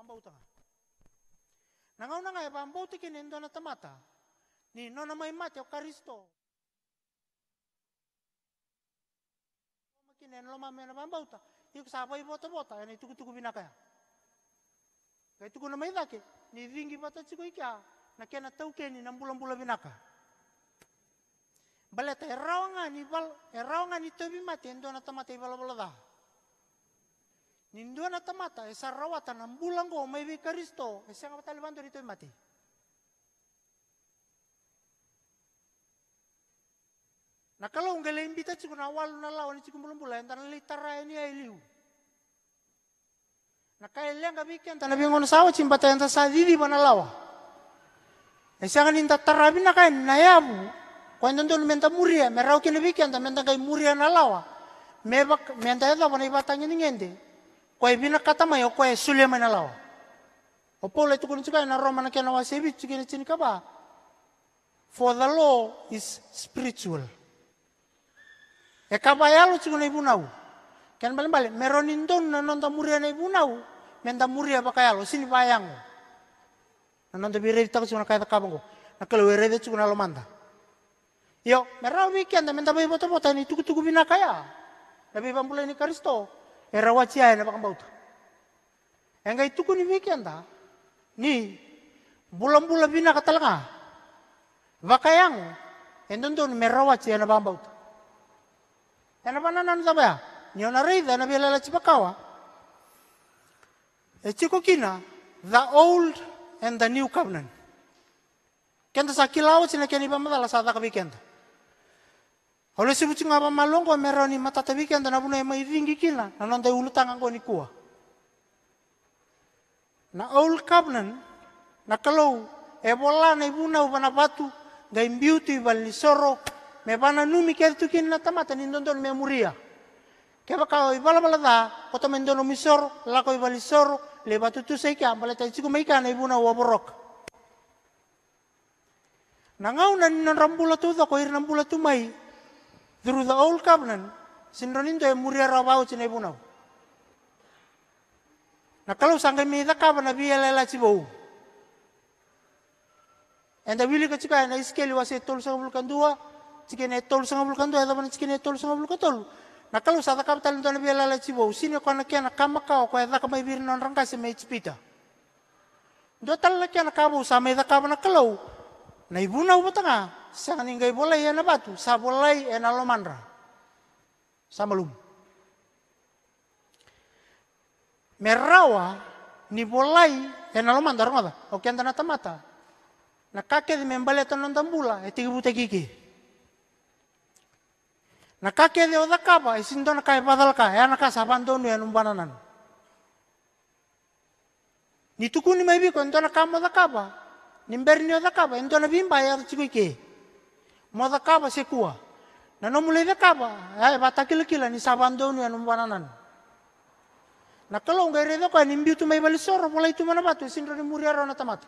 pambautanga nangaunanga e pambauti kene ndona tamata ni nona maimate o karisto kene loma mena pambauta iku sapa ibota-bota ene tuku-tuku vinakaya kai tuku na maidake ni vingi patatsiko ikia na kena taukeni na bula-bula vinaka baleta e raonga ni bal e raonga ni tobi mate ndona tamata i bala-bala daha Ninduana tamata esa rawata nambulango maibi karisto esa ngapata levando rito mati. Na kalau lain imbita ciku na walu na lawan ciku mulumbula yang tanah litara ini ailiu. Na kaya liang kabikian tanah bingon sawa cimbata yang tasadidi mana lawa. Esa nganin tatarabi na kaya nayabu. Kau yang tentu menta muria, meraukin lebih kian, menta kaya muria na lawa. Mebak menta itu apa nih batangnya kwa bina kata mai o koe sulia mai na lawa. O pola itu kuni na roma na kia na wasebi tukini tini kaba. For the law is spiritual. E kaba yalo tukuna ibu nau. Kian balik meronin don na nonta muria na ibu nau. Menta muria baka yalo sini bayang. Na nonta bire ditako kaya takabango. Na kalau were de tukuna lo manda. Yo, merawi kian da menta bayi bota bota ni tuku tuku bina kaya. Nabi pampulai ni karisto na aina pakambauta enga ituku ni viki anda ni bula-bula vina katalanga vakayangu endondoni merawachi aina pakambauta ena ona sabaya niona reitha la vilalachi pakawa ah. echiko eh, kina the old and the new covenant Kenda sa kilawo china keni pamathala sa thaka anda. Ole se butsi ngapa malongo meroni mata anda na buna ema ivingi kila na nonda ulu tanga ngoni kua. Na old covenant na kalau ebola na ibuna ubana batu ga imbiutu ibal ni soro me bana numi ker tukin na tamata ni dondon me muria. Keba kau ibala balada kota mendono misoro lako ibal soro le batu tu seka ah, balata isiku meika nah, nah, na ibuna waborok. borok. na ninan rambula tu da koir tu mai through the old covenant, sinronin doya muria rawau cina ibu nau. Na kalau sangka mi da kaba na biya lela cibau. Enda wili ka cika na iskeli wasi tol sa bulkan dua, cika na tol sa bulkan dua, edabana cika na tol sa bulkan tol. Na kalau sa da kaba talin na biela ya la cibau, sini kona kia na kama kau, kwa da mai biri non rangka se mai cipita. Do talala kia na kaba usama da kaba na kalau, na ibuna sanganingai bolai ya, ena batu, sa bolai ena lomandra. Sama lum. Merawa ni bolai ena lomandra ngada, Oke Anda na tamata. Na kake de membale tanon tambula, e eh, tigi kiki. Na kake de kapa, e eh, sindona kai padalka, e eh, anaka sabandonu e numbananan. Ni tukuni mai biko, entona kamo dakaba. Ni mberni odakaba, entona bimba ya adatiko ike madhakaba sekua nano mulai kaba ay batakil kila ni saban ya anu bananan na kalau ngai redo ka nimbi tu mai soro mulai itu mana batu sindro ni muriaro na tamat.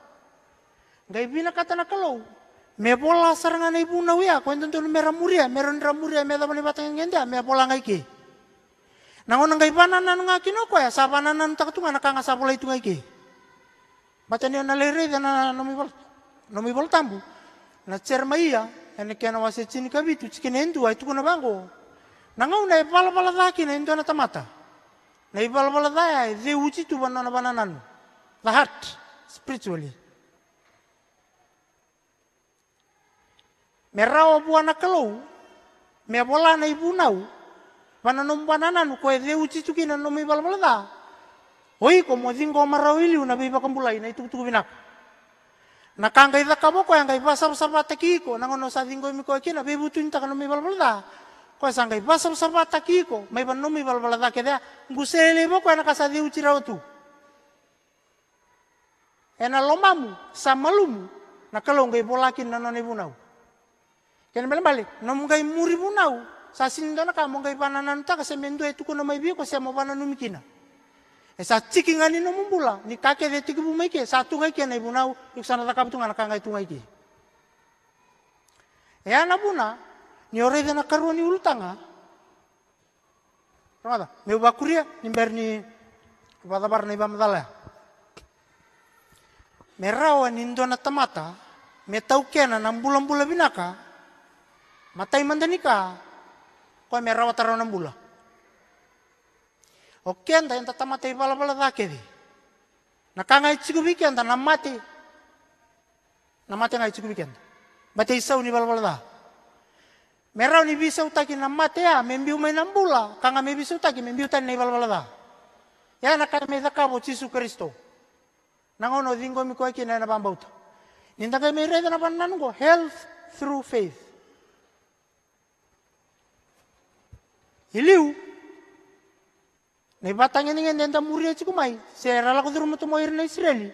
ngai bina kata na kalau me bola sarangan ibu na wia ko entu mera muria meron ra muria me da bani batang ngenda me bola ngai ki nangon ngai bananan ngakino ko ya sabananan takutunga nakanga sapolai itu ngai ki Matani na lere na nomi bol nomi bol tambu na cermaia ya, ene kena wase chini kabitu chikene ndua itu kuna bango nangau na ipala pala daki na indona tamata na ipala pala daya ze uchi tu banana banana the heart spiritually merawa buana kalau me bola na ibu nau banana banana nu koe ze uchi tu kina no me ipala pala da oi como cinco marrawili una biba kambulai na itu tu binaka nakangaitha kaboko yangaivasa rusaruvata kiko nangono savingo mikoa kina vevutunyita kana mivalavalada kwesa ngaivasa rusaruvata kiko maiva no mivalavalada kethea ngusele voko yanakasaviuchirao tu ena lomamu samalumu nakalongai volaki nanone vunau kene balebale nomungai muri vunau sasinidona kamongai vanananu taka semendu etukono maiviko seamovana numikina Esa tiki ngani no mumbula ni kake de tiki bu maike sa ngai ike na ibunau yuk sana tu ngana kangai kanga ngai ke. e ana buna ni ore de na karu ni ulutanga ramada me kuria, ni ber ni badabar na ibam dala me an ni na tamata me tau ke na mbula mbula binaka matai mandanika ko me rawa o kenda enta tamata i balabala dakeve na kanga i tsikubi kenda na mate na mate nga i tsikubi kenda bate i sau ni balabala da merau ni bisa utaki na mate a membiu mai na bula kanga me bisa utaki membiu tani na i balabala da ya na kai me dakavo Yesu Kristo nangono dingo mi koe kina na bambauta nindaka me reda na banango health through faith iliu na batanga ninga kan nenda muria mai Sera la kudur mutu moir irna Israeli.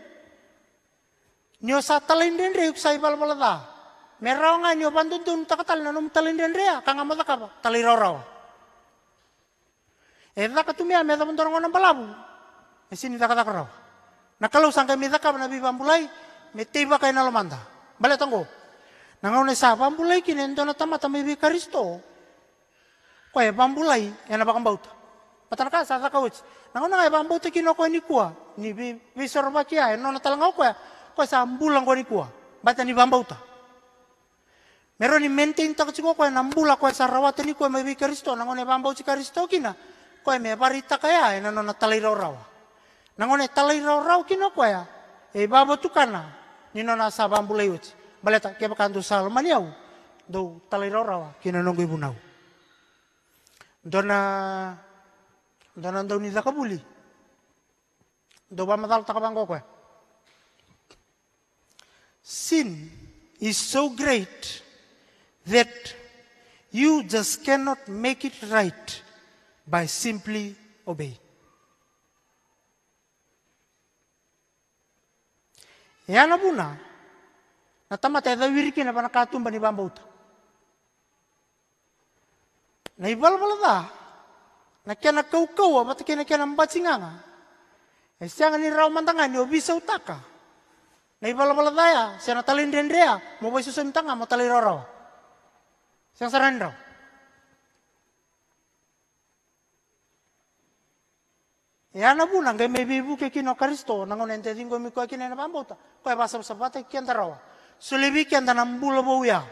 Nyo sa den re sa ibal balada. nga nyo bandun dun takatal na num den re kanga mata eh, kaba e da katumia meda bundorong onam balabu. Esini eh, na kalau sangka meda kaba nabi bambulai. Metiba kaina lomanda. Bale tonggo. Nah, Nangau ne sa bambulai kinendo na tamata mebi karisto. Kaya bambulai yana bakambauta. Matanaka sasa kawich. nangone ngai bambu te kino ko ah. ni kuwa. Ni bi bi sorba kia ah. no na talanga ah. ko. Ko sa mbula ko ni kuwa. Bata ni bambu ta. Mero ni maintain ta kachiko ko na mbula ko sa rawate ni ko me bi Kristo nangone bambu ci Kristo kina. Ko me barita kaya na no na talira rawa. Nangone talira rawa kino ko ya. E bambu tukana. Ni no na sa bambu leuch. Baleta kia bakantu salmaniau. Do talira rawa kina nongo ibunau, nau. Dona ndono ndauniza kabuli ndoba mazal takabango sin is so great that you just cannot make it right by simply obeying yana buna natamata eda wirikina panakatumba ni Bambuta. na ibalbalada na kena kaukaua mata kena kena nganga. e eh, sianga ni rau mantangani obisa utaka na ibala-bala daya na talin dendrea mo bai susem tanga mo tali roro siang sarandro E eh, ana buna ngai me ibu ke kino karisto nango nente dingo mi ko kine na bambota kau e basa sabata kian tarawa sulibi kian tanam bulo bouya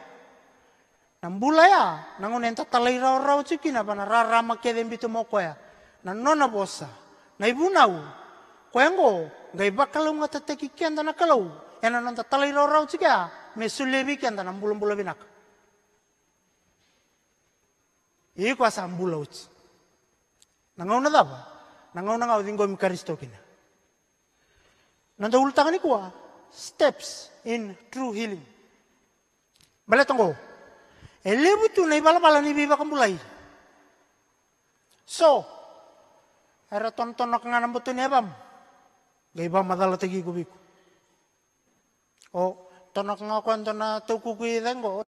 Nambula ya, nangun enta talai rau rau ciki na bana rara keden bitu moko ya. Na nona bosa, ya na ibu nau, koengo, ngai bakalau ngata teki kenda na kalau, ena nanta talai rau rau ciki ya, mesulebi kenda nambulum bulu binak. Iku asa ambula uci. Nangau na dapa, nangau nangau dinggo mi karisto kina. Nanda steps in true healing. Bale tonggo, Elebu tu nei bala bala ni biba kambulai. So, era tonton nak nganam butu ni abam. Gai bam madala tegi kubiku. O, tonak ngakuan tona tuku kui denggo.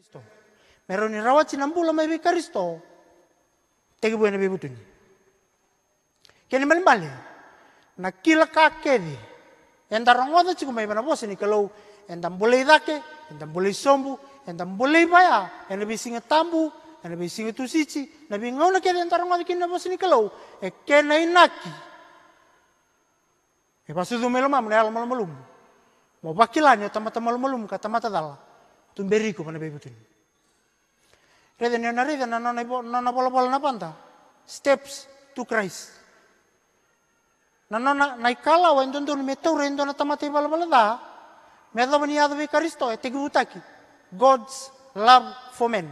Kristo. Meroni nambu nambula mai Kristo. Tegi buena bi butuni. Kene mal mal. Na kila ka kedi. Enda rongoda chiku mai bana ni kalau enda boleh dake, enda boleh sombu, enda boleh baya, enda bi singa tambu, enda bi singa tusici, na bi na kedi enda rongoda kina ni kalau e kena inaki. E pasudu melo mam ne alma malum. Mo bakilanya tamata malum kata mata dalah τον Περίκο Πανεπιπτήν. Ρε δεν είναι ρε δεν είναι πολλά πολλά πάντα. Steps to Christ. Να να να ικάλα ο εντον τον μετώ ρε εντον τα μάτια πολλά πολλά δά. Με εδώ βενιά δω Χριστό, ετέκει βουτάκι. God's love for men.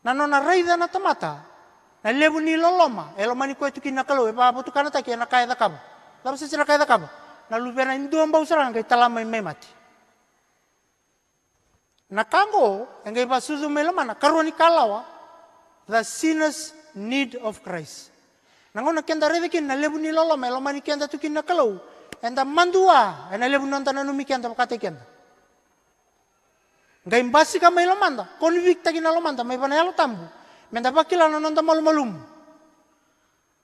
Να να ρε δεν τα μάτια. Να λέβουν οι λολόμα. Ελωμάνι κοέτου κοινά καλό. Επάπω του κανατάκι, ένα κάεδα κάμπα. Δάμε σε κάεδα κάμπα. Να λουβένα εντούμπα ουσράγκα, τα λάμα η μέματη. Na kango, Nakango, engai basuzu melemana, karuni kalawa, the sinner's need of Christ. Na ngona kenda revekin na lebu ni lola melemani kenda tukin na kalau, enda mandua, enda lebu nanta na numi kenda pakate kenda. Engai sika melemanda, konvik konvikta na lomanda, mai yalo tambu, menda bakila na nanta malum malum.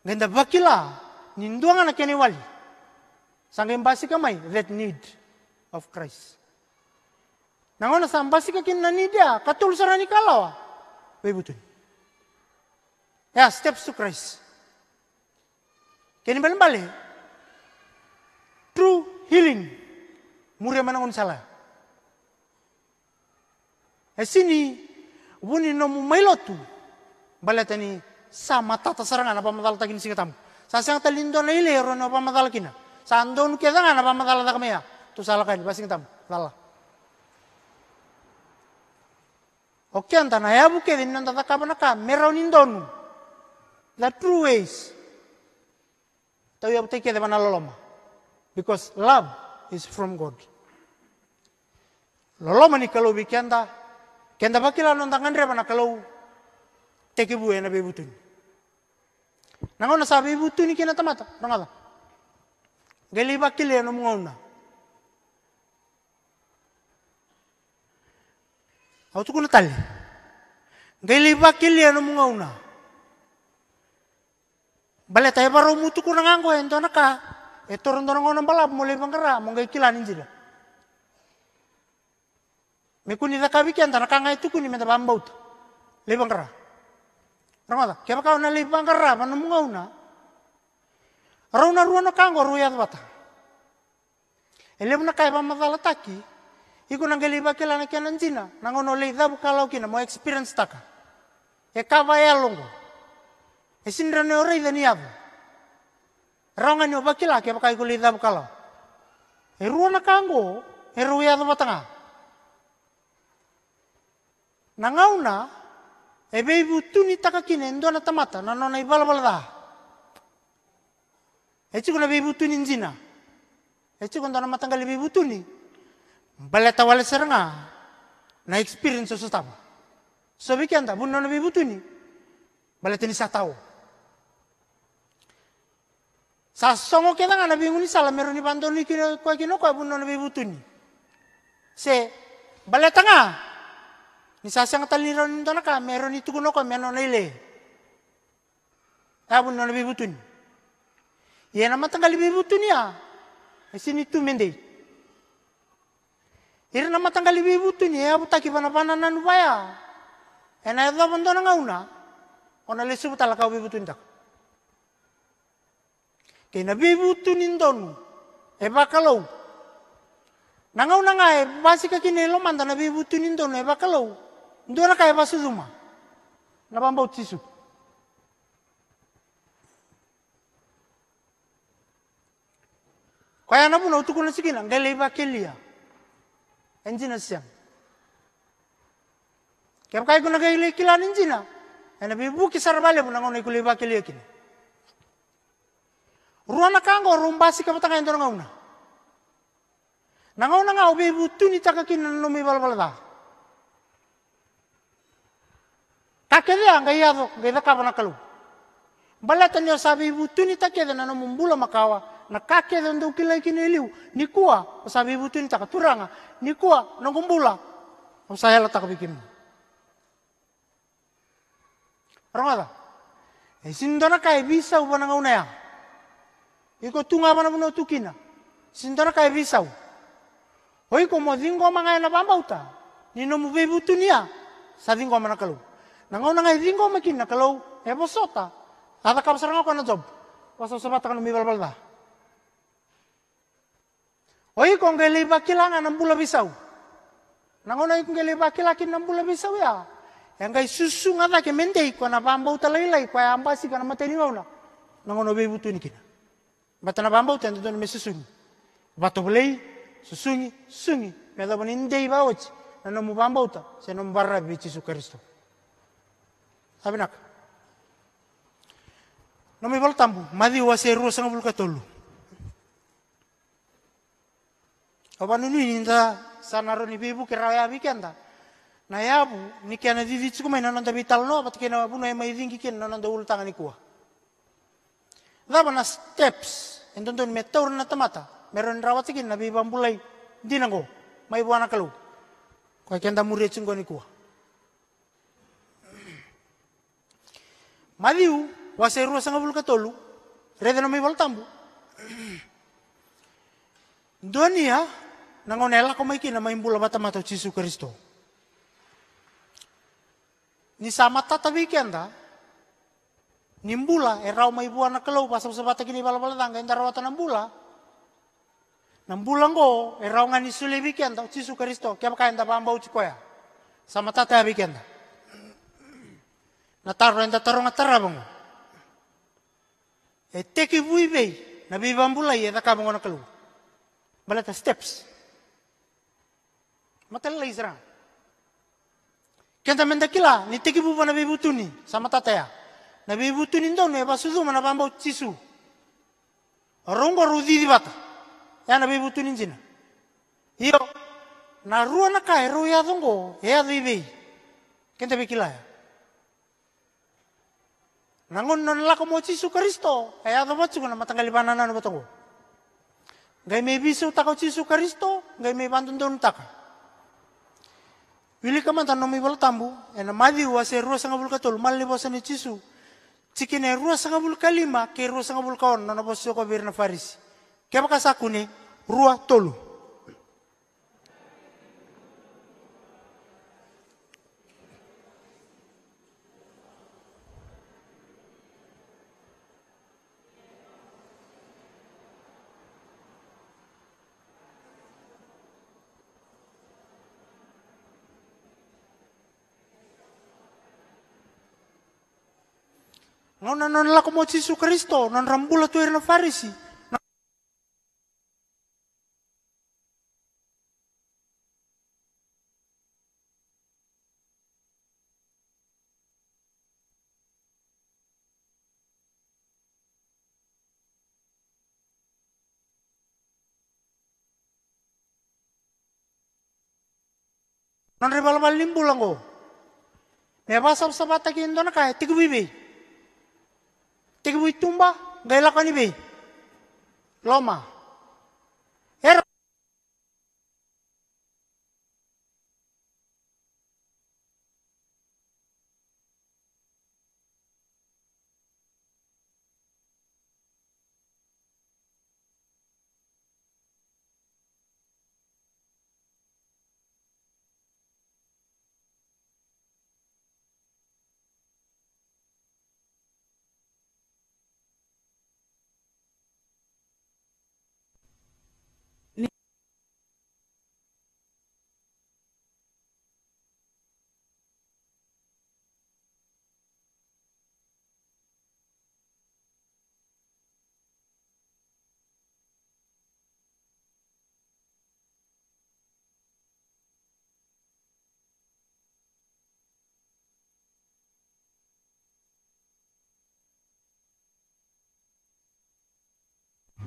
Menda bakila, ninduanga na kene wali. Sanggai basi ka mai, that need of Christ nangona sih kakin dia, katul sarani kalawa bebutun ya steps to Christ kini balik balik true healing muria manangon salah eh, sini, wuni nomu no mumailotu balatani sama tata sarangan apa matal takin ketamu. Saya talindo na nilai, rono apa matal kina sandon ngan apa matal takamaya tu salah kan basing tam salah Oke, anta na ya buke din nanta takabanaka meraw nindonu. The true ways. Tau yabu teke de loloma. Because love is from God. Loloma ni kalau bikianda, kenda bakila nonta kan ngandre bana kalau teke bu ena bebutun. Nangona sabi butun ni kena tamata, nangala. Geli bakile no mungona. Au tuku na tali. Gai le vakili anu munga una. Bale tai baru mutu ku nangango ento naka. E eh, toron toron ngono balap mulai bangkara mongga ikilan injila. Mekuni takabi kian tanaka ngai kuni bambaut. Le bangkara. Ramada, kia bakau na le bangkara manu munga una. Rauna ruana kango ruya bata. Eh, mazalataki. kai Iku nangeliva kila na kiana njina, nangono leithavu kalau kina, mo experience ya ya ya taka. E kava e alongo. E sindra ne ora dani abu. Raunga ne opa kila ke iku iko kalau. E rua na kango, e rui adu Nangau Nangauna, e beivu tuni taka kina, na tamata, nanona i balabalada. E cikuna na beivu tuni njina. E chiko ndona matanga le tuni balata wala seranga na experience so tama so kian tak bunna nabi bibutu ni tini sa tau. sa songo kena ngana nabi ni sala meru ni bandoli kino kwa kino kwa bunna nabi bibutu ni se balai nga ni sasang taliro ni ka meru ni tukuno kwa meno ile. ta bunna na bibutu ni yena iya, li bibutu ni ya Esini tu mendei Iri na matanggali bibutu ni abu ya, taki pana pana nan baya. Ena edwa ya bandona na, Ona lesu butala kau bibutu ndak. Kena bibutu nindonu. Eba eh, kalau. Nangau nangai basi kaki nelo mandana bibutu nindonu eba kalau. Ndona kai basu duma. Na eh, bambau tisu. Kaya na buna utukuna sikina ngele iba kelia. 엔지너스양. Kepkai kuna kai le kila ninjina. Ena bibu kisar sarabale buna ngone kule ba kile kine. Ruana kango rumbasi ka mutanga endor ngauna. Nangau nanga ubi butu ni taka kina numi balbalda. Kakede anga iado kalu. Balata ni osabi butu ni makawa nakake don kila kini nikua sabi butin taka turanga nikua nongumbula o saya la taka bikim rongada e sindona kai bisa u bananga oh, unaya iko tunga bana buno tukina sindona kai bisa u oi ko modingo manga na bambauta ni no mubi butunia sadingo mana kalu nangau nangai dingo makin na e bosota ada kapsaranga kona job pasau sabata kan mi balbalda Oi kongele bakila na nambula bisau. Nangona ikongele bakila ki nambula bisau ya. Yang gai susu ngada ke mende iko na bamba utalai lai kwa amba si kana mateni wauna. Nangona nah, iya, be butu ni kina. Batana bamba utende don me susu. Bato bulei susungi sungi. Meda bonin dei baochi. Nano mu uta se non barra bici iya, su Cristo. Abinak. Nomi voltambu madi wasi ruasa ngabul katolu. obanu ninda sanaro ni bebu keraya bikenda na yabu ni kena didi tsukuma ina vital no, bat kena wabu na ema idingi kena nanda ulu tangani kuwa daba na steps entonton me taur na tamata meron rawat sikin na bibam bulai dinango mai buana kalu kwa kenda muria tsungoni kuwa madiu waseru sangabul katolu redeno mai voltambu Donia nangonela ko maiki na maimbula matamato Kristo. Ni sama tata nimbula erau eh, mai buana kelau pasal sebata kini bala bala tangga entar wata nambula. Nambula ngo erau ngani sule Kristo kiam kain da bambau cikoya. Sama tata weekenda. Na taro enda taro ngatara E teki vui bei, na bibambula ia da na kelau. Balata steps matelai Israel. Kenta kila, ni teki buba na tuni sama ya. Na tuni ndo ne suzu mana bamba cisu. Rongo rudi di bata. Ya na tuni jina. Iyo, na ruwa na kai ro ya dongo, ya bi. Kenta bekila ya. Nangon non la mo cisu Kristo, ya do bachu na matanggali banana no batongo. Gai me takau cisu Kristo, gai me bandun don takau. Wili kamanta nomi bala tambu, ena madi wase rua sanga bulka tol, mali bosa ni cisu. Cikine rua sanga bulka lima, ke rua sanga bulka on, nona bosa soko birna farisi. Kepaka sakuni, ruwa tolu. Non, non la mau Gesù Kristo, non rambulla tu erano farisi. Non rebal nimbulango. Me basab sabata kindo dona kaya tigu bibi. Tiga mo itumba, gaila ka be. Loma.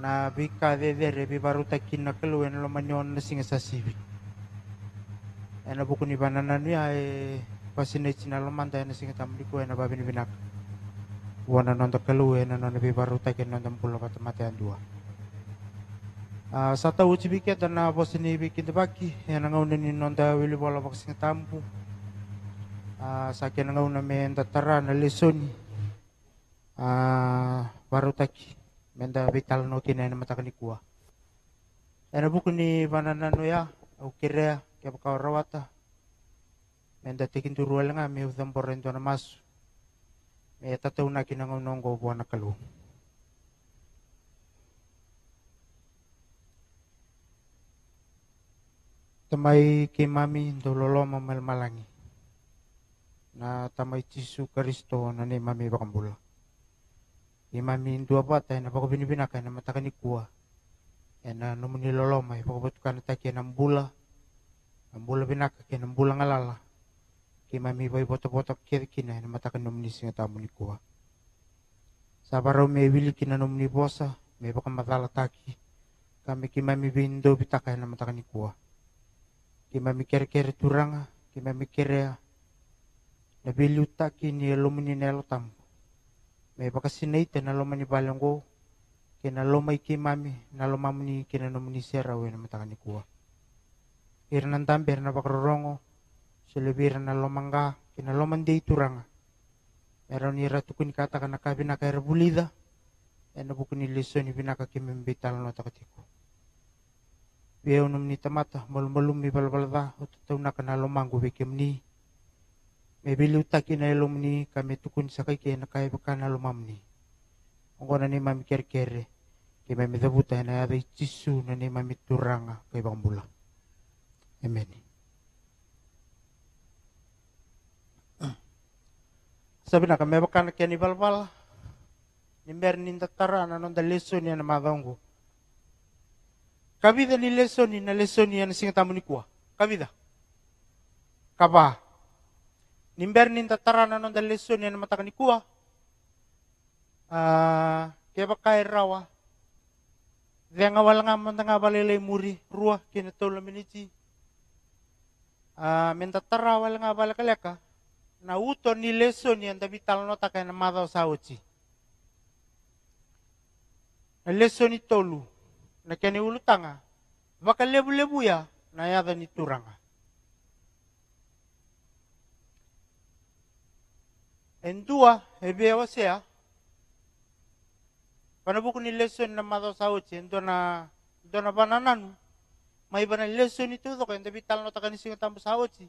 na bika vevere vi takin na en lo manyon na singa sasivi ena buku na banana ni ai pasine china lo manda ena singa tamliku ena babini binak wana nonton kaluen ena nona vi pulo ka tamate an dua sata uci biki dana posini biki en ena ngauni ni ta wili bola singa tampu sakena ngauna me tara na lesoni varutaki menda vital no kina na mataka ni kuwa ena buku ni ya au kirea ya, kia baka rawata menda tekin turu nga me utham boren na mas me tata una kina nongo buana kalu tamai ke mami lolo mamal malangi na tamai tisu kristo na ne mami bakambula mi dua bata ena pako bini bina kaina mata ni kua ena nomuni mo niloloma e pako batu taki enam mbula na mbula binaka kaki na mbula ngalala kay mi boy boto boto kiri kina ena mata no mini singa tamu ni kua sabaro me wili kina nomuni bosa me pako matala taki kami kima mi bindo bitaka na mata ni kua kima mi kere kere turanga kima mi kere na biliuta kini lo mini nelo tamu me pakasinai te na loma ni balongo ke na loma iki mami na loma muni ke na nomuni sera we na matangani kua ira nantam ber na pakarorongo selebira na lomanga ke na loma ndei turanga era ni ratu kun kata kana bina ka era bulida ena na ni leso ni ka ke membetal no takatiku we unum ni tamata malum malum mi balbalda utu tauna kana lomangu ni mebeli na ina elomni kame tukun sakai ke na kai bakana lomamni na ni mami kere kere ke mami dabuta na ya tisu na ni mami turanga kai bambula amen sabina kame bakana ke ni balbal ni mer ni tatara na non da leso na magangu kavida ni leso ni na leso na singa tamuni kwa kavida kapa nin ನಿಂಬೆರ್ನಿಂದ ತರ ನಾನೊಂದು ಲಿಸ್ಸು ನೀನು ಮತ್ತಾಗ ನಿಕ್ಕುವ kebaka rawa nga walanga nga balele muri rua kini tolo miniti a ah, menta tara walanga balakaleka na uto ni leso ni anda vital nota kana mada sauti leso ni tolu na kene ulutanga vakalebu lebu lebu ya na yada ni turanga En dua, o sea. Pana buku ni lesson na mado sauti, en dona, dona bananan. Mai bana lesson itu toko, do, kaya bital no takanising tambo sauti.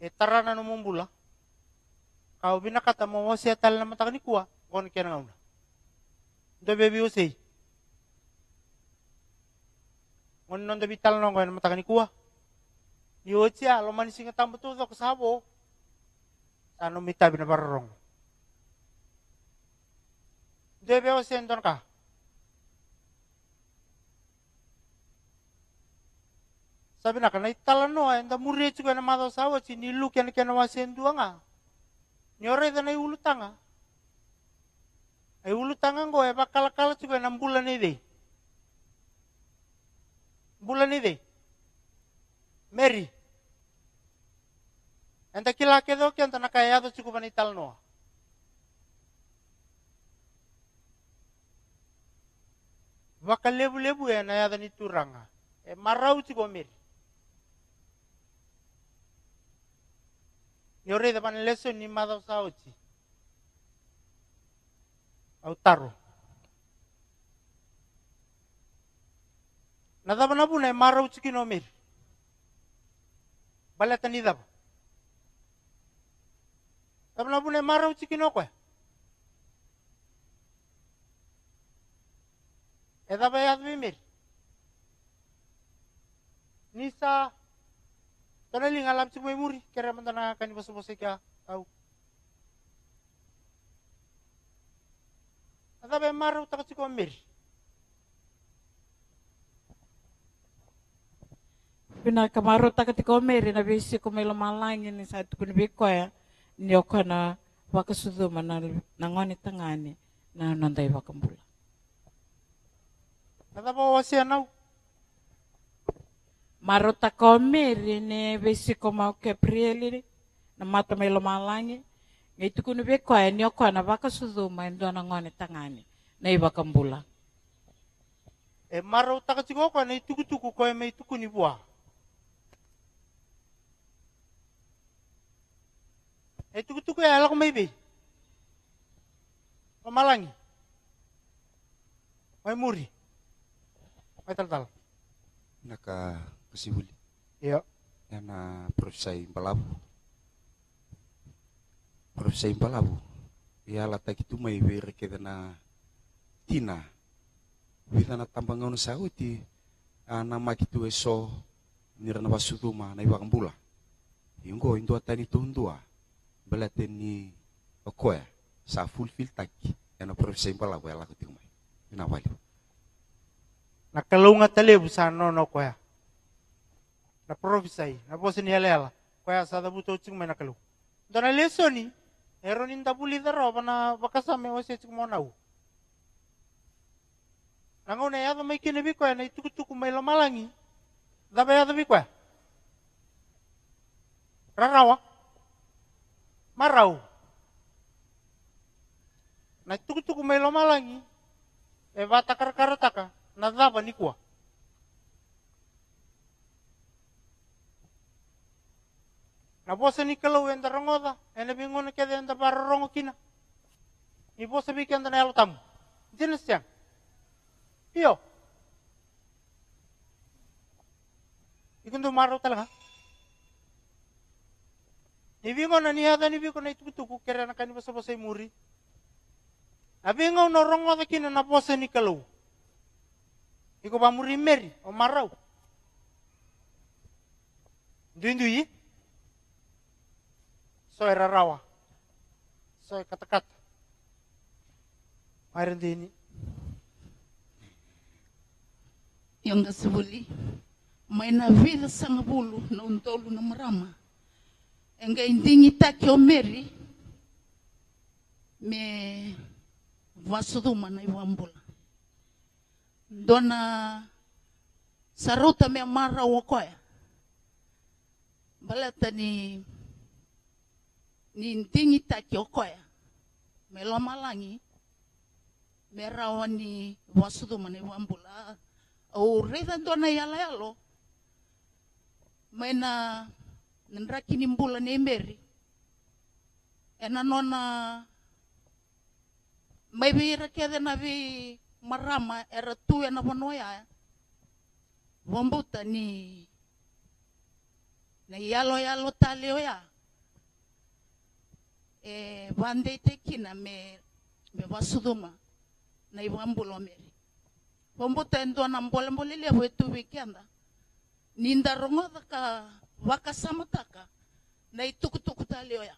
E tarana no mumbula. Kau binakata mo sea tal na matakanikuwa, kon kaya na una. Do baby osei. Ngon non do bital no kaya na matakanikuwa. Yo tia, lo manisinga tambo tu do, kasabo tanumita binabarong. Debe o sendon ka? Sabi na kana itala no ay muri chuga na mado sawa chi ni lu ken na wa sendu nga. Nyore da nei ulu tanga. Ai ulu tanga ngo e bakala kala chuga na bulan ide. Bulan ide. Mary. Anta kila kedo ke anta nakayado chikuban ital noa. Waka lebu lebu ya nayada ni turanga. E marau chikomiri. Nyore da ban leso ni madau saochi. Au taro. Nadaba nabuna e marau chikinomiri. Balata ni daba. Tapi Tamla bule mara utsikino kwe. Edha ba yadh eh, bimir. Nisa tona linga lam tsik mai muri kere mantana kan bosu bosu kya au. Edha nah, ba mara utak tsiko mir. Pina kamaro takatiko meri na bisi kumelo malangi ni satu kuni bikoya. ndio kana wakasuduma na nangoni tangani na nandai wakambula nadhabo wasia nau marota komiri ne besiko mau keprieli na mata melo malangi ngai tukunu be kwa ndio kana wakasuduma ndio nangoni tangani na ibakambula e marota kachiko kwa ne tukutuku kwa me tukuni bua e eh, tuku e ala ya, ko maibe o malangi ya? o e muri o e naka kesibuli. Iya. e profesi profesai profesi profesai mpalavu ya, lata gitu takitu maibe rekede na tina wita na ngono anu sauti ah, Nama gitu esoh so nira na pasutuma na itu ingo indua tani tundua ah mbola teny akoa za folifily taky ianao professeur mbola hoalako teo may minahoaly nakalunga talebu sana nono koya na e profisai na posi ni elela koya sada buto ching mena kalu dona lesoni ero ni ndabuli daro bana bakasa me ose ching mona u nango ne yado me kine biko na ituku tuku me malangi daba yado biko rarawa marau. Na tuku-tuku melo malangi, e eh, vata karataka, na dava nikua. Na bosa ni kalau enda rongoda, ene bingona kede enda para rongo kina. Ni bosa bi kenda na tamu. Jenis yang. Iyo. Ikundu marau talaga. Ibingo na niya gani biko na itu tuku kere na kani basa basa muri. Abi ngau rongo na kina na basa ni kalau. Iko ba muri meri o marau. Dundu yi. So era rawa. So kata kata. Mairen dini. Yang dasubuli. Maina vila sangabulu na untolu na marama. engeinding'ita kiomeri me vasuthuma na ivambula ndona saruta mea mara wokoya baleta ni ni nting'ita kiokoya melomalangi malangi merawa ni vasuthuma na ivambula auritha ndona yala yalo mena ninra kini mbula nemberi ena nona maybe ira kede na vi marama era tu ena vonoya vombuta ni na yalo yalo talio ya e vandeite kina me me vasuduma na ivambulo meri vombuta endona mbole mbolele wetu wikenda ninda rongoda ka wakasamutaka na itukutuku talioya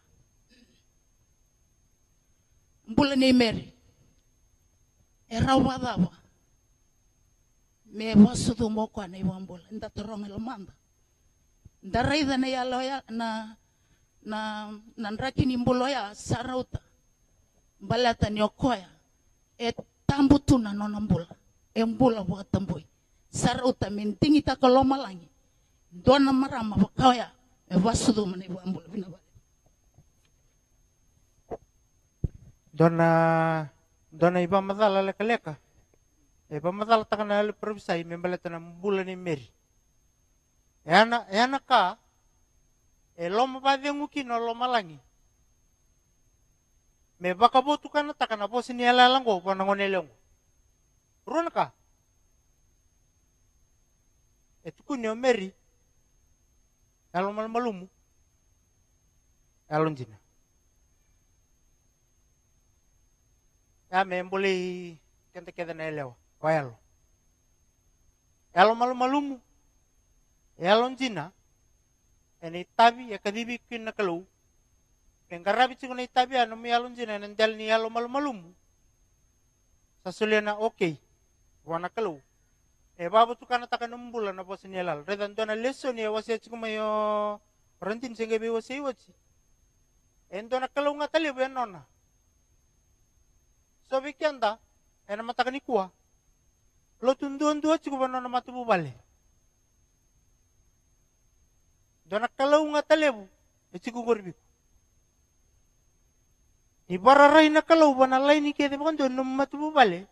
mbula ni meri erawadhawa me wasuthumokwani iwa mbula ndatorongela manda ndaraitha na loya na na na ni mbulo ya sarauta mbalata niokoya etambu tu na nona e mbula wa watambui sarauta mintingi takalomalangi dona mara mafakawaya e wasudu mani bambul bina ba dona dona iba mazala leka leka iba mazala takana le provisa i e membele tana mbula ni meri yana yana ka e lomo ba nguki um no lomo langi me baka botu kana takana bosi ni ala lango na ngone lengo runa ka meri elon malu malumu elon jina ya memboli kente kete nelewa kau oh, elon elon malu malumu elon jina ah. ini tabi ya kadibi kina kelu yang karena kau ini tabi ya ah, nomi elon jina ah, nendel ni elon malu malumu sasulian oke okay. wana kelu e kana tukana takanambula na posi nielala reda leso lesson ya wasi cikuma yo rentin senge be wasi wachi e ntwana kalaunga tali be nona so be kenda e na ni kua lo tundu-ndu achikuma nona matubu bale dona kalaunga talebu e chikungor biku ni na kalau bana laini ke de bondo no matubu bale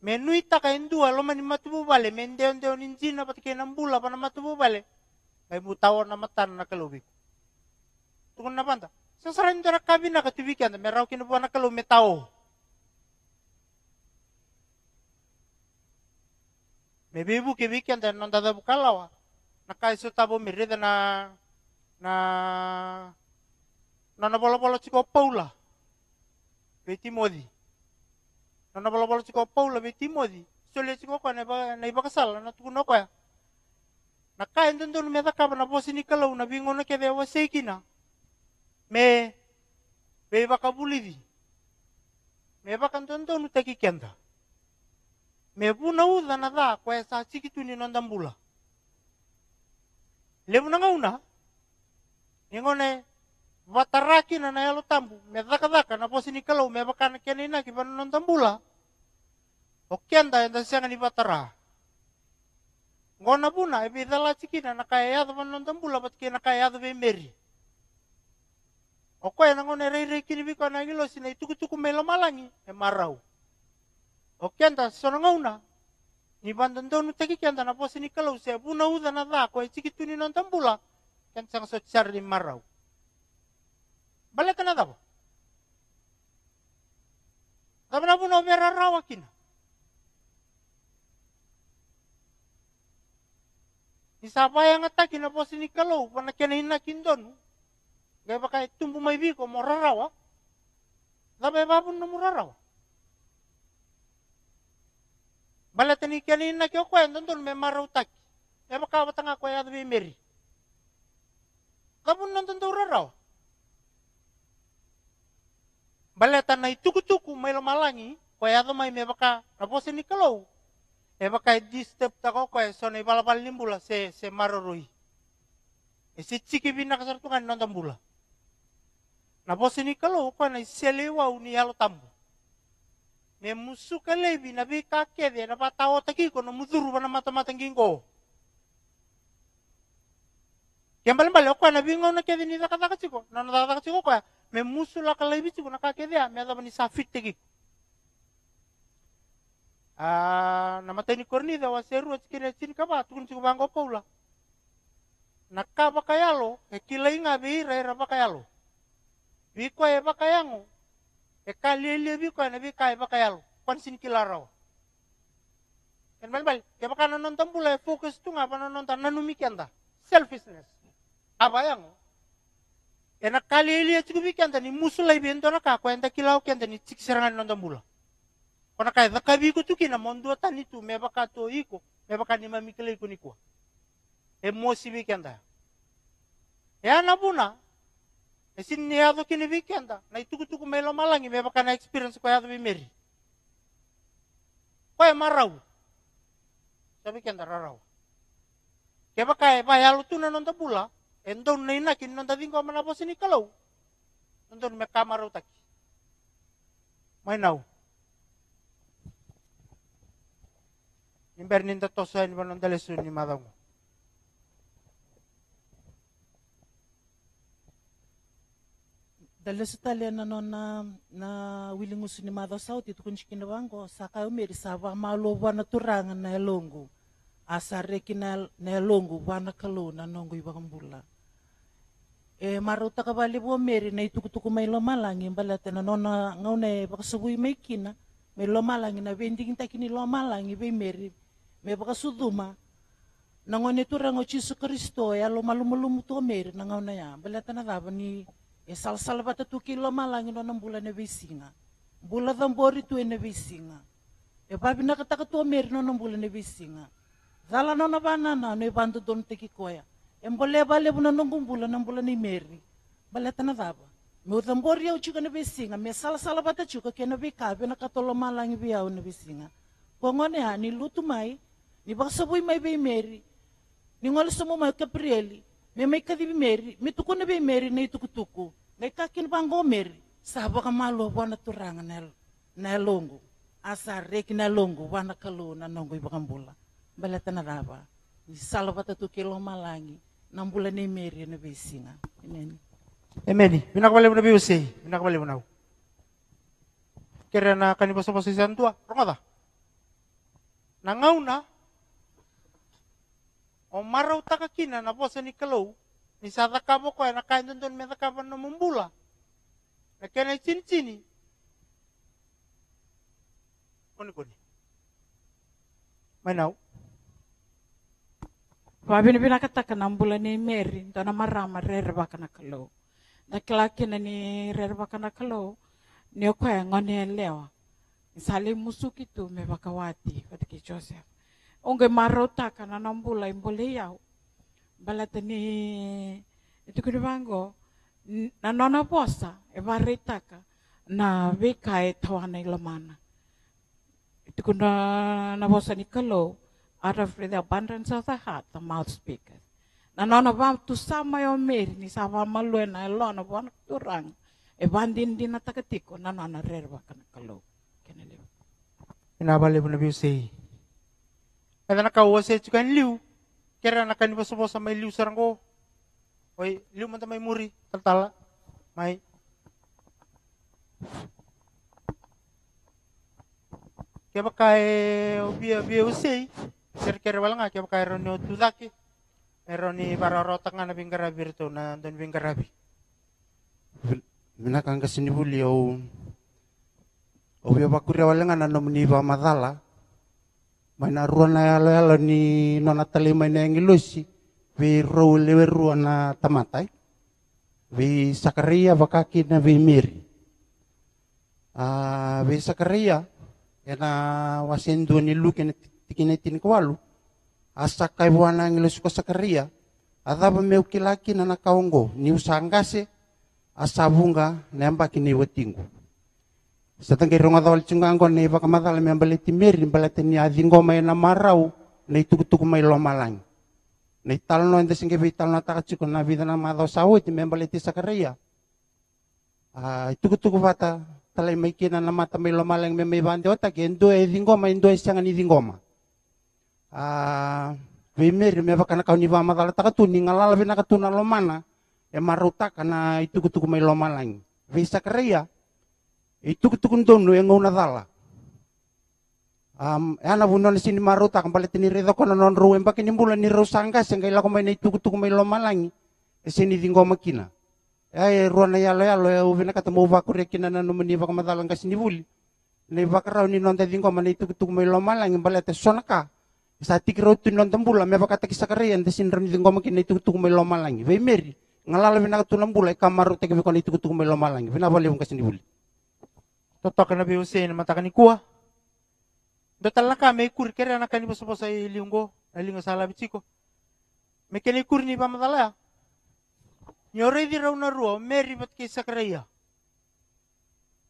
menuita ka indua lo mani matubu bale mendeon deon injina pat ke nambula pa matubu bale kai mutawar na matan na kalubi tukun na panta sasaran dora kabina ka tibiki anda merau kinu pa na kalu metao mebibu ke biki non dada bukalawa na kai so tabo mirida na na na na bolo bolo chiko paula Peti modi na bala bala siko pau labe timo di sole siko ko na na iba kasal na ya na kain don don me daka na bosi ni kalau na bingo na kede wa me be iba kabuli di me ba kan don kenda me bu na uda na da ko esa ya sikitu ni nondambula lebu na ngauna ningone vataraki na na yalo tambu me daka daka na bosi ni kalau me bakana kenina kibana nondambula hokkian da yang siang ni patara ngona buna e bida la chikina na kaya yado man non tambula bat kina kaya yado be meri oko na ngona rei rei kini na sina ituku tuku melo malangi e marau hokkian da sona ngona ni bandondonu teki kian da na posi ni kalau se buna uda na da ko e chikituni non tambula sang so di marau. Balik na dabo. Dabo na buno mera kina. Isapa yang ngetak ina bos ini kalau panakian ina kindon. Gak pakai tumpu mai biko mau rarawa. Ah? Labai babun namu rarawa. Balatani kian ina kyo kwe nonton me marau taki. Eba kawa tanga adu bi meri. Kabun nonton tu rarawa. Balatan tana ituku-tuku mai malangi kwe adu mai me baka na bos kalau Eba kai di step tako kai son e pala palim bula se se marorui. E se bina kasar tu kan nonton bula. Na bosi ni kalau ko na selewa uni halo tambu. Me musu kale bina bi kake de na patao taki ko no muduru bana mata mata ngingo. Yang paling balik ko na bingo na kedi ni daka daka ciko. Na na daka daka ciko ko e, me musu la bi ciko na de e, me bani safit taki. Ah, na mateni kornida wa seru chikine chini kaba tukun chiku bango paula. Na kaba kayalo, e kila inga bi rera bakayalo. Biko e bakayango, e kalele biko na bika e kwan sin kila rawa. En bal bal, e baka nonton pula e focus tunga pa nonton nanumiki anda. Selfishness. apa E na kali e chiku biki anda ni musula ibi endona kako enda kila kian anda ni chik serangan nonton bula kona kai vakaviko tukina mondo tani tu me vakato iko me vakanima mikile iko nikua e mosi vikenda e ana buna e sin ne yado kini vikenda na ituku tuku melo malangi me na experience ko ado vimeri ko e marau sa vikenda rarau ke vakai vai alu tuna nonda bula e ndon nei na kini nonda vingo mana bosini kalau ndon me kamarau taki Mainau. 인베르닌다 또사인 번는달레 수님 마다고 Dala sa talena no na na willing usin ni Mother South itu kun chikin wango saka umeri sawa malo wana turanga na elongo asareki na na elongo wana kalona nongo ibakambula e maruta ka bali bo meri na itukutuku mai lo malangi mbala tena ngau na ngaune bakasubui mai kina mai lo malangi na bending takini lo malangi vei meri ngone nangone turango Jesu Kristo ya loma lumulumu tu meri nangona ya belata na dava ni e ya salsala bata tu kilo malangi nambula ne visinga bula dambori tu ne visinga e ya babi na kataka tu meri no nambula ne visinga dala no na bana na no bandu don teki koya embole bale buna nongumbula nambula ni meri belata na dava meu tambor eu ya chuka na visinga me salsala bata chuka ke na vikabe na lo malangi biau na visinga kongone ha ni lutu mai ni vaxavui mai veimeri ni ngolesamo mai kaprieli kadi mai kavivimeri me tuku na veimeri na itukutuku na ikakini vangomeri sa vakamalo vana turanga na elongo asa reki na elongo vana kalu na nongo i vakambula baleta na raba. ni sala vatatukelo malangi na ne na imeri na veisinga amen Emeni, minakabalay mo na biyose, minakabalay mo na Kerana Kaya na kanibasa-basa sa Nangau na, o marau takakina na posa ni kalau ni sa takamo ko na kain tuntun me takapan na mumbula na kena cini kone koni koni manau Wabinibina kataka nambula ni meri, dona marama rere wakana kalau. na kila kina ni rere wakana kalau, ni okoe ngone lewa. Sale musuki tu me wakawati, watiki Joseph onge marota kana nambula imbole yao balatani tukuri bango na nona posa e varitaka na vika e tawana ilamana. Itu kuna na posa ni kalo out of the abundance of the heart the mouth speaketh na nona vam tu sama yo meri ni sama malue na elona bona turang e bandin na takatiko na nona rerwa kana kalo kenele Inabale pun lebih sih kada nakauwas eh kan liu kira nakan ipa sopo sama liu sarang ko oi liu manta mai muri tertala mai kaya pakai obia obia usai sir kira wala nga kaya tulaki, roni otulaki eh, roni bararotang nga na pinggarabi rito na don pinggarabi minakang kasinibuli o oh. obia oh, bakuri wala nga na nomni ba madala mana ruana ala ni nona tali mana yang ilusi vi rou lewe ruana tamatai vi sakaria vakaki na vi miri uh, vi sakaria ena wasendu ni luke na tikine tin kwalu asakai ah, buana yang ilusi ko sakaria adaba ah, meu kilaki na nakaongo ni usangase asabunga nembaki ambaki ni wetingu satanga ironga waljungango na iva kamadhala miambale timeri balate ni adhingoma ena marau na itukutuku mai lomalang na italno ente singe vi italno takachiko na vidana sawo sauti miambale ti sakaria ah itukutuku fata, talai mai kina na mata mai lomalang me mai vande ota ke ndo e dingoma ndo e, e, e sanga ni ah vimeri miava kana kau ni va madhala takatu ni ngalala vina katuna lomana e marutaka na itukutuku mai lomalang vi sakaria Itukutukuntono yang ngau tala Um, ya na bunon ni maruta kembali tini redo kono non ruem pakai nimbula ni rusangka sehingga ila main itu kutuk main lo malangi sini tinggal makina. Ya, ya ruana ya lo ya lo ya uvina ketemu vakur ya kina nanu meni vakar madalang kasini buli. Nei vakarau ni non tadi kau main itu kutuk main lo malangi balik tes sonaka. Sati kira itu non tembula me sindrom itu kau makina itu main lo malangi. Vei meri ngalala vina ketunam bula kamaru tegi itu kutuk main lo malangi. Vina buli tatoka na Hussein mataka kuwa dotala ka me kur kere na kani boso boso ilingo ilingo sala bitiko me kene kur ni pamatala ya. nyore di rau na ruo meri bat ke sakraya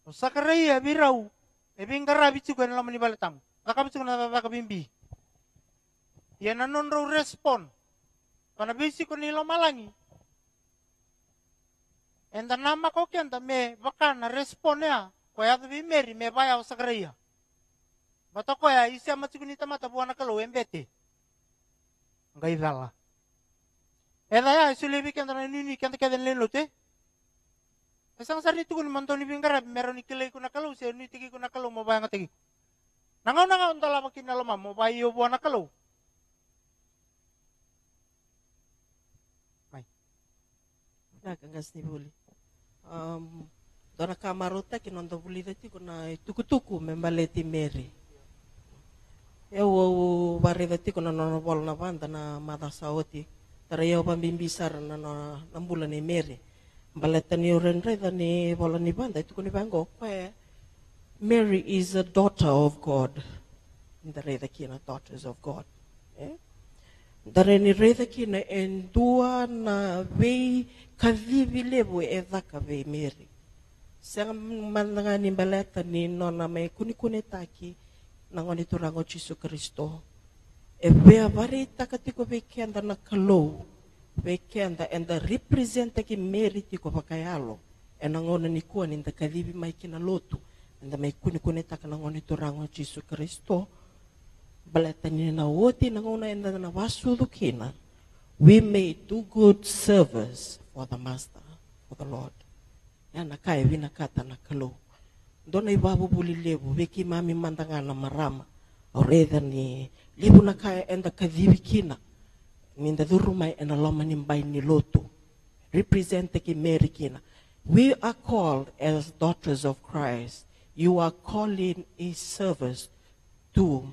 o sakraya bi rau e bi ngara bitiko na lamani balatang taka bitiko na tataka bimbi ya na non rau respon kana bisiko ni malangi Enda nama kau kian me bakana ya koya tapi meri me baya o sakraia bato koya isi ama tsikuni mata buana kalo embete ngai dala ela ya isu lebi kenda na nini kenda kenda lelo lote. esang sari tukun mantoni bingkara mero ni kele kuna kalo se ni tiki kuna kalo mo baya ngategi nangau nangau ntala makin lama mau baya yo buana kalo Nah, enggak sih boleh. dona kamarota ke nondo bulida ti kona tukutuku membale ti meri eu barida ti kona nono bol na banda na madasa oti tara eu pambimbisar na na na bula ni meri baleta ni renreda ni bola ni banda ti kona Mary is a daughter of God. Ndareda kina daughters of God. Eh? Ndarenireda kina endua na vei kadhivi lebu edhaka senga mandanga ni baleta ni nona me kuni kune taki nangoni turango Yesus Kristo e takati ko takatiko vekenda na kalou vekenda enda representa ki meri tiko pakayalo e nangona ni kua ni nda kadivi mai kina lotu enda mai kuni kune taka nangoni turango Yesus Kristo baleta ni na woti nangona enda na wasudukina we may do good service for the master for the lord kalo ndona ivavu vuli levu veki mami mandangana marama ni levu enda kadhivi kina ninda dhurumai ena loma ni mbai ni lotu ki meri kina we are called as daughters of Christ you are calling a service to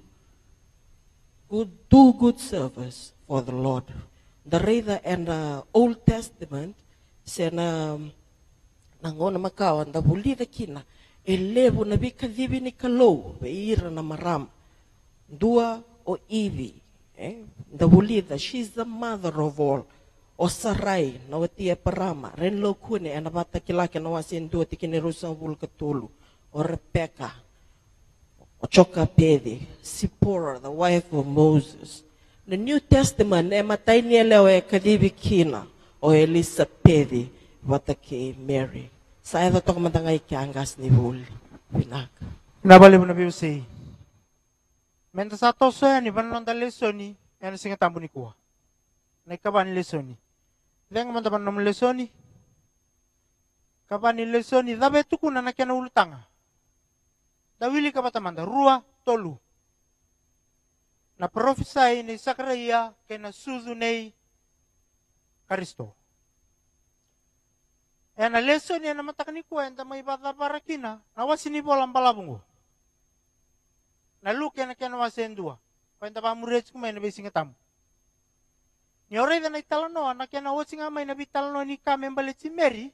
good, do good service for the Lord the rather and uh, Old Testament said. um, nangona makawa bulida kina elevo na vikathivi ni kalou veira na maram dua o ivi eh? she she's the mother of all o sarai na watia parama ren lo kune ana vata kilake na wasin dua tikini rusa vulkatulu o rebecca o choka pedi sipora the wife of moses the new testament e matai ni elewa e kadivi kina o elisa pedi watake mary Saya to mandangai ke angkas ni bul. Pinak. Nabali mo na biyo si. Menta sa to sa ni panon ta lesoni. Yan singa tambo ni kuha. lesoni. Deng man taban nom lesoni. Kapan lesoni dabe tukuna na kana ulutanga. Dawili ka patamanda rua tolu. Na profesai ni Sakaria ya, kena suzu nei ena eh, leso eh, ah. ni ena matakanikuwa enta maipataparakina na wasinipola mpalapung'o ah, na luke ena main wasendua kwenta pamureci kumaina besing'etamu nioraica na italanoa na kena wosing'amaina kame nikame mbaleci meri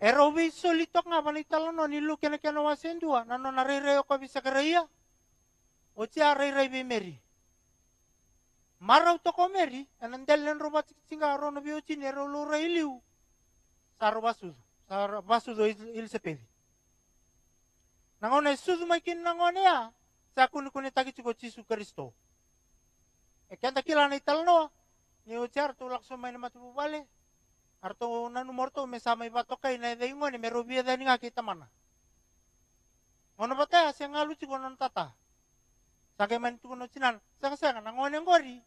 era ubeisolitok ng'apa na italanoa ni na ena kena wasendua nanona rairai okobisakaraia oci arairai pe meri meri utokomeri delen roba tsinga rono biotine rolo railiu saro basudo saro basudo il sepedi nangone sudu nangone ya sa kuni taki tsuko tsisu kristo e kenta kila na italno ni ujar tu lakso main matu bale arto nanu morto me sama ibatoka ina de ingone me rubia de ninga kita mana ngono bata ngalu tsuko non tata Sakai main tukono cinan, saka saka nangone ngori,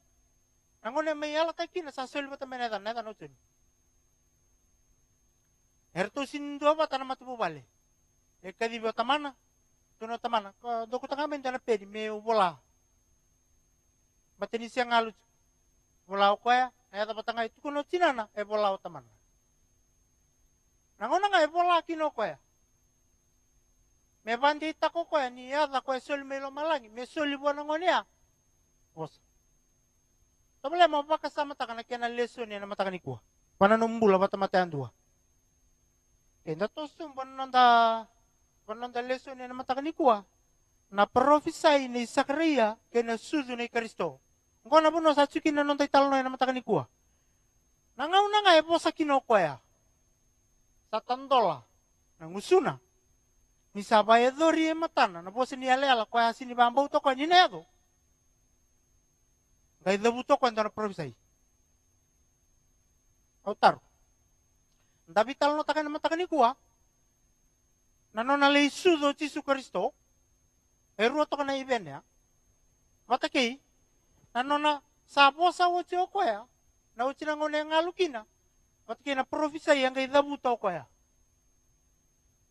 Nangone me yala ta kina sa sul bata mena dan neta nutun. Erto sin dua bata nama tu bale. E di bata mana? Tuna ta mana? Ka doku dana pedi me bola, Bata ni siang Bola oko ya? Naya ta bata ngai tukuno tinana e bola ota mana. Nangone ngai bola e kino oko ya? Me bandi ta koko ya ni ya ta e sul mei lo malangi. Me sul ibu ngone ya? Bosa mau pakai sama takana kena lesson ya nama nak ikut. Mana numbul apa ah. tamatan dua. pun tosum nanda, nanda lesson ya nama nak ikut. Na profesai ni sakria kena susu ni Kristo. Engkau nak bunuh satu na nanda italno yang nama nak ikut. Ah. Nangau nanga ya posa kinoko ya. dola, Nangusuna. Ni sabaya dori ya Na posa ni ale ala kwa hasini toko nina ya Daí debutou quando era provisei. Autaro. Tapi tal no takan nama kan ikua. Nano na leisu do Jesu Kristo. Eru to iben ya. Mata kei. Nano na sabo sawo wo Naucina koya. Na na ngone ngalukina. Mata kei na provisei yang kai debutou koya.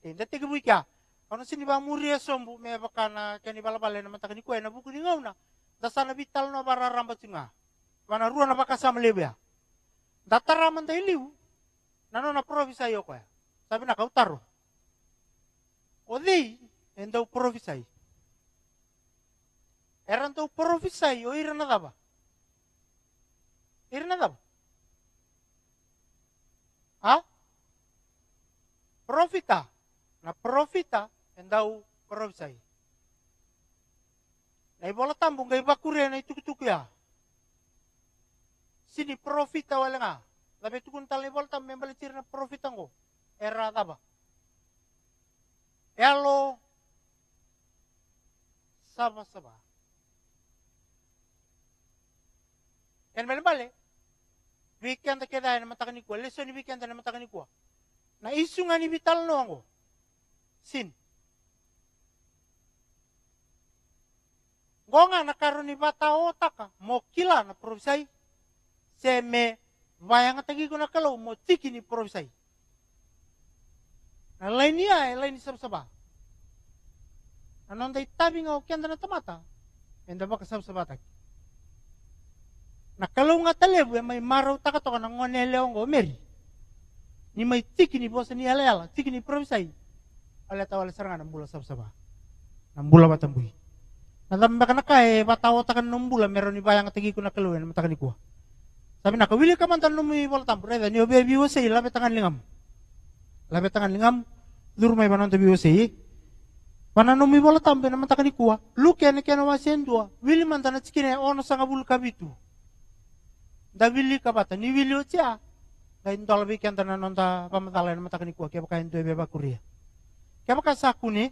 Inda e tege buika. Ono sini ba muria ya sombu me bakana kani balabale na mata kan ikua e na buku ni dasana vital no bara ramba tunga wana rua na baka sa melebia da manta iliu nano na provisa yo koya sabi na kautaro odi endau provisai eran tau provisai o irana daba irana daba ha profita na profita endau provisai Ai eh, bola tambung gai bakuri na itu kutuk ya. Sini profit awalnya. Tapi tukun tali ni bola tambung membeli cirna profit anggo. Era taba. Elo sama-sama. En mele bale. Weekend ta keda na mataka ni kuwa. Leso ni weekend na mataka ni kuwa. Na isu nga vital no anggo. Sin. Sin. gonga na karuni ibata otaka mo kila na provisay se me bayang tagi ko na kalau mo tiki ni provisay na lain laini ya, e lain saba sabsaba non dai tabi ngau kenda na tamata enda baka taki na kalau nga talebu e mai maro taka toka na ngonele ongo meri ni mai tiki ni bosa ni ala ala tiki ni provisay ala tawala sarangan bula sabsaba na bula batambuhi Nadamba na kai patawa takan nombula meron yang bayang tagi ko nakaluin matakan ni kuha. Sabi na kawili ka man tanong mo wala tampo reda ni obi biwa sei labe tangan lingam. Labe tangan lingam durmay banan to biwa sei. Panano mi wala tampo na matakan ni Luke ni kana wasen dua. Wili man tanat skine ono ka kabitu. Da wili ka bata ni wili ocha. Da indol bi kan tanan onta pamatala na matakan ni kuha kaya bakain to beba kuria. Kaya bakasaku sakuni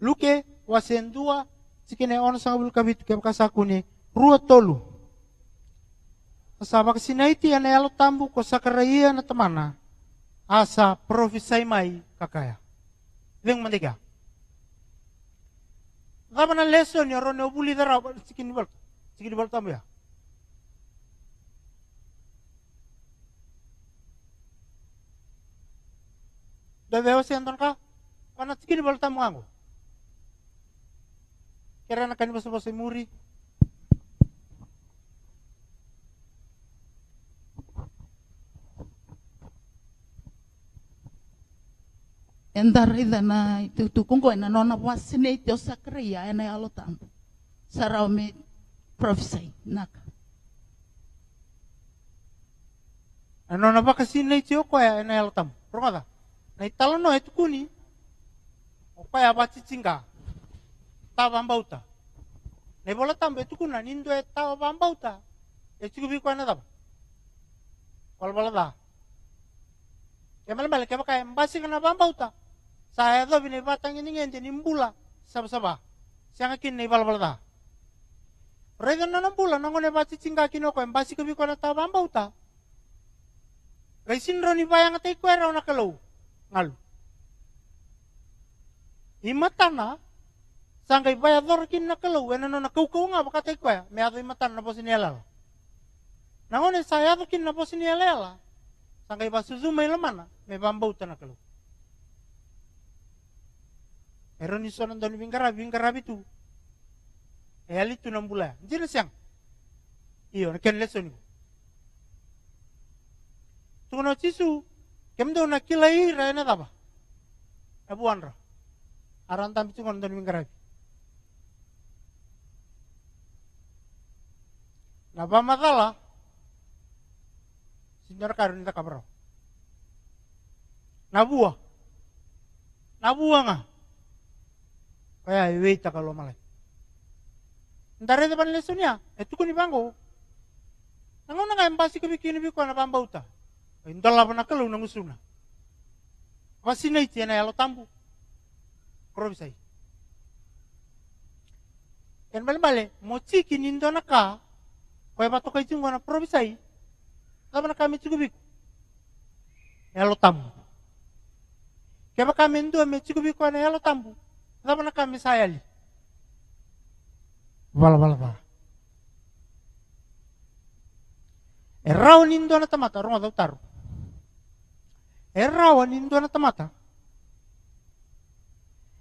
luke wasen dua sikine ona sangabul kabit kune rua tolu kasi naiti ane alo tambu ko sakaraya na tamana asa profisai mai kakaya veng mandega Ramana lesson yoro ne obuli dara sikini bal sikini bal tambu ya Dave wasi anton ka? karena sike bal tambu ngangu? kerana kan basa basa muri Entar itu na itu tukung ko nah, na nona wasine ito sa kriya ena alo tampo. Sarau nak prophesy naka. Ano na ba kasi na ito ko ya, ena alo tampo? Na italo no itu kuni. O kaya ba tawambauta ne bola tambe tukuna nindo e bauta. e tukubi kwa na taba wal bola da kemal mal ke baka mbasi kana bambauta saya e do bine batang ini ngendi nimbula sab saba siang kin ne bola bola da na na bula nangone bati cingga kinoko embasi kubi kwa na tawambauta Kaisin ro ni bayang atay kwera na kalaw. ngalu. Imatana, Sangkai baya dhor kin na kalau, wena na nakau-kau nga tei kwa, me ato imatan na posin na Nangone saya kin na posin yalala, sangkai basuzu may lamana, me bambau ta na kalau. Ero sonan doni bingkara bingkara tu. E ali tu nambula, jina siang. Iyo, ken leso ni. Tukono cisu, kemdo na kilai raina daba. Abu Anra. Arantam itu ngon doni bitu Napa masalah? Sinar karun tak kabro. Nabua. Nabua nga. Kaya iwi takalo malay. depan leso niya. Eto ko ni bango. Nangon na nga embasi ko bikini biko na pambauta. Indala pa nakalo nang usuna. Wasina tambu. kro bisay. Kan balik-balik, mochi kinindona ka, pro bisa i? Iya? ngwana probisai. kami cukup chikubiku. Elo ya, tambu. kami itu kami cukup chikubiku ana elo ya, tambu. kami saya li? Iya? Wala wala wala. Errao eh, nindo na tamata ronga dau taru. Errao eh, nindo na tamata.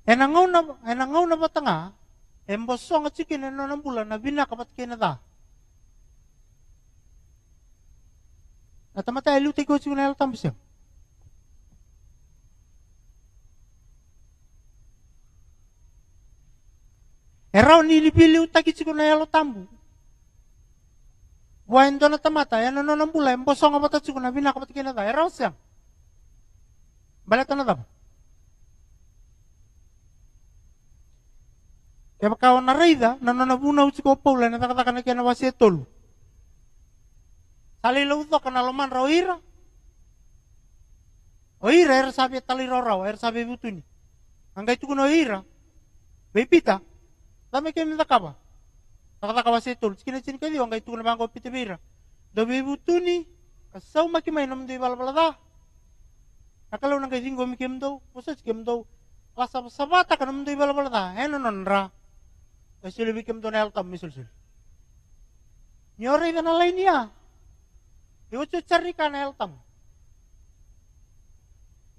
Enangau eh, na enangau na batanga. Embosong chicken na bulan na kapat kena dah. 頭第六第五十ぐらいだったんですよ。Erau ni dipilih utak isi kuna yalo tambu. Wain dona tamata ya nono nambula yang bosong apa tatsu kuna bina kapat kena ta. Erau eh, siang. Balik tanda tam. Ya bakawan na reida, nono nabuna usiko paula na takatakan na kena wasi kena loman rau ira. O ira er sabi rau raw, er sabi butuni. Angga itu kuno ira. Bepita. Dame kemi takaba. Takatakaba setul. Sikina sini kadi angga itu kuno bangko pita bira. Do bebutuni. Kasau maki mainom di balabalada. Nakalaw nang kasing gomi kem daw. kemdo. sikem Kasab sabata kanam di balabalada. Eno nonra. ra. daw na tam misul sul. Nyore alainya. Nyore ikan alainya cari kan eltam.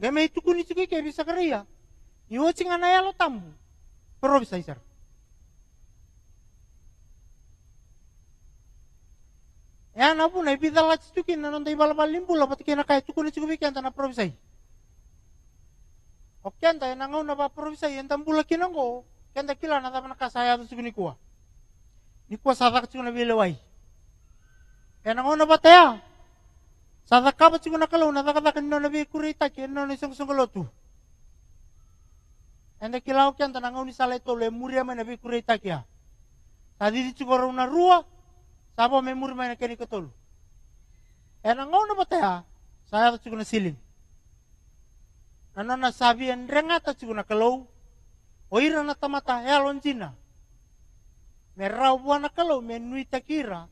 Gak mau itu kuni cuki kayak bisa kerja. Ya. Yocho nganaya lo tamu. Perlu bisa isar. Ya na pun na bisa lah cuki na nontai bal bal limbu lah kena kayak cukuni cuki kayak tanah pero bisa. Oke entah yang nangau napa perlu bisa yang tampul lagi nanggo. Kenta kila na tapan kasaya tu cuki kuah. Ni kuah Nikuah sahaja na Yang nangau ngono ba Sasa kaba chinguna kalau na taka taka no nabi kurita ke no ni sung tu. Ende kilau kian tanangau ni sale to le muria me nabi kurita kia. Ya. Tadi didi chukoro una rua sabo me muri me keni kotol. Ena eh, ngau na batea ya? saya tu chukuna siling. Anana sabi endrenga ta chukuna kalau oira oh, na tamata alon ya, lonjina. Me rau buana kalau me nui takira.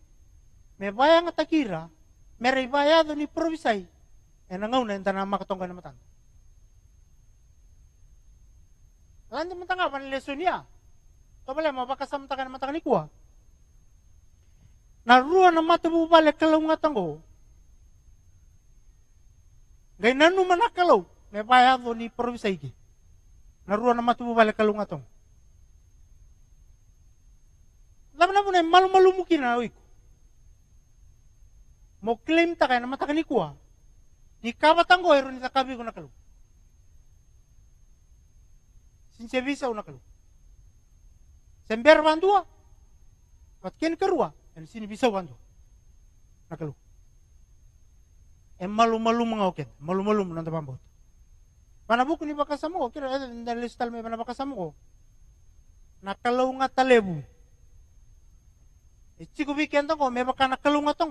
Me bayang takira merivayado ni provisay e nangaw na yung tanama katong ganamatan. Alam naman tanga, panleson niya. Kabala, mabakasam taka naman taka ni kuha. Naruan na matububalik kalungatan ko. Gainan naman nakalaw, may payado ni provisay ki. Naruan na matububalik kalungatan ko. Alam na na, malumalumukin na, mo claim ta kaya na mataklikwa ni kabatang ko ayro ni takabi ko nakalu sinsevisa ko nakalu sember bandua ken kerua en sini bisa bandu nakalu Em malu-malu mengauken, malu-malu nanti pambot mana buku ni bakasamu samo kira dari listal me mana bakasamu ko nakalaw nga talebu e chiko biken ko me bakana kalunga tong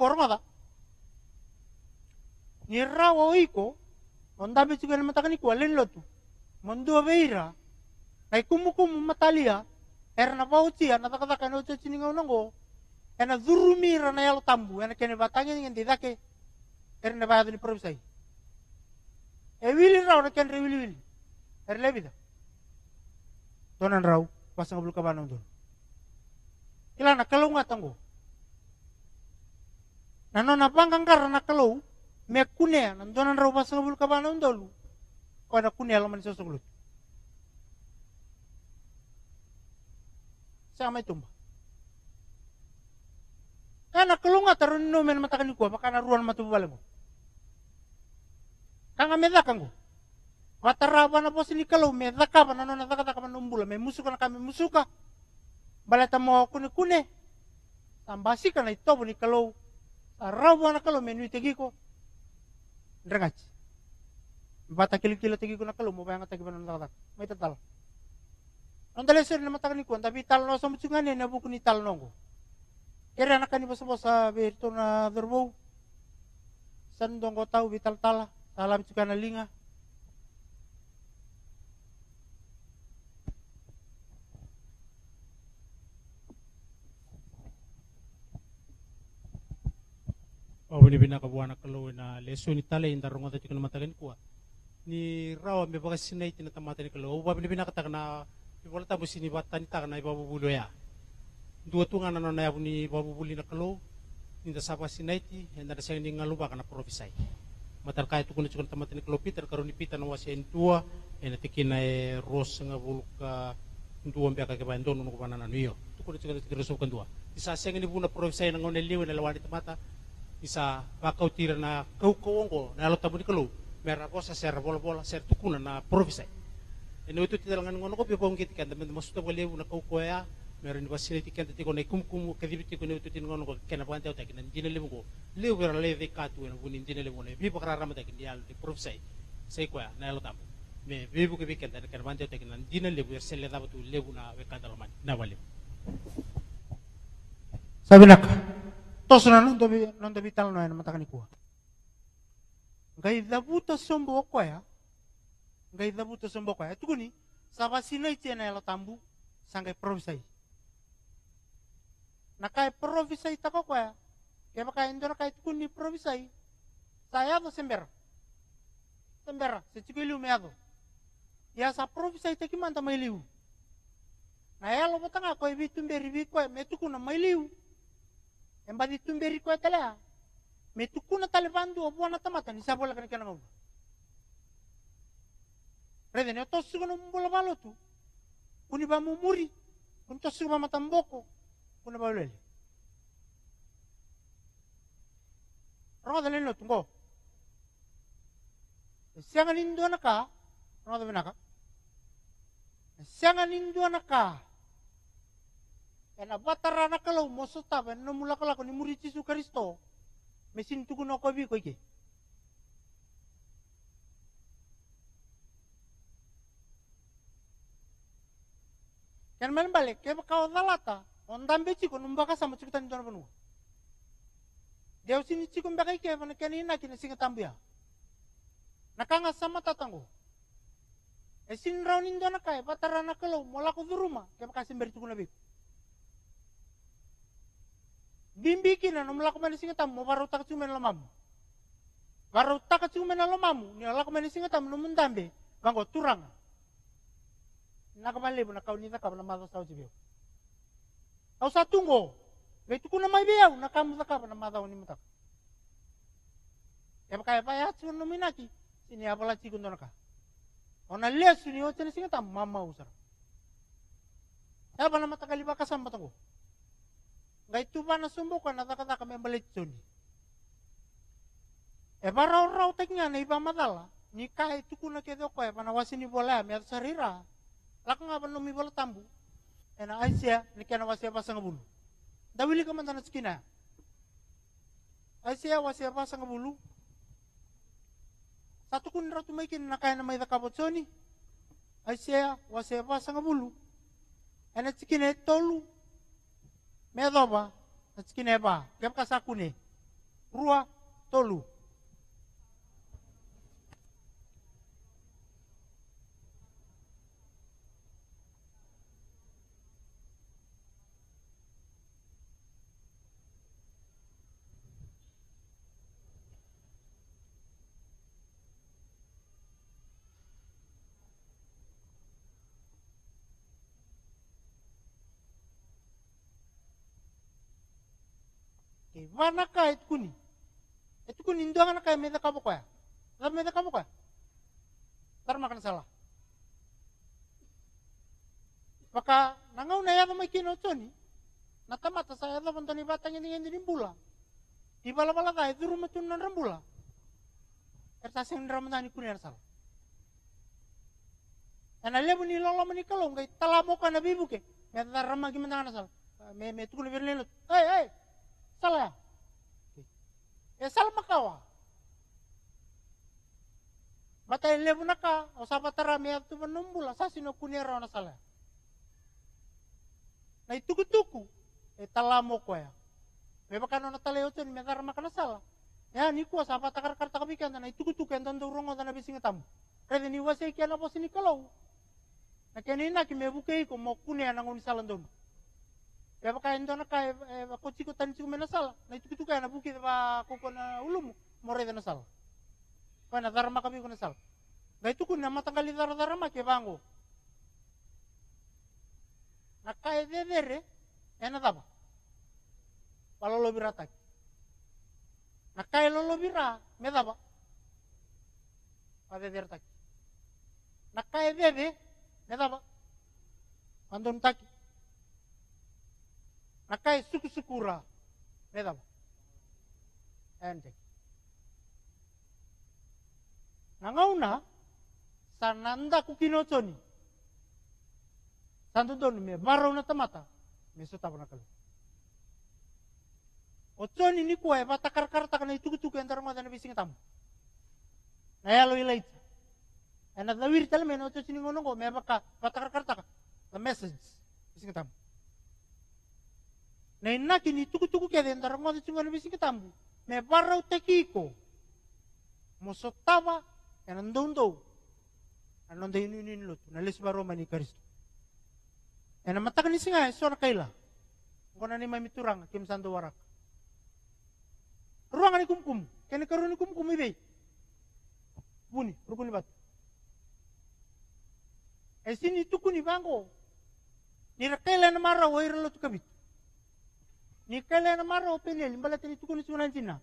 onda be ondabe juga ni kualen lotu a beira nai kumu kumu matalia er na pautia na takata kana ngau nango ena ra na yalo tambu na kene ni ngin dake, er na bayadu ni probisai e wili rau na kene wili wili era lebida donan rau pasang bulu kabana don ilana kalau ngatanggo Nano napangkang karena me kunea nan donan rau pasang bulu kabana undalu kune kunea man so sama itu mbak kana kalunga tarun no men matakan apa makana ruan matubal mo kanga meda kango rawa na posili kalau meda ka bana no zaka kata kaman umbula me musuka na kami musuka balata mo kune kune tambasi kana itu ni kalau rawa na kalau menuitegi ko dragaj bata kilo kilo tagi guna kalu mo bayang tagi banon tak may tatal ang dala sir na matakan kuan tapi tal no sa mutungan ya, ni buku ni tal nongo kere anak kani basa basa berto na derbo sandong ko tau vital tala salam juga na linga o ni bina ka buana kalo na leso ni tale inda rongo tati kana matagan kuwa ni rawa me baga sinai na, tamata ni kalo ba ni bina ka takana ni bola tabu sini ba tani takana ba bubulo ya dua tunga na ya na yabu ni ba bubuli na kalo ni da sapa sinai ti inda da sangi ngalu ba kana profisai matar kai tu kuna cikana tamata ni kalo peter karo ni peter na wasi en ya tua en tikina e ros nga bulka ndua mbia ke ba ndono no na niyo tu kuna cikana tikira sokan dua isa sangi ni buna profisai na ngone liwe na lawani tamata isa bakau tira na kau ongo na lo tabu dikalu merah kosa ser bola bola ser tukuna na profisa eno itu tidak ngan ngono kopi pom kiti kan teman maksudnya boleh na kau koya merah ni basile ti kan tiko na kum kum kadibi tiko na itu tingono ko kena bukan tau takin dan jine lebu ko lebu bera leve katu na bunin jine lebu na bi pakara rama takin dia di profisa sei koya na lo tabu me bi bu kebi kan tani kan bukan tau takin dan jine lebu er sele tabu tu lebu na wekadalaman na wale Sabinak tosona nondobe nondobe talo na namataka nikuwa zabuto sombo okwaya ngaithavuto sombo ya. tukuni savasina itie na elo tambu sangai provisai na kai provisai tako Ya keba kai ndora kai tukuni provisai sayado sembera sembera sechikiliu meado ya, ya sa provisai tekimanta mailiu na elo ya botanga koi bitumberi bikwe metukuna mailiu en vez de tumberi me tukuna talibandu a tamata ni sabola kana kana ngau rede ne to sugo mbola balo tu kuni ba mumuri kuni to sugo ba matamboko kuni ba lele roda len lo tungo sianga ven roda benaka sianga lindona ena batarana kalau mosuta tava ena mula kala koni muri tisu kristo mesin tuku no kobi koike kan men balik ke kau dalata ondam beci kon umbaka sama cikitan don benu Dia sini cikum bakai ike ken ina kini singa tambia nakanga sama tatango Esin raunin dona kai, batarana kalau mola kuduruma, kaya kasih beri tukun lebih. Bimbi no anu mlako mani singa tamu baru tak cuma lamamu. Baru tak lamamu ni lako mani singa tamu no mundambe bango turanga. Naka mali nakau ni na mazo sa jibio. Au satungo. tuku na mai na nakamu taka na mazo ni mutak. Ya pakai apa ya cuma nominaki. Sini apalah cikun donaka. Ona lesu ni o tene singa tamu mama usara. Ya bana mata kali nga ituba na sumbukan natakataka membelechoni eba eh, raurau tekngana eh, iba madala ni kai tukuna kedoko eba na wasini bola mi sarira laka nga ba nomi bola tambu ena aisia ya, ni kena wasia basa Da dawili ka mandana skina aisia ya, wasia sanga bulu, satu kun ratu maikin na kaya na mai dakabotsoni aisia ya, wasia basa bulu. ena skina tolu medova na tsikina eba gavaka sakune roa tolu mana kah et kuni et kuni ndoanga na kah meda kapo kaya la meda kabo kaya tar makan salah maka nangau na yada mai kino toni na tamata sa yada pantoni batang ini ini bula di bala bala itu rumah tunan rimbula ndra ramadani kuni ersalah Ana lebu ni lolo ni kalong kai talamoka na bibuke. meda tarama gimana na eh, Me me tukul virlelo. ai ai Salah. E eh, sal makawa. Mata ele munaka o sapatara me tu menumbul kunia kunera ona sala. Na ituku-tuku e eh, talamo koya. Me bakan ona tale otu ni megara makana sala. Ya ni kuwa sapa takar karta kabikan na itu tuku en tondo rongo dana bisinga tamu. Rede ni wase kiana kalau. Na kenina ki me buke ko mo nangun sala vavakaenda nakae vakotiko tanitiko mena sala na itukutuku ena buki vakoko na ulumu moreve na sala vaena dharamaka viko na sala na ituku na matangali dharadharamake vango nakae vevere ena nak valolovira taki lo lolovira me tak nak taki nakae veve me apa vandonu tak nakai suku sukura neda ba ende nangauna sananda kukinochoni santudoni me marauna tamata me sotabona kalu ochoni ni kuai ba takar takana itukutuku entar ngoda na bising tamu na yalo ilaita ena dawir talme na ochoni ngono go me baka ba takar the message bising tamu na te tunga tukutuku ke den darang wanda tunggal besi ketambu me barau tekiko mosotawa enandondo anonde e inunin lotu na lesu baroma ni karisto ena mataka ni singa e sona kaila ngona ni mami turanga kim sando warak ruangan ni kum kene karuni kumkum ibe buni rukuni batu esini tuku bango ni kaila na mara ira lotu na maro upelele mbala tani tukuni sunanjina.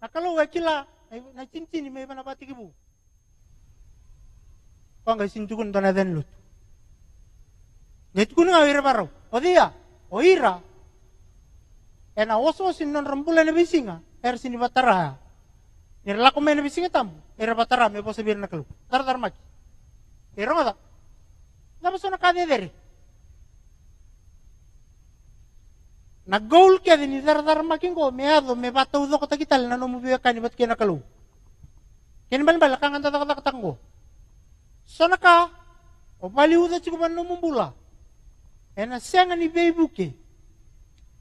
Nakalo wakila na cincin me bana pati kibu. nga sin tukun tana den lut. Ne tukuni wira baro. Odia, oira. Ena oso sin non rambula ne bisinga. Er sin batara. Ner lako me ne bisinga tamu, Er batara me posebir nakalu. Tar tar maki. mana? ngada. Nama sona kadedere. Na goal kaya din idardar makin ko, may ado, may bataw do kata kital, na nomu ka ni ba't kinakalo. Kinibal bala, kang ang tatakatakatang ko. So naka, o paliw da chikuban numumbula. E na siya nga ni Beibuki.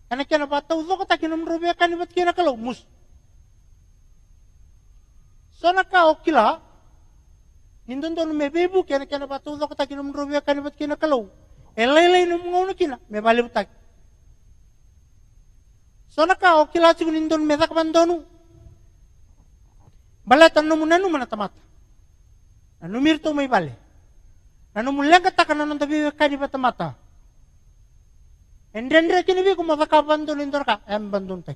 E na kaya na bataw do kata kinumubiya ka ni ba't kinakalo. Mus. So naka, o kila, nindon doon may Beibuki, na kaya na bataw do kata kinumubiya ka ni ba't kinakalo. E laylay numunaw na kina, may baliw tayo sonaka okilasi gunin don meza kaban donu bala mana tamata anu mirto mai bale anu mulang katakan anu tapi kadi pata mata endre endre kini bi kumaza kaban donu ka em bandun tek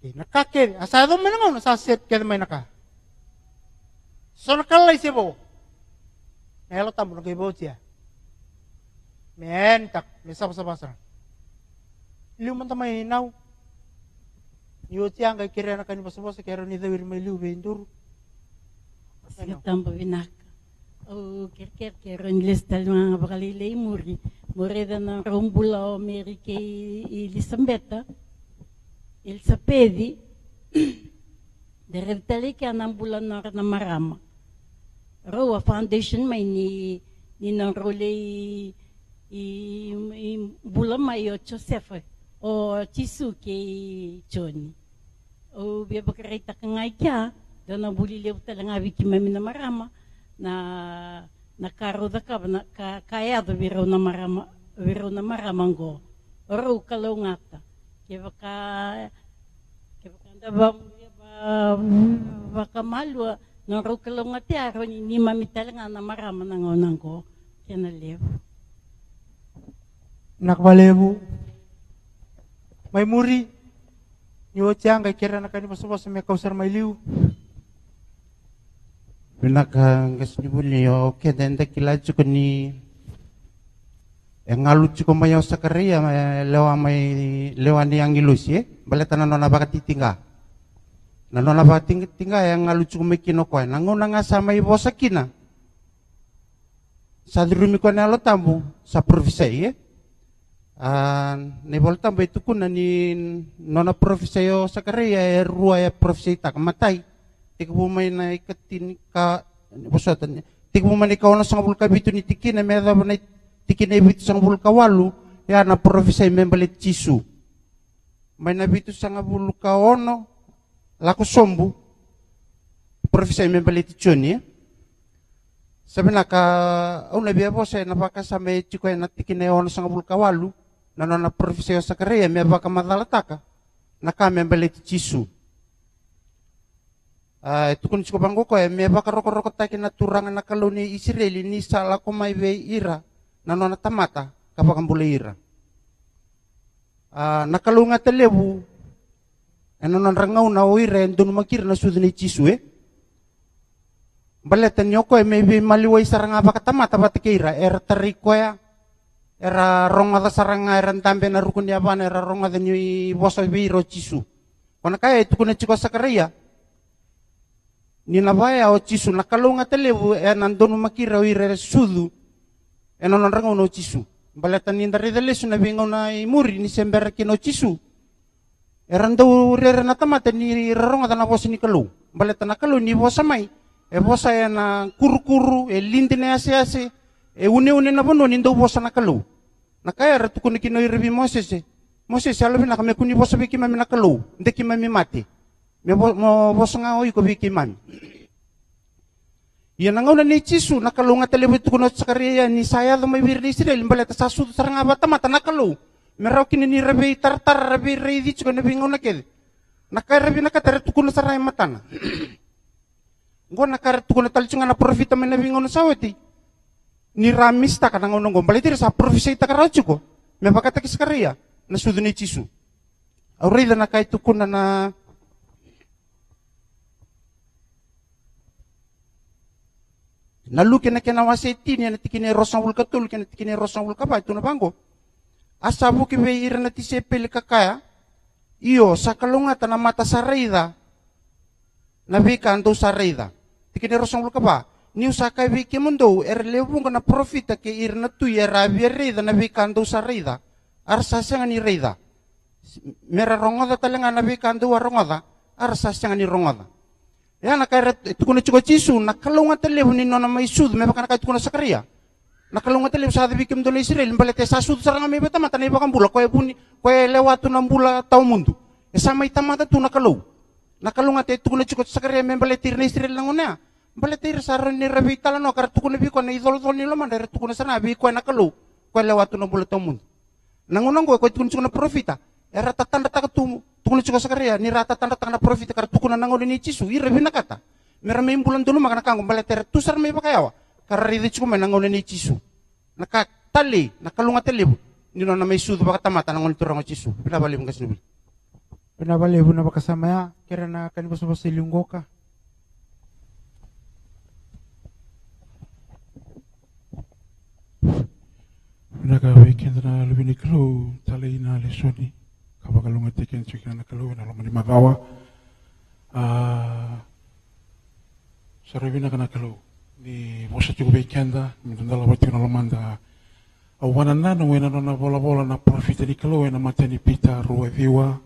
di nakake asa do menang anu sa set ke mai nakah sonaka lai sebo elo tamu nakai bo tia mesap sapa liu manta mai nau ni o tianga kere na kani basa basa kere ni dawir mai liu bei nduru tamba vinaka o kere kere kere ni les taluanga bakali lei muri muri dana rombula o meri ke i lisambeta il sapedi de revitali ke anambula na marama roa foundation mai ni ni i, i bula mai o o oh, tisu ke choni o oh, bia bakarita ngai kia dona buli leu talanga wiki mami na marama na na karo da ka na ka kaya do biro na marama biro na marama ngo oro kalau ngata ke baka ke baka da ba baka na oro kalau ngate aro ni ni mami talanga na marama na ngo nango kena levu nakvalevu mai muri nyo ga ya, kira na kani pasu pasu me kausar mai liu binaka sini buni yo ke denda kila cuko ni ngalu cuko mai yo sakaria lewa mai lewa ni yang ilusi bale tana nona bakati tingga na nona bakati tingga yang ngalu cuko mai kino koe eh. nango sama ibo sakina sadrumi kona lo tambu sa an ne volta be nona profesayo sakaria ya, e ya, rua e ya profesai tak matai tik bumai na ikatin ka bosotan tik bumai ka sang bulka bitu ni tikina me da na tikina bitu sang bulka walu ya na profesi membele cisu mai na bitu sang bulka ono laku sombu Profesi membele ticioni ya Sabi naka, una biya po sa napaka sa may chikoy ono sang bulka walu, nano na profesa yo Sakaria me baka madalataka na kame mbeleti cisu uh, tukun siko bangoko e me baka roko roko taki na turanga na kaloni e ni sala ira nano tamata kapakambule ira uh, na kalunga telebu enon rangau na oira endun makir na sudni cisu e eh? Baleta nyoko e mebe maliwai saranga baka tamata batikira er tarikoya era ronga da saranga era ntambe na rukun ya bana era ronga da nyui boso biro chisu ona kai tu kuna chiko sakaria ni na o chisu na kalonga telebu e na ndonu makira o ire sudu e non ranga ono chisu balata ni ndare da lesu na binga na imuri ni sembera kino chisu era ndau rere na tamata ni ronga da na boso ni kalu balata na kalu ni bosa mai e bosa e na kuru kuru e lindine ase ase e une une na bono nindo bosa na kalu na kaya ratu kuni kino iribi Moses e Moses alo bina kame kuni biki mami na kalu nde mami mati me mo bosa nga oi man, iya mami Ia nangau na nechisu na kalu nga tele tuku kuno sakaria ni saya do mai birli Israel mbale ta sasu saranga bata mata na kalu merau kini ni rebe tar tar rebe rei di chuka nabi ngau na kede na kai rebe na katare tu kuno saranga matana gua na kare tu kuno tali profita nabi ngau saweti niramista kana ngono ngo mbali tiri sa profesi takarajuko mepakata kisakaria ya, na suduni cisu aurida na kai tukuna na na na kena wasetini na tikine rosan wul katul kena tikine rosan wul kapa itu na bango asabu ke be ira na tisepele kakaya iyo sakalunga tana mata sarida na bika antu sarida tikine rosan wul kapa niu sakai viki mundo er lebu kana profita ke irna tu ya rabia rida na vikando sa rida ar sasenga ni rida mera rongoda talenga na vikando wa ar sasenga ni rongoda ya na itu tukuna chuko chisu na kalunga telebu ni nona mai sud me bakana kai sakaria na kalunga telebu sa viki mundo le israel mbale te sasud saranga me beta mata ne bula koe buni koe lewatu na mbula tau mundu esa mai tamata tu na kalou na kalunga te tukuna chuko sakaria me mbale tirna na langona mbaletir sarani rabitala no kartukuni biko na izolzoni lo mandare tukuna sana biko na kalu kwa lewatu no bule tomun nangunango kwa tukuni tukuna profita era tatanda takatumu tukuni tukuna ya, ni rata tanda takana profita kartukuna nangun ini cisu irebina kata mera me imbulan dulu makana kango mbaletir tusar me pakayawa karridi tukuma nangun ini cisu naka tali nakalunga telibu nino na may sudo pakatamata nangoni turango cisu pinabalim kasnubili pinabalim na bakasamaya kira na kanibos basilinggoka nagawe kendana lubini kelu talina lesoni kabakalunga teken cikana kelu na di magawa ah, sarawina na kelu ni bosa cukup ikenda mendala wati na lomanda na nana wena nona bola bola na profita di kelu wena mateni pita ruwe viwa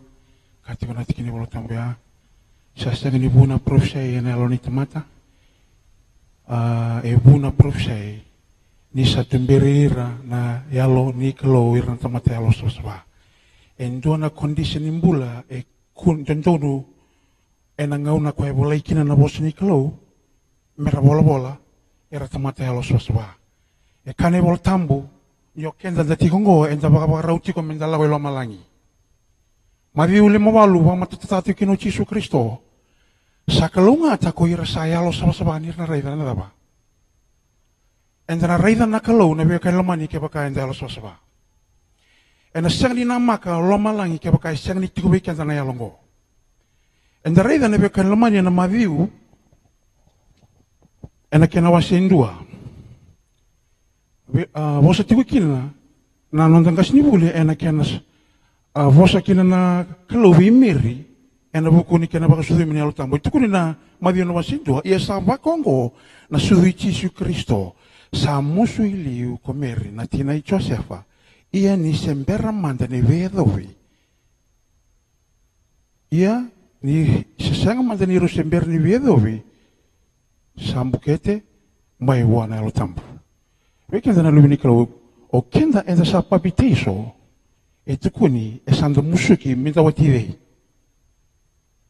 kati wana tikini bola tambea ya. sasang ni ah, eh, buna profsai yana loni temata e buna profsai Nisa temberira na yalo ni keloir na tamata yalo soswa. En kondisi ni mbula e kun tentonu ngau e na kwe bola ikina na bos ni kelo mera bola bola era tamata yalo soswa. E kane bol tambu yo kenda dati kongo en tabaka baka rauti ko mendala welo malangi. Mari ule mawalu wa matatati kino Yesus Kristo. Sakalunga takoira rasa lo sama-sama nirna raivana daba. and na a na kalau na bia kai lomani ke baka and alos wasaba and a sangni na maka lomalangi ke baka sangni tiku bia kan na yalongo and raida na bia kai lomani na maviu and a kena wasendua vosa tiku kina na nondan kasni bule and a kenas uh, vosa kina na kalau vi meri ena bukuni kena baka sudhi mini alo tambo. Tukuni na madhi ono wasindua, ia sa bakongo na sudhi Yesu Kristo. sa musu i liu ko mery na tinai josefa ia ni se bera mada ni veiyacovi ia ni se sega mada ni rau se bera ni veiyacovi sa bukete mai vua na yalo tabu vei keda na luve ni kalou o keda eda sa papitaiso e tukuni e sa damusuki eii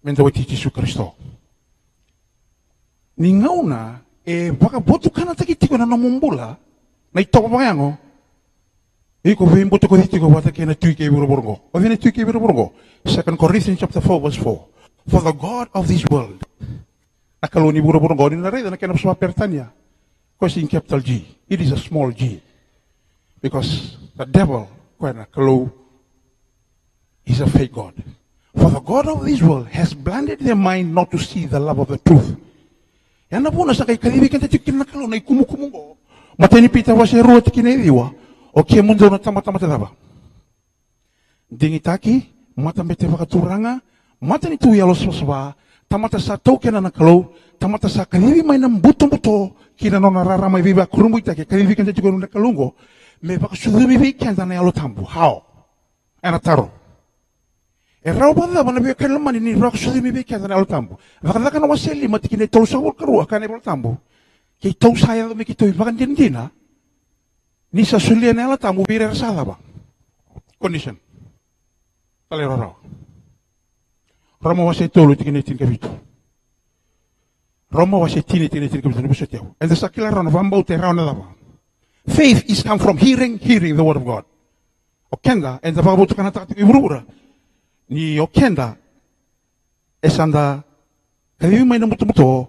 meda wati jisu karisito ni gauna e eh, bwakabotukana takitikona na mumbula na itogo bwango iko vim botoko titiko watake na tuike boroborgo ovine tuike boroborgo second corinthians chapter 4 verse 4 for the god of this world nakaloni boroborgo ni nareda na kena swa pertania question capital g it is a small g because the devil kwena kalo is a fake god for the god of this world has blinded their mind not to see the love of the truth yana pona sakai kadiri kenta tikina kalau nai kumu kumu mateni pita wase roa tikina wa. oke munzo na tama tama tadaba dingi taki mata mete turanga, mata ni tu yalo soswa tamata sa token na kalau tamata sa kadiri maina mbuto mbuto kina nona rara mai viva kurumbu itake kan kenta tikina kalungo me wakasudumi vi kenta na yalo tambu hao Ana taro. Erau pada mana biar kalau mana ini rock sudah mimpi kita nak tambo. Bagaimana kalau masih lima tiga ini tahu sahul keru akan ini tambo. Kita tahu saya tu mimpi tu bagaimana jenis dina. Nisa sulia ni ala tambo biar rasa apa? Condition. Kalau rara. Roma masih tahu tiga ini tinggal itu. Roma masih tini tiga ini tinggal itu. Nampak setiau. And the sakila rana vamba utera rana apa? Faith is come from hearing, hearing the word of God. Okenga, and the Bible tukana tati iburura. ni niyokenda esanda kavivi maina kavivimaina kina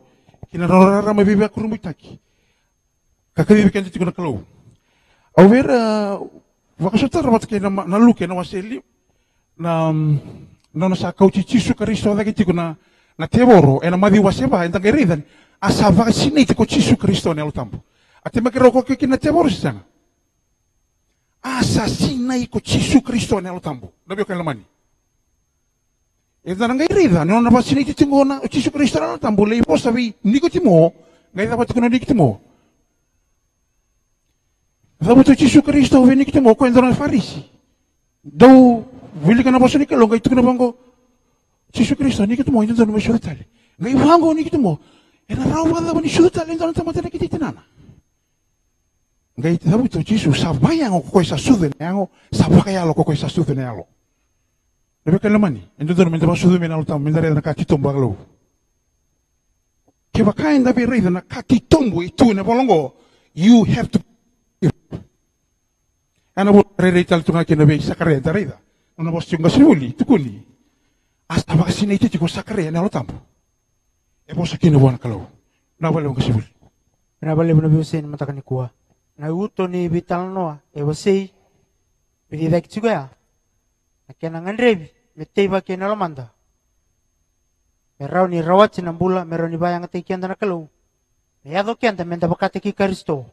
kinarorara mavivi akuru muitaki kakavivi kende tikuna kalau auvera vakasotara vatakena na luke na waseli na mm, na na sakau cicisu karisto dake tikuna na tevoro ena mavi waseva enda geredan asa vakasine tiko cisu kristo ne alutampo atema keroko kina tevoro sisanga asa sina iko cisu kristo ne alutampo nabio kalamani Eza nangai reza, nona basini ti tingona, o tisu kristo na tambule ipo sabi, niko timo, ngai dapat kuna dik timo. Dapat o tisu kristo veni ki timo, ko endona farisi. Dau, vili kana basini ke longai tukuna bango, tisu kristo niko timo, endona me shuru tali. Ngai bango niko timo, ena rau wala wani shuru tali, endona tamatele ki titinana. Ngai dapat o tisu, sabayang o koi sasudene ango, sabayang o koi sasudene ango. ebekelemani endodo mende basudu mena utam mendare na kati tombo aglo keba kain dabe reida na kati tombo itu ne bolongo you have to ana bo rere tal tunga kena be sakare ta reida una bo tunga sibuli tukuni asta ba sine ite tiko sakare na lo tambo e eh, bo sakine bo na kalo na bale bo sibuli sen matakani kuwa na vital noa e eh, bo sei Bidi juga ya? nakenang'andre evi meteivakeinalomanda merau ni rawat sinambula merau ni bayang te kianda do kian kianda menta bakate ki karisto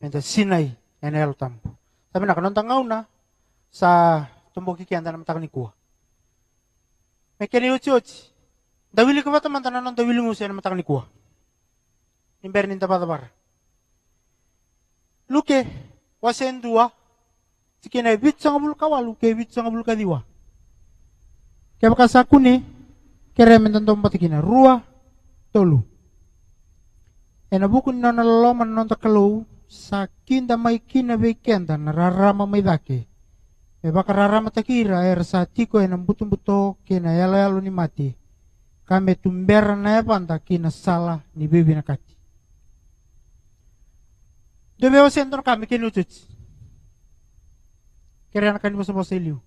menda sinai enel tampo tapi nonton ngauna sa tumbo ki kianda mata kani kua mekeni uci uci dawili tana nonton dawili ngusi mata kani kua nimber ninta bara luke wasen dua sikene bitsanga buluka walu ke bitsanga buluka diwa ke baka sakune kere mentonton patikina rua tolu ena buku nona loma nonta kalou kina maikina kenda na rarama dake e baka rarama takira er satiko ena butun buto kena yala yalo ni mati kame tumbera na epanta kina sala ni bibi na kati Debe o sentro kami ututsi. Kaya na kanimo sa Moselyo.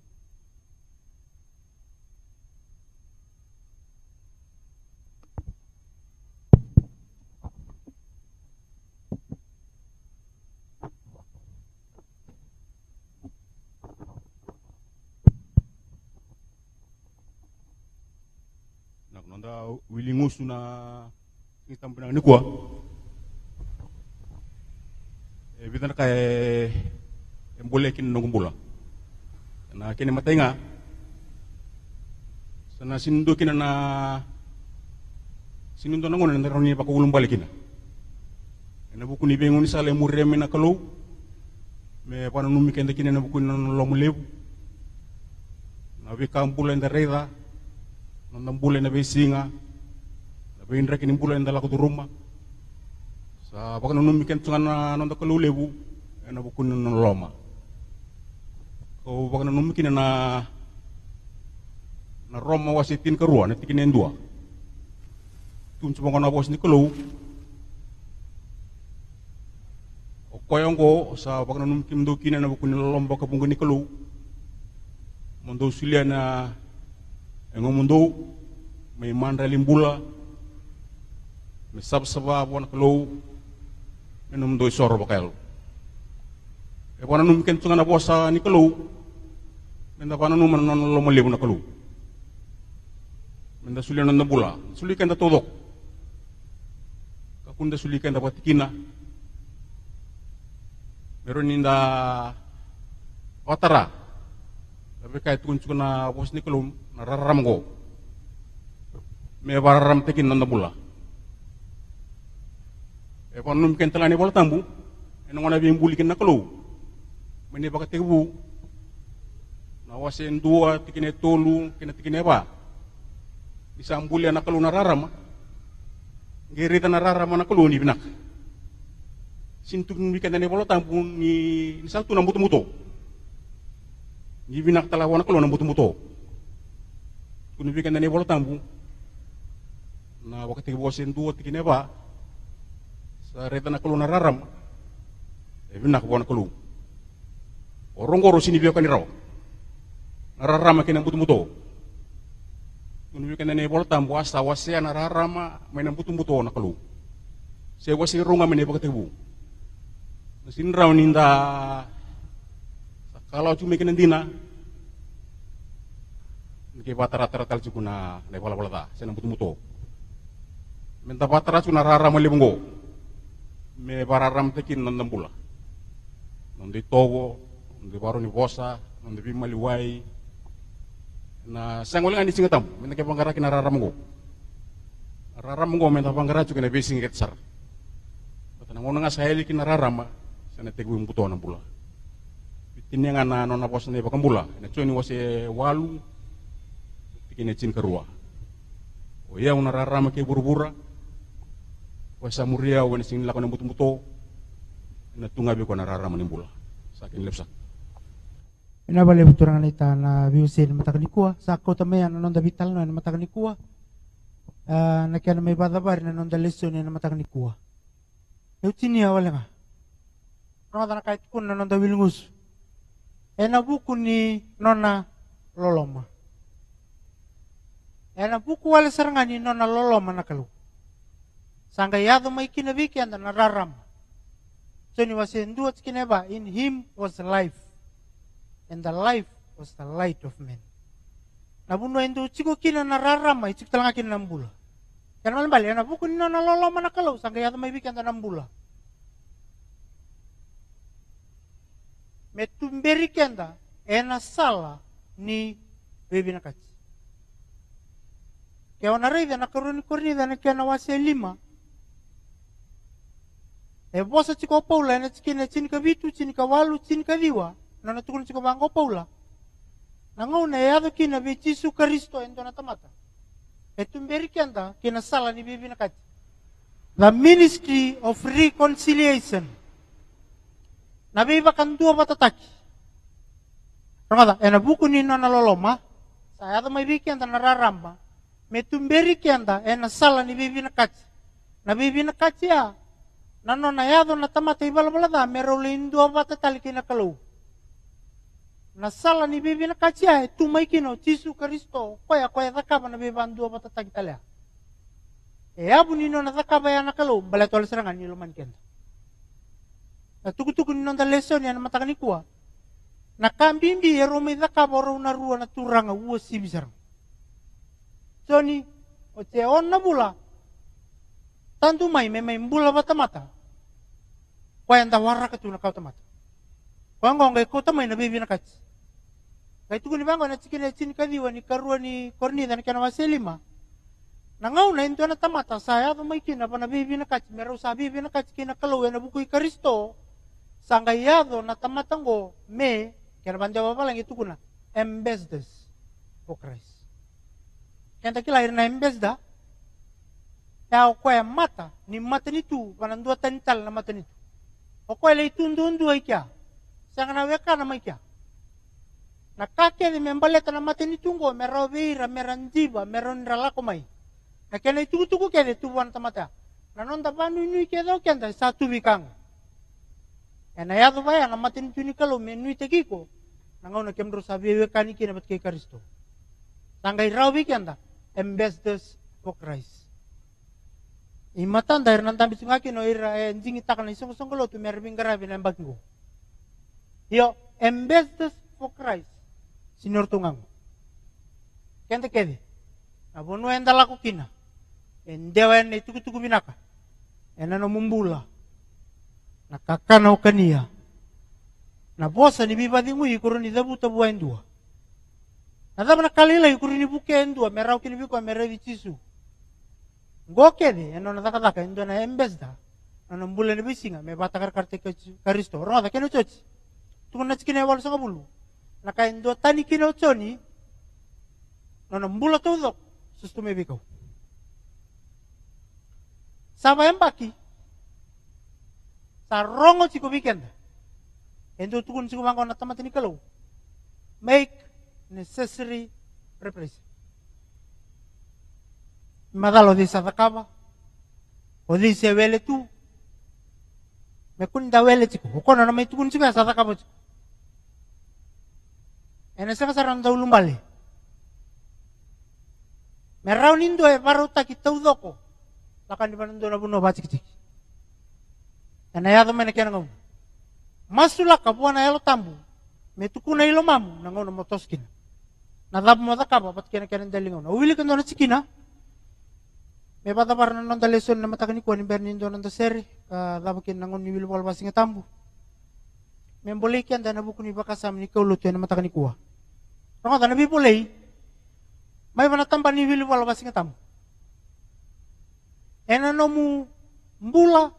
nakwanda wilingusu na eh, itambunangani kuwa e, vitana ka e, embole kini nongumbula na kene matenga sana sindu kina na sinundo na ngona ndaro ni bako ulum balikina na buku ni bengu ni sale murre me na me pana numi kende kina na buku na lebu na be kampula nda reda na ndambule na be singa na be indra kini mbula nda lako rumma sa baka numi kende tungana na ndako lebu na buku na ma o wakana no mungkin na na roma ka karua na tikin en dua tun cuma kana bos ni kelo o oh, koyong ko sa wakana no mungkin do kina na bukun lomba ka pungani kelo mondo sulia na mondo may mandra limbula may sebab wan kelo menom do isoro bakalo e bona num ken na bosa ni men da wana num non lo mo na men da suli non na bula suli ken da todok kakunda suli ken da batikina meron ninda watara tapi tsunga na bos ni na raram go me bararam tekin na bula e bona num ken ni bola tambu en ngona bi mbuli ken naklo mene baka tebu na wasen dua tikine tolu kena tikine ba disambuli anak kalu nararama gerita nararama anak kalu ni binak sintu ni kena ne bolo ni ni satu nambutu muto ni binak tala anak kalu nambutu muto kunu bi kena ne bolo tambu na tebu wasen dua tikine ba sa reta na kalu nararama e eh, binak bona orongoro sini biyo kani raw nararama kena butu buto tunu biyo kena nebol tam wasa wasea na rarama mena butu buto na kalu se wasi runga mena baka tebu rau raw ninda kalau cuma kena dina ke batara tara tal cukuna nai bola bola ta sena butu buto menta batara cuna rarama lebungo me bararam tekin nandambula Nanti togo nde baro ni bosa nde bi mali wai na sangol ngani singa tam men ke bangara kina raram go raram go men ta bangara tu kina be singa ket sar batana ngona nga saheli kina raram sana tek mbuto na bula bitinnya na nona bosa ne bakam bula na choni wose walu tikine cin kerua o oh, ya una raram ke burbura wasa muria wani sing lakon mbuto mbuto na tunga be kona raram ni bula sakin lepsak ina bale buturang nita na biusin matakanikuwa sako tamaya na nonda vital no na matakanikuwa uh, ah, na kia na may bari na nonda lesson na matakanikuwa eutini awale nga nonda na kait kun na nonda wilngus ena buku ni nona loloma ena buku wale saranga ni nona loloma na kalu sanga yadu mai kinaviki anda na raram so ni wasenduat kineba in him was life and the life was the light of men nabunua endu chiko kina na rarama ichik talanga kina nambula kana malbali na buku na lolo mana kalau sanga yata mai biki anda nambula metumberi kenda ena sala ni bebi nakati Kaya ona reida na karuni kornida na kena wase lima e bosa chiko paula na chikina chini ka vitu walu diwa na natukulichika bango paula nangau na yado kina be jisu endo na tamata beri kenda kina sala ni bibi na kati the ministry of reconciliation na biba taki. matataki ramada ena buku ni na loloma saya ada mai biki anda nararamba metumberi kenda ena sala ni bibi na kati na bibi na kati ya nano na yado na tamata ibala balada merolindu abatatali kina kalau na sala ni bebe na katia e tumai kino tisu kristo koya koya zakaba na bebe andua bata talia e abu nino na zakaba ya kalo bala tole serangan ni loman kenta na tukutuku nino da lesoni ana matakani kua na kambimbi e rome zakaba ro na rua na turanga ua sibi serang oce o te onna bula tantu mai me mai bula bata mata koya nda warra na kau tamata Wangong e kau tamai na bibi na kats kaitukulivanga wanatsikile chini kaviwa nikarua ni kornitha nikana wasilima nangau na intu ana tamata saya tu mai kina pana bibi na kachi meru sa bibi na kachi kina kalau na buku karisto sangai yado na tamata ngo me kena banja bapa lang itu kuna ambassadors for Christ yang taki lahir na ya o kwa mata ni mata ni tu pana dua na mata ni tu o kwa le itu ndu ndu ikia sanga na weka na mai na kake di membaleta na mateni tungo mera veira mera njiba mera nrala komai na kena itu tuku kede tubuan tamata na vanu banu nui kedo kenda satu bikang ena yado baya na mateni tuni kalau ite kiko na ngau na kemdro sabiwe kani kena bat ke karisto tanggai rawi kenda ambassadors for Christ imatan dair nantam bisungaki no ira enjing takana isong-song tu merbing karabi na mbakigo yo ambassadors for Christ Sinur tungang. Kente kede. Abono enda laku kina. Endewa ene tuku tuku binaka. Ena no mumbula. Na kakana okania. Na bosa ni biba dingu ni tabu endua. Na dabu na kalila ikuru ni buke endua. Merau kini biko merevi chisu. kede. eno na zaka zaka endua na embesda. Ano mumbula ni bisinga me batakar karte karisto. Ronga zake no chochi. Tukun na chikine walu sanga bulu na do tani kina otsoni nono mbula touzok me biko sama baki sa rongo tsiko bikenda endo tukun tsiko mango na tamati ni kalo make necessary replace. madalo di sadakava odi se vele tu me kunda wele tsiko okono na me tukun tsiko sadakava tsiko Enesa saran taulum bale. Merau nindo e paruta kita udoko. Lakan di panando na buno batik tik. Ena ya to menekena ngau. Masula kapuana elo tambu. Metukuna ilo mamu na ngau na motoskina. Na dap mo da kapa kena kena ndeli ngau. Na uwili kendo na sikina. Me pata parana nonda lesion na matakani kuani bernindo nonda seri. Ka dapakin nangon niwil wal basinga tambu membolehkan dana dan abu kuni bakasa menikau yang mata kani kuah. Rangka dana bi boleh. Mai mana tampan ni vilu wala basing tam. Ena nomu mbula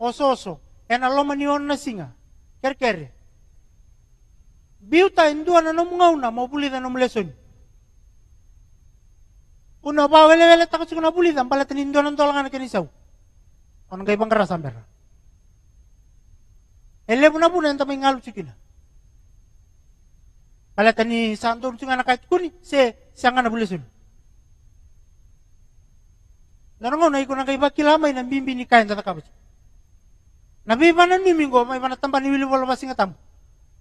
ososo. Ena loma ni onna singa. Ker ker. Biuta indua na nomu ngauna mau pulih dana nomu leson. Una bawel wele wele takut sukuna boleh dan balat ni indua nantolangan kenisau. Orang kaya pangkerasan berah. Ele puna puna yang tamai ngalu cikina. Kala tani santur cing anak kait kuni se siang anak bulesun. Narong ngau naiku nangkai baki lama ina nabi bini kain tata kabis. Nabi mana ni minggu mai mana tempat ni wili wala basing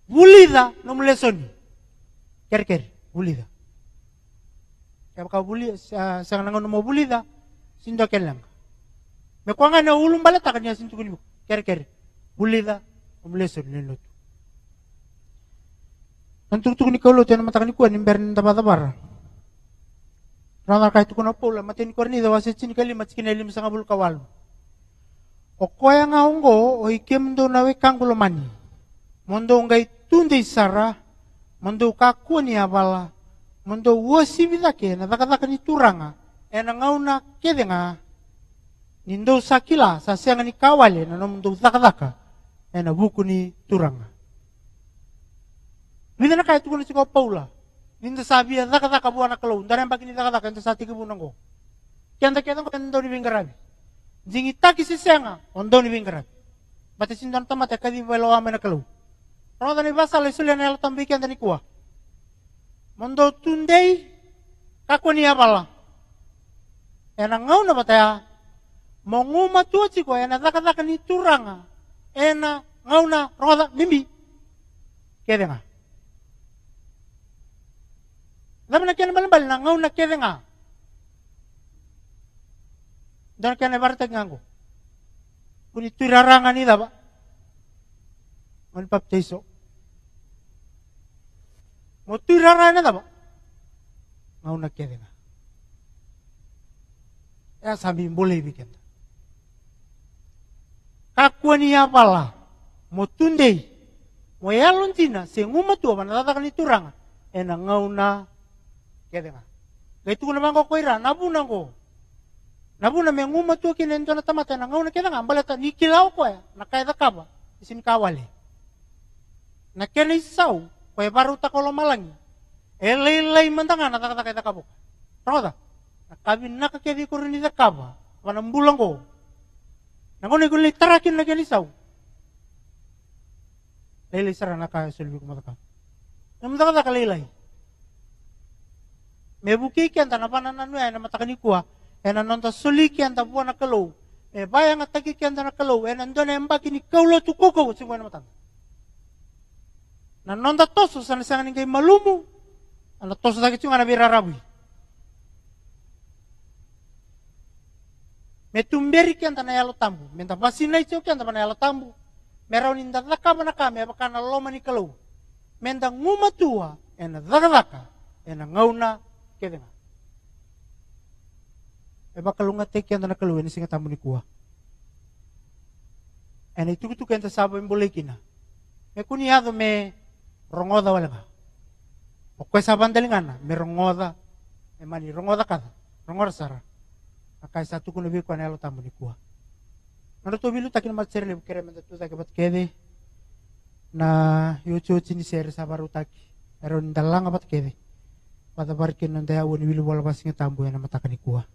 Bulida nom lesun. Ker ker bulida. Kaya kau buli siang nangau nomo bulida sindo kelang. Mekwangana ulung ulum takanya ya sintukun ibu. Ker ker Bulida omle solle lotu untuk tuk ni kau lotu yang matakan ikuan imber ni tabar tabar Rana kahit kuna pula matin ko ni dawas ni kali matkin elim sanga bul kawal. O koya nga ongo o ikem kang nawe mani Mondo ngai tunde sara mondo ni abala mondo wosi bidake na ni turanga ena ngauna kedenga nindo sakila sasianga ni kawale na no mondo daka ena buku ni turanga. Minta nak kaya tukun si paula. Minta sabi tak tak taka ya, anak kalau undar yang tak taka taka enta sati kebu nanggo. Kianta kianta ko endo ni bingarabi. Jingi tak si senga ondo ni bingarabi. Bati sindan tama teka di belo amena kalau. Roda ni basa le sulia nela tambi kianta ni kuah. Mondo tundei kakoni abala. Ena ngau na bataya. Monguma tuaci ko ena tak taka ni turanga ena ngauna rongoda nimbi kede nga dama na kene bal bal na ngauna kede nga dana kene barte ngangu kuni turaranga ni daba ngan pap teiso mo turaranga ni daba ngauna kede nga ya sambil boleh bikin Kakuani ni apala. Mo tundei. Mo yalon tina. Senguma tua panatatakan itu ranga. Ena ngauna. Kedenga. Gaitu kuna bangko kira Nabu nango. Nabu na menguma tua kina entona tamata. Ena ngauna kedenga. Ambalata nikilau koya. Nakaida kaba. Isin kawale. Na kena isau. Koya baru takolo malangi. E Elei-lei mandanga na Nak kabuka. Roda. Nakabin di kurunida kaba. Wanambulango. Wanambulango. Nangon ko litera kin lagi lisaw. Laylay sara na kaya silbi ko mataka. Namunta ka kalaylay. May buki kiyan ta napananan mo yan na matakani kuha. E suli kiyan ta buwan na kalaw. E eh, bayang at tagi kiyan ta na kalaw. E nandun na yung ni kaulo tukukaw. Sigwa na matang. Nanonta toso sa nasanganin kay malumo. Ano nah, toso sa kitsyong metumberi tanah anta na yalo tambu menta masina icho ki anta na yalo tambu merau ninda daka mana kami apa karena loma ni kalau menta nguma tua ena zaka zaka ena ngauna kedenga eba kalunga teki anta na kalau ena singa tambu ni kuah ena itu tu kenta sabo boleh kina me kuniado me rongoda walenga o kuesa bandelingana me rongoda emani rongoda kada rongoda sara akasatuku no biko anelo Nado nalo tobilu takin mat lebu kere menda tu kebat kede. na yochi yochi ni sere sabaru taki ero kede? batkede patabarkin nanda ya woni wilu tamu basinga tambu ya na matakanikua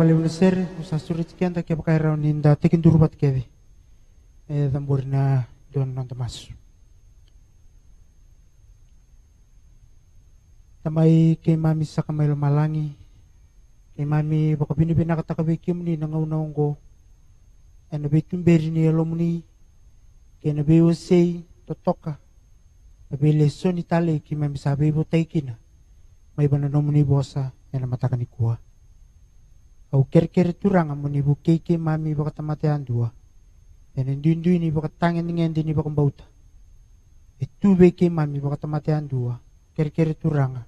Καβαλέου Λεσέρ, ο Σαστούριτς και άντα και από καέρα ονίντα, τέκεν του ρούπατ κέδι. Δεν μπορεί να τον ανταμάσου. Tamay kay mami sa kamay lumalangi. Kay mami baka binibinakatakabikim ni nangaunong ko. Eh, ano ba itong beri ni alumni? Kay nabi usay, totoka. Nabi leso ni tali, kay mami sabi mo tayo kina. May bananong ni bosa, yan ang au kerker turanga amun bu keke mami bu andua. dua enen dundu ini kata ngen dengan dini ibu kembauta itu beke mami bu katamatean dua kerker turanga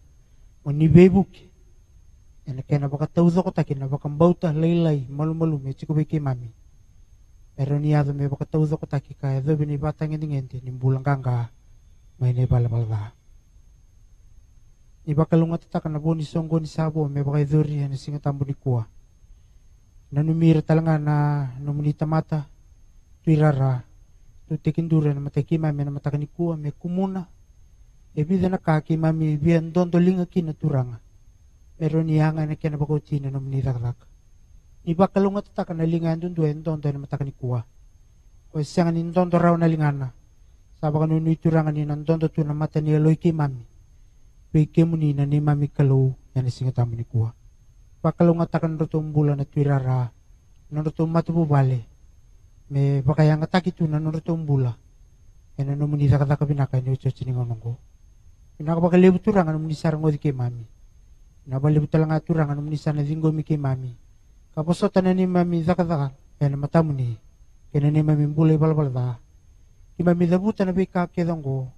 ibu buke ene kena kata uzo kota kena ibu kembauta lelai malu malu beke mami ero ni ado me kata uzo kota kika edo bini batangen dengan dini ibu kangga maine bala bala Iba kalunga tata boni songo ni sabo me bakai duri singa tambu ni kuah nanumir talanga na nomuni mata, tuirara tu tekindura na mataki mami na matakanikua me kumuna e na kaki mami e don ndondo linga kina turanga pero ni anga na kena bakotina nomuni dakdak ni bakalunga tataka na linga ndundu ndondo na matakanikua o e sianga ni ndondo rau na lingana sabaka turanga ni ndondo tu na mata ni loiki mami pe kemuni na ni mami kalau yang singa tamu pakalungatakan rotumbula na tuirara nanutumma tu bubale me pakayang atak itu nanutumbula e ya, nanumuni sakataka pinaka ni ucocini ngonongo pinaka pakalebu turang anumuni sarango dike mami nabalebu talanga turang anumuni sana zingo mike mami kaposotana ni mami zakazaka e na matamuni e na ni mami mbula ibalbalda i mami zabuta ya, na beka kedongo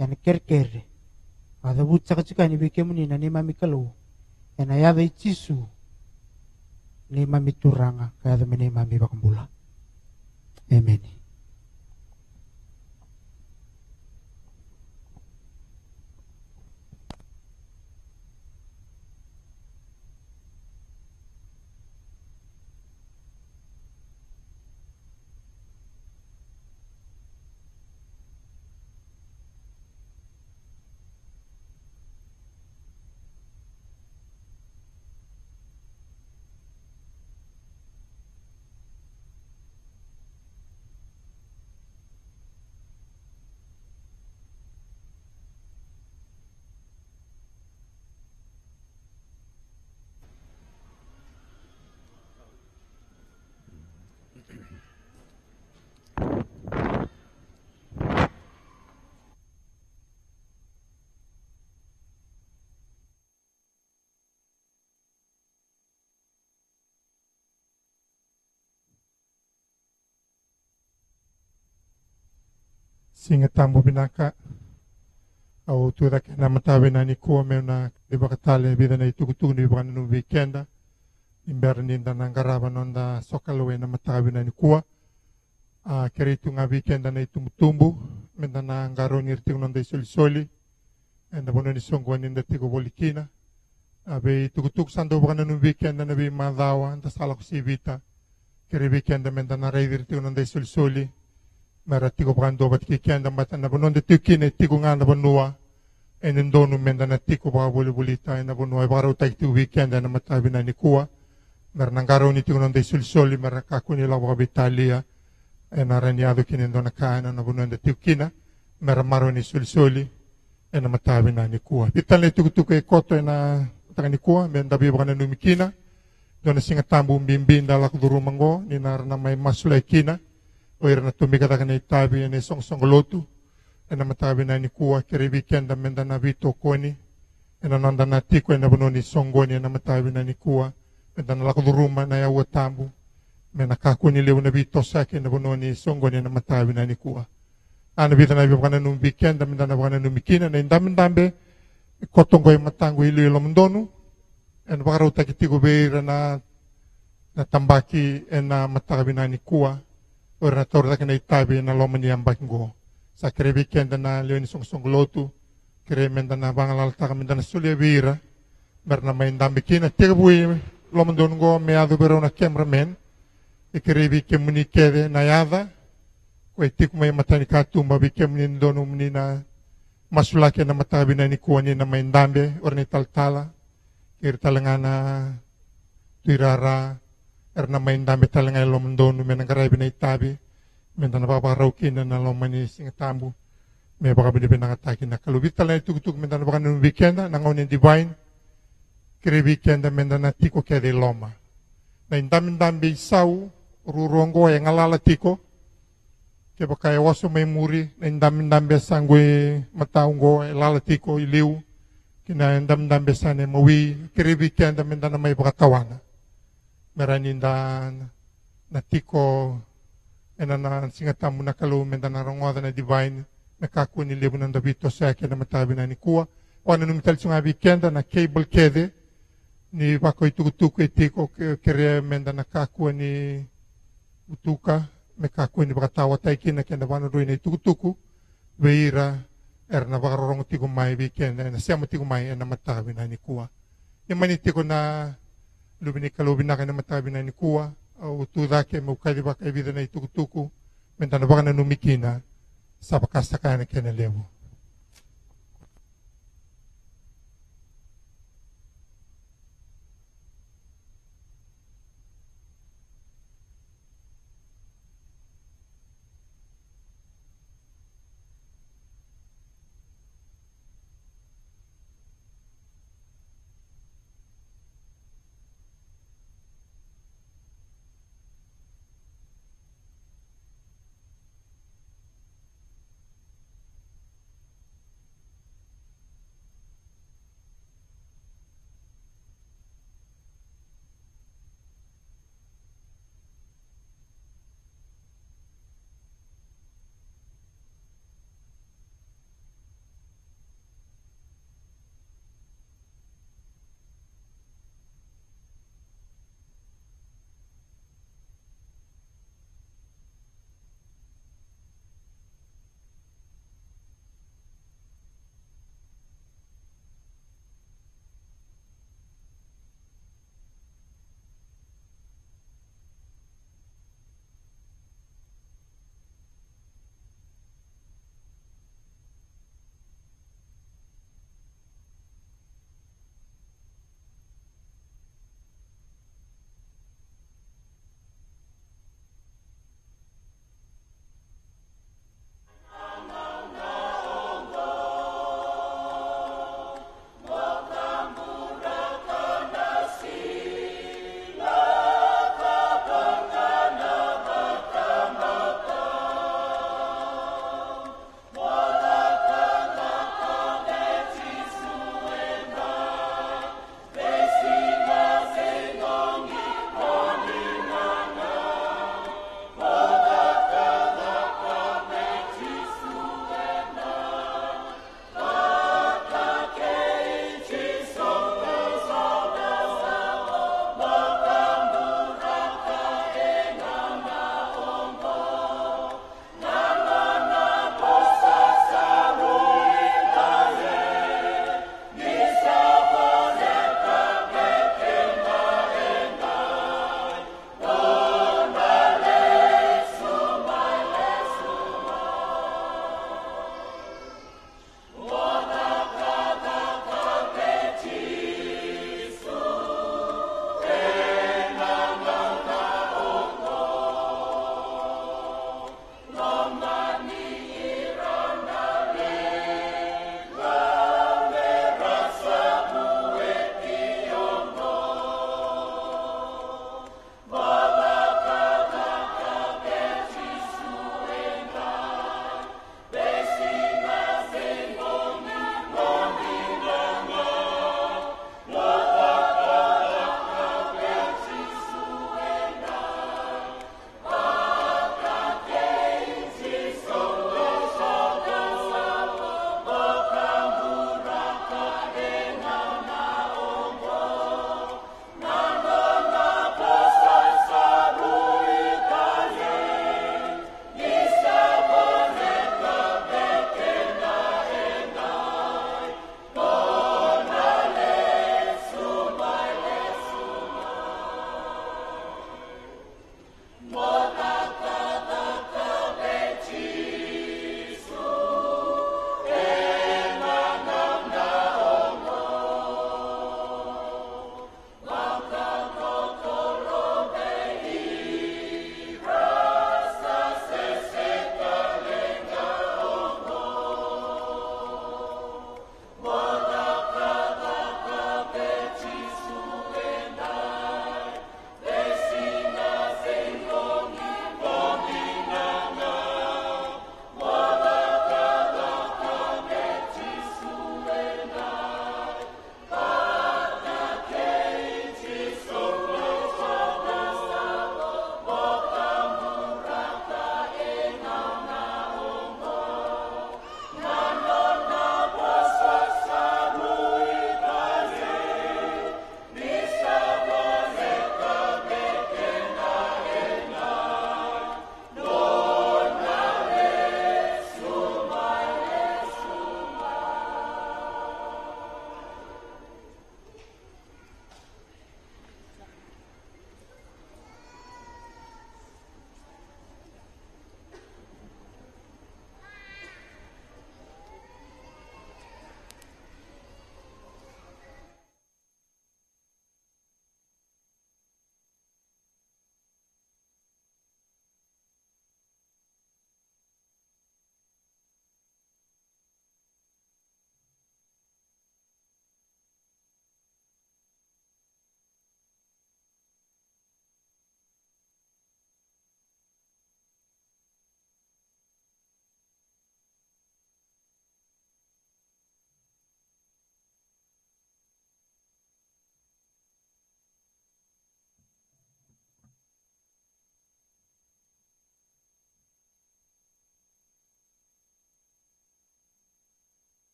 e na kerkere a zabuta sakacikani beke ni mami kalau ena yave i tisu nei mamituranga ka yave mami vakabula amen singa tambu binaka au tu rake na matawe na nikuwa meuna liba katale bida na itukutuku ni bwana nu imber ninda na ngaraba nonda sokalowe na matawe na nikuwa a kere itu nga weekenda na itumutumbu menda na ngaro nirtiku nonda soli enda bono ni songwa ninda tiku bolikina itu itukutuku sando bwana nu weekenda na be madawa nda sala vita kere weekenda menda na raidirtiku nonda soli mara tigo brando bat kian kenda mata na bonon de tuki ne tigo ngana bonua en ndonu menda na tigo ba boli boli ta e na bonua baro na mata bina ni kuwa mara nangaro ni tigo nonde sul soli mara ka kuni la ba bitalia en araniado kini ndona kana na bonon de tukina mara maro ni sul soli en na mata bina ni kuwa pitale tigo tuko e koto na tanga ni kuwa menda bi e numikina dona singa tambu mbimbinda la kuduru mango ni narna mai masulai kina poirna tumikata kana itabi ene lotu. ena matabi na ni kuwa vikenda menda na vito koni ena nanda na tiko ena bononi songoni ena matabi e na ni kuwa menda na lakuduruma na yawa tambu mena kakuni lewu na vito sake ena bononi songoni ena matabi na ni kuwa ana vita na bibakana numbikenda menda na bakana kina na indambe e kotongo e matango ilu ilo mndonu ena bakarauta kitiko beira na na tambaki ena matabi na ni kuwa ornator tak kena itabi na lo mani ambakingo sa kere weekend na leoni song song lotu kere menda na bangalal ta kami na sulia bira main bikin kina tega bui lo mandon go me adu berona cameraman e kere bikin muni kede na yada ko etiku mai matani katumba muni kemuni muni na masulake na matabi na nikuani na main dambe tal tala na tirara, erna main dami tal ngai lom ndonu men ngarai bina itabi men tan baba rauki na na lom mani singa tambu me baka bide bina ngataki na kalu vital nai tuk tuk men baka nu weekenda na ngone divine kere weekenda men tan tiko di loma na indami dami be sau rurongo yang e ngalala tiko ke baka e waso mai muri na indam indam be e sangue e lala tiko iliu kina indam dami e sane mawi kere weekenda men tan mai baka tawana meranindan na natiko enana singatamu na kalu na rongoda na divine kaku ni lebu nan dabito sa ke na matabi na nikua wana numi kenda na cable kede ni wako itukutuku itiko kere menda na kaku ni utuka kaku ni bakatawa taikina kenda wana ruina itukutuku veira erna bakarorong tikumai mai kenda na siamu mai ena matabi na nikua ni manitiko na lubinika lubinaka na matabina ni kuwa au tudake maukadiba kaibida na itukutuku mentanabaka na numikina sapakastakana kene levu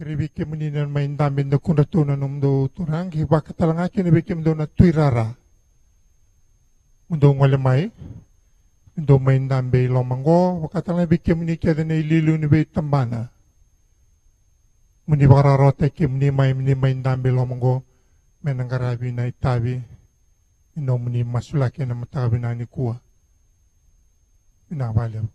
Keribike meninan main tamben do kunda tuna nom do turang ki baka talanga ki ne beke mdo na tuirara. Mdo ngole mai. Mdo main tambe lomango baka talanga meni kede ne lilu ne be tambana. Meni bara rote ki meni mai main tambe lomango menangarabi na itabi. Ino meni masulake na matabi na ni kuwa. Ina valeu.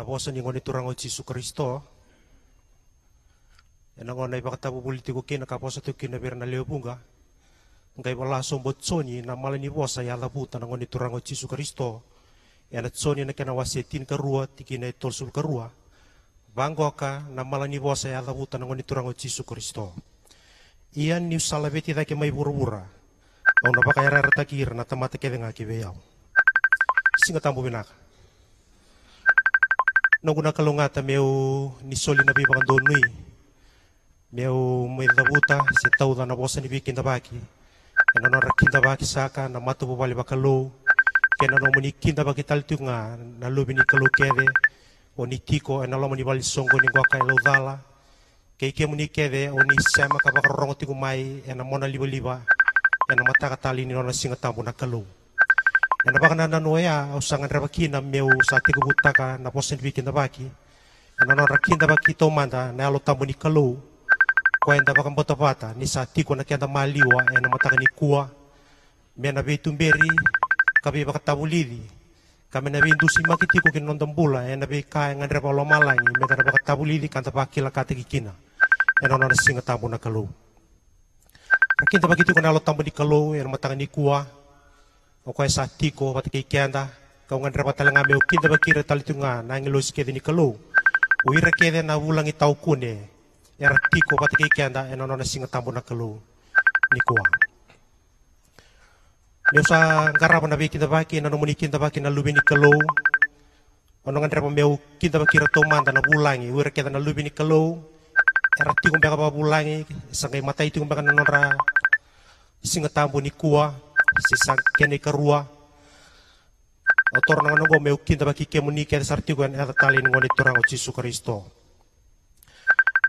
naposan ni ngoni turang ot Yesu Kristo ena ngona ipakatapu politiko kina kaposa tu kina berna leopunga ngai wala sombot Sony, na malani ya labuta na ngoni turang ot Kristo ena soni na kena wasetin karua tikina itolsul karua bangoka na malani ya labuta na ngoni turang ot Yesu Kristo ian ni salaveti dake mai burubura ona baka era takir na tamata kedenga kibeyau, singa tambo binaka naguna kalungata meu nisoli na biba donui meu medabuta si tauda na bosa ni bikin tabaki kena na rakin tabaki saka na matu bobali bakalo kena no menikin tabaki taltunga na lubi ni kalo kede o ni tiko e na lomo ni bali songo ni guaka e laudala kei ke muni kede o ni sema kabakarongo tiku mai e mona liba liba e mata mataka ni nona singa tambu na na napaka nanoya au sanga rabaki na meu sa tiku butaka na posen wiki na baki na no rakin da baki to manda na alo tamu ni kalu kwa enda baka mbota bata ni sa tiku na kenda maliwa e na mataka ni kua me na be tumberi kabe baka tabulidi kami na be indusi makitiko kin nondambula e na be ka e reba lo malangi me e na baka tabulidi kanta baki la kata kikina e na no singa tamu na kalu rakin da baki na ni kalu e na ni kua o sa tiko patikikianda kaungan rapatalanga kinta bakira talitunga nangilus kede nikalo uira kede na wulangi taukune era tiko e nonona singa tambo na nakalo nikua ngara ngarapa na bikinda baki na nomuni kinda baki na lubi ni o onongan rapa meu kinda bakira toman na wulangi ira kede na lubi ni kalo era tiko mbaka babulangi sangai itu tiko mbaka nonora singa tambo nikua kene karua otor nang nongo anu meukin taba kike muni kere sarti gwen eta talin ngone turang o Kristo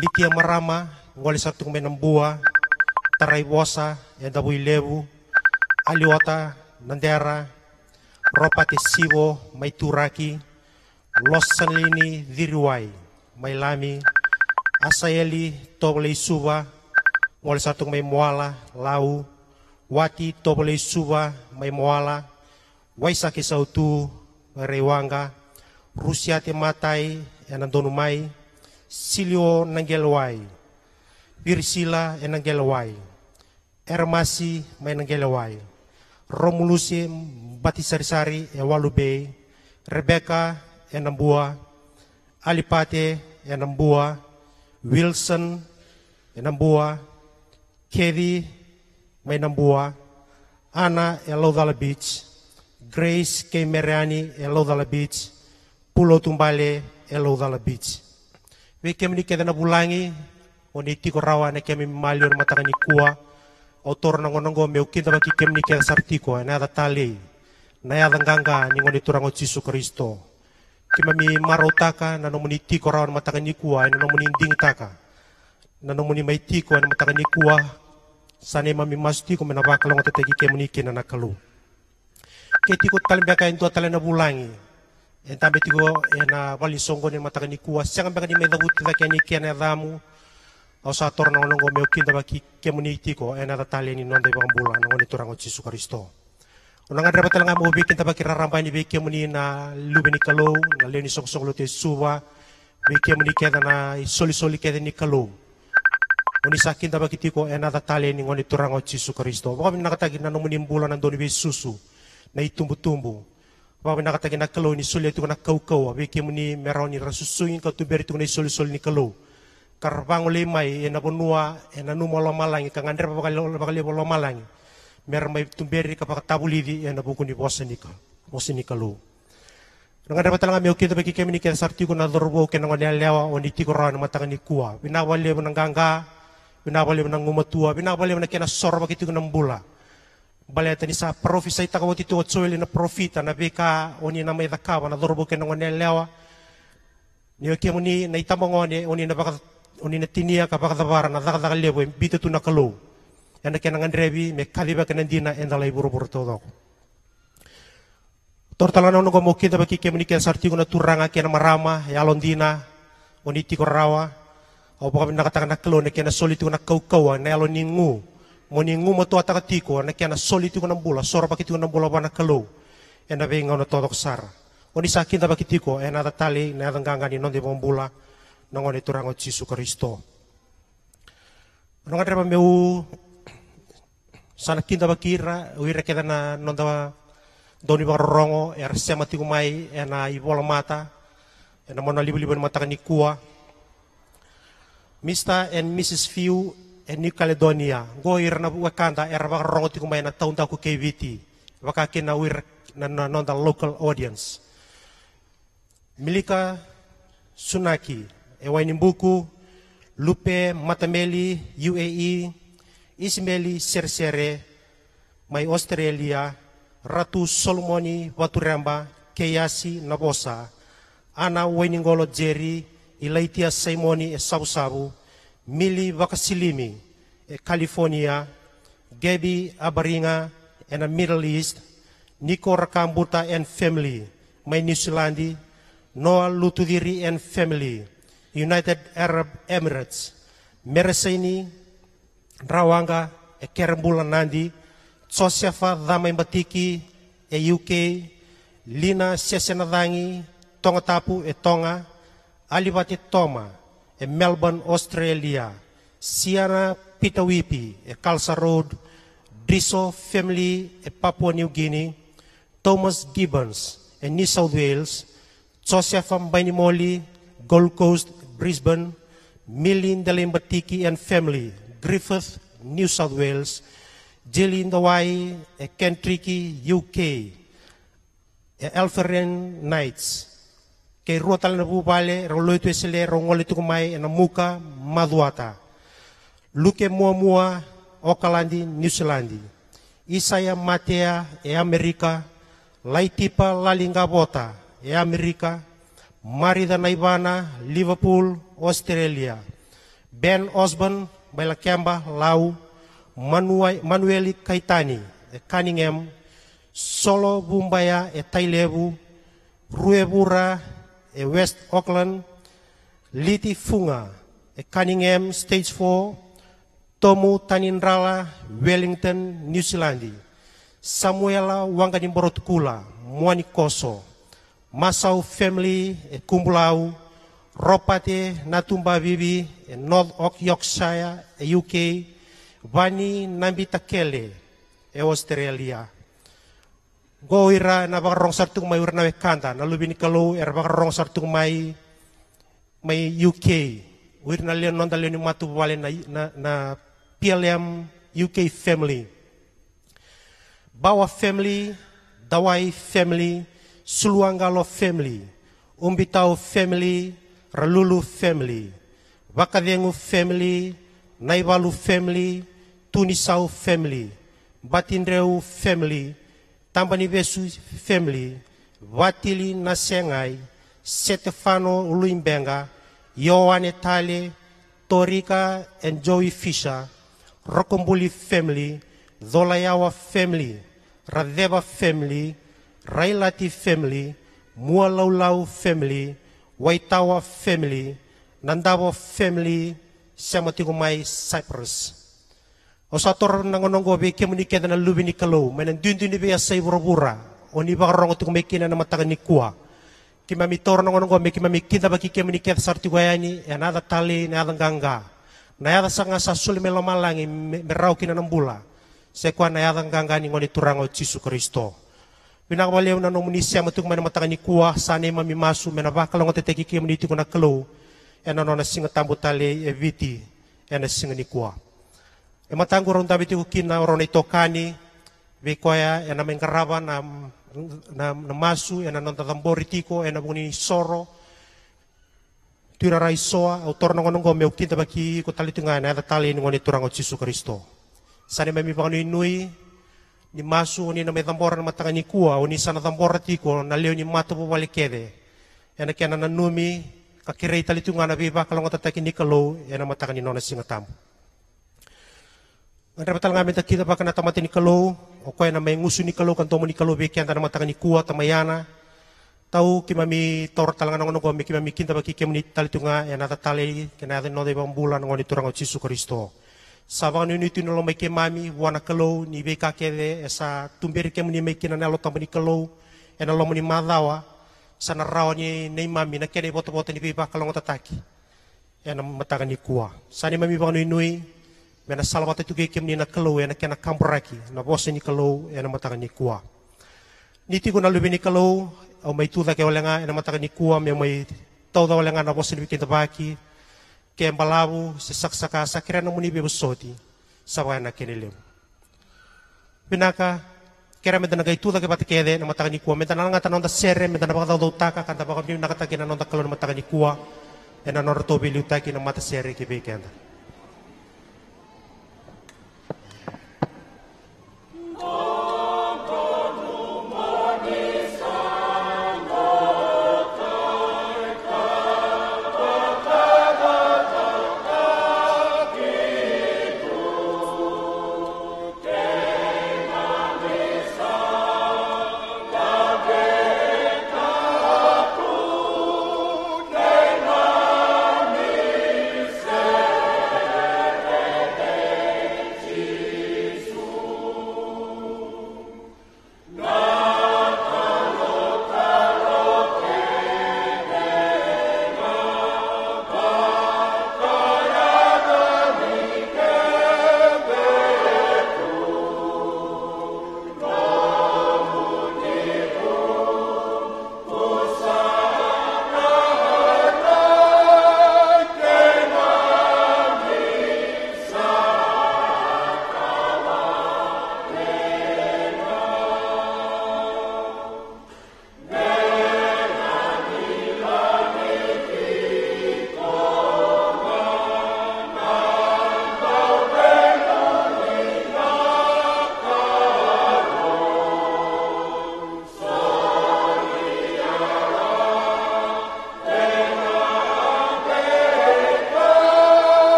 likia marama ngole satu menambua tarai wosa yang tabu aliwata nandera ropa sibo mai turaki losan lini diriwai mai lami asayeli tobele suba ngole satu mai muala lau wati tobole suba mai moala waisa ke sautu rewanga rusia te matai ena donu mai silio nangel wai pirsila wai ermasi mai wai romulusi Batisarisari sari e walube rebeka enambua alipate Enambua, wilson Enambua, bua Mainambua, Anna Elodala Beach, Grace Kemeriani Elodala Beach, Pulau Tumbale Elodala Beach. We kami ni na bulangi, oni tiko rawa na kami mali or matangani kua, autor na ngonongo meukinta maki kami ni keda sartiko, na ada tali, na ada nganga ni ngoni turango Yesus Kristo. Kimami marautaka na nomoni tiko rawa na ni kua, na nomoni inding taka, na nomoni maitiko na ni kua, sane mami masti ko mena bakal ngata tegi ke munike na nakalu keti ko talbe ka intu tale na bulangi en tabe ti ko na bali songo ne mata ni kuwa sanga baka ni me da butu ke ni ke na damu au sa torna ono ngo meu kinda baki ke munike ko en ada tale ni nonde ni turango Yesus Kristo Unang ada batang ngamu bikin tabaki rarampai ni bikin muni na lube ni kalau na leni song song lote suwa bikin muni keda na soli soli keda ni Oni sakinta bakitiko enata tali ni ngoni turango Yesus Kristo. Baka minakatagi na numunimbulan doni Yesusu na itumbu-tumbu. Baka minakatagi na kalaw ni suli ito na kau-kau. Abiki mo ni meron ni rasusungin ka tuberi ito na isuli-suli ni kalaw. Karbango ena benua ena numalo malangi kangandre bakali bakali malangi. Meron may tumberi kapakatabulidi ena buku ni bosenika. Bosenika lo. Nga dapat lang kami okito bagi kami ni kaya sartiko na dorbo kaya nga lewa o ni tikoro na kuwa. gangga binabali menang ngumatua, binabali menang kena sorba kitu nang bula. Balai tani sa profit, sa itaka wati tuwa na profita na beka oni na mai dakawa na dorbo kena ngone lewa. Ni oke muni na ita ngone oni na baka oni na tinia ka baka dabara na daka daka lewa bitu tu na kalu. Yana kena ngandrebi me kena dina endala iburu buru todo. Tortalana nungo moki daba kike muni kena sartigo na turanga kena marama ya e londina oni tiko rawa au pa na katanga na kelo na kia na soli tuku na kaukaua ah, na ningu mo ningu mo tua taka ah, tiko na kia na soli tuku na bula sora paki tuku na bula na kelo e sara oni sa kinta paki tiko e na tatali na tanganga ni nondi bula na ngone turango Jesu Kristo Nonga trepa meu sana kinta bakira wira kita na nonda doni barorongo er eh, sema tiku ena eh, ibola mata ena mona libu libu mata kanikua Mr. and Mrs. Few and New Caledonia, go ir na wakanda erwa wakarong ti na taunta da ku KVT, wakakin na wir na non the local audience. Milika Sunaki, Ewainimbuku, Lupe Matameli, UAE, Ismeli Sersere, May Australia, Ratu Solomoni Waturamba, Keyasi Nabosa, Ana Wainingolo Jerry, ilaitia saimoni e sausabu mili wakasilimi e california Gabi abaringa and the middle east niko rakambuta and family my new zealand Noah lutudiri and family united arab emirates mereseni rawanga e kerembula nandi tsosiafa dhamai batiki e uk lina sesenadangi tonga tapu e tonga Alivati Toma, Melbourne, Australia, Sienna Pitawipi, a Kalsa Road, Driso family, Papua New Guinea, Thomas Gibbons, New South Wales, Joseph from Bainimoli, Gold Coast, Brisbane, Millie Dalembatiki and family, Griffith, New South Wales, Jilly in Kentucky, UK, Alfred Knights, ke ruota lana pupale, roloitu esele, rongole tukumai, ena muka, maduata. Luke mua mua, Okalandi, New Zealand, Isaya Matea e Amerika, Laitipa bota e Amerika, Marida Naivana, Liverpool, Australia. Ben Osborne, Bela Kemba, Lau, Manueli Kaitani e Cunningham, Solo Bumbaya e Tailevu, Ruebura a West Auckland, Liti Funga, a Cunningham Stage 4, Tomu Taninrala, Wellington, New Zealand, Samuela Wanganimborotokula, Mwani Koso, Masau Family, a Kumbulau, Ropate Natumba Bibi, a North Oak Yorkshire, a UK, Vani Nambitakele, a Australia. goira na ba rong sartung mai urna kanta na lubini kalo er ba rong sartung mai mai UK wir na leon non leon matu wale na na, na PLM UK family Bawa family Dawai family Suluangalo family Umbitau family Ralulu family Wakadengu family Naivalu family Tunisau family Batindreu family tambani family Watili Nasengai, Stefano Luimbenga, Joanne Tale, Torika and Joey Fisher, Rokombuli family, Zolayawa family, Radeva family, Railati family, Mualaulau family, Waitawa family, Nandabo family, Samotigumai Cyprus. osator nangonongo ngono ke muni keda na lubi ni kelo menen dun dun be asai burabura oni ba rongo tu mekina na mataga ni kuwa kima mitor nangonongo me kima mikinda ba ki ke muni keda sarti wayani anada ya tali na ada ganga na ada sanga sasul melo malangi merau kina nambula sekwa na ada ganga ni ngoni turango Yesus Kristo Pinakawaliw na nung munisia matuk man mataga ni kuwa sane mamimasu menabakal ngo teteki ke muni tu na kalau enanona singa eviti ena singa ni kua. E matangu ron tabi tiku kina ron itokani be ena ya mengkaraba na na, na masu ena ya non tatambori tiko ena ya buni soro tuira raisoa, soa au torna ngono ngome kinta baki ko tali tunga na tatali ni ngoni turango Yesus Kristo. Sane memi pangani nui ni masu ni na metambora na matanga ni kua o sana tambora tiko na leo ni matapo wale kede. Ena kena na numi ka kirei tali tunga na beba kalongo tataki ni ena matanga ni nona singa anda batal ngamen kita kita pakana tamate ni kalau, o koe na ngusu ni kalau kan tomo ni kalau beki antara mata ni atau tamayana. tahu kima mi tor talangan ngono go mi kima mi kinta baki kemi tali tunga yang nata tali kena ada no bang bulan ngoni turang o Kristo. Sabang ni ni tino lo mami mami wana kalau ni beka kede esa tumbiri kemi ni mai nana na lo tamu ni kalau ena lo ni madawa sana rawani nei mami na kede boto boto ni bipa kalau taki. Ena ya mata ni kuat. Sani mami bang nui mena salawata tuge kem ni na kalau ena kena kambraki na bose ni kalau ena matanga ni kua ni tiku na ni kalau au mai tuta ke olenga ena matanga ni kua me mai tau da olenga na bose ni bikin tabaki kem balabu sesak saksaka sakira na muni bebo soti sawa na kenelem pinaka kera meda nagai tuta ke batekede na matanga ni kua meda na ngata nonda sere meda na bakata taka kanta bakami nakata kina nonda kalau na matanga ni ena norto beliutaki na mata sere ke kenda.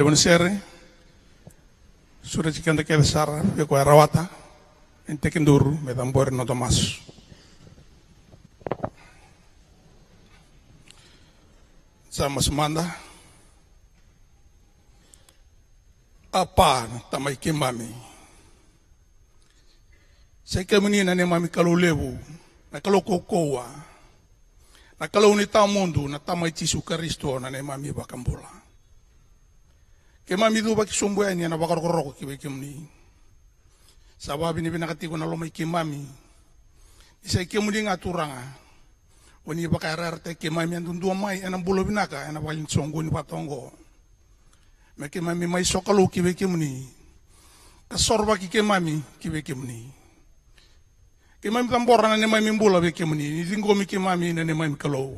wali sere sura chikende ke besar ke kwa rawata en me dan tambor no tomas sama semanda apa tamai mami sei muni na ne mami kalau lebu na kalau kokoa na kalau unita mundu na tamai tisu kristo na ne mami bakambola Kemami ba ki sombo ya na ba ka gore ke be ke mne sa bina katiko tiko na loma ke mami isa ke mudi nga turanga oni ba ka te ke mami mai ena bulo binaka ka ana walin songo ni patongo me ke mami mai sokalo ke be ke mne ka sorba ki ke mami ke be ke mne ke mami na ne mami mbula be ke mne ni mi ke mami na ne mami kalo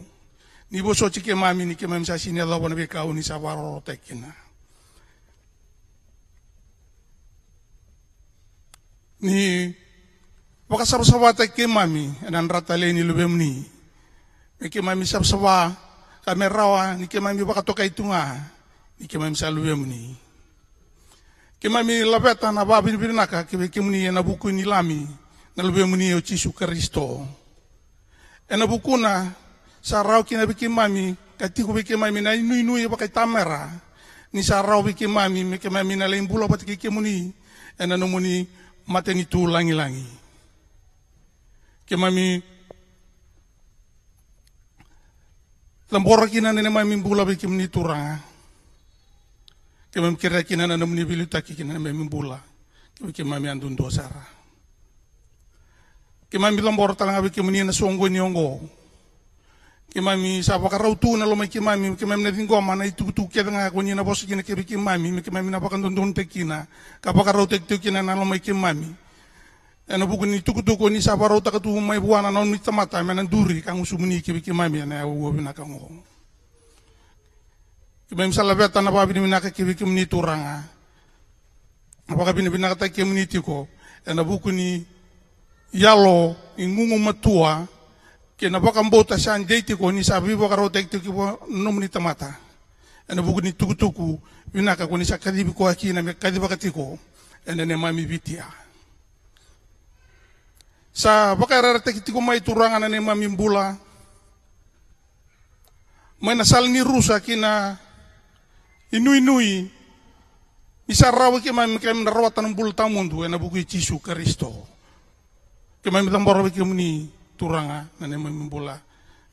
ni ke mami ni ke sa be ka oni sa ba sab-saba ta ke mami nan rata leni lube mni me ke mami sab ka ni ke mami baka toka itunga ni ke mami sa lube mni ke mami labeta na ba bin bin naka ke ke mni e na buku ni lami na lube mni o chisu kristo ena na sa rau kina bikin mami katiku bikin mami na inu inu e baka tamera ni sa rau bikin mami me ke mami na lain bula ke ke mni ena nomuni mateni tu langi-langi ke mami lambora kina nene mami bula be kimni ni turanga ke mami kira kina nana mni bilu taki kina mami bula ke ke mami andun dosara ke mami lambora talanga be kim na songo ni ongo ke mami sapa karau tu na lomai ke mami ke mami na goma na itu tu ke tanga ko ni na bos kina ke be ke ke mami na pakan tekina ka pakarau tek tu kina na lomai ke mami eno buku ni tuku tuku ni sabaro taka tu mai buana non ni tamata mena duri kang sumuni kibi kima mi ena wo bina kang ngo Kiba mai misala beta na babi ni naka kibi kimi ni turanga apa ka bini bina kata kimi ni tiko eno buku ni yalo ingungu matua ke na baka mbota san deiti tiko ni sabi baka ro tek tiki bo nom ni tamata Eno buku ni tuku tuku bina ka ko ni sakadi biko akina mi kadi baka tiko ena ne mami bitia Sa bakara teki tiko mai turangan ane mamimbula. Mai nasal ni rusa kina inui Misa rawa ke mai mekem bul tanbul tamundu ena buku cisu Kristo. Ke mai mitang boro ke muni turanga ane mamimbula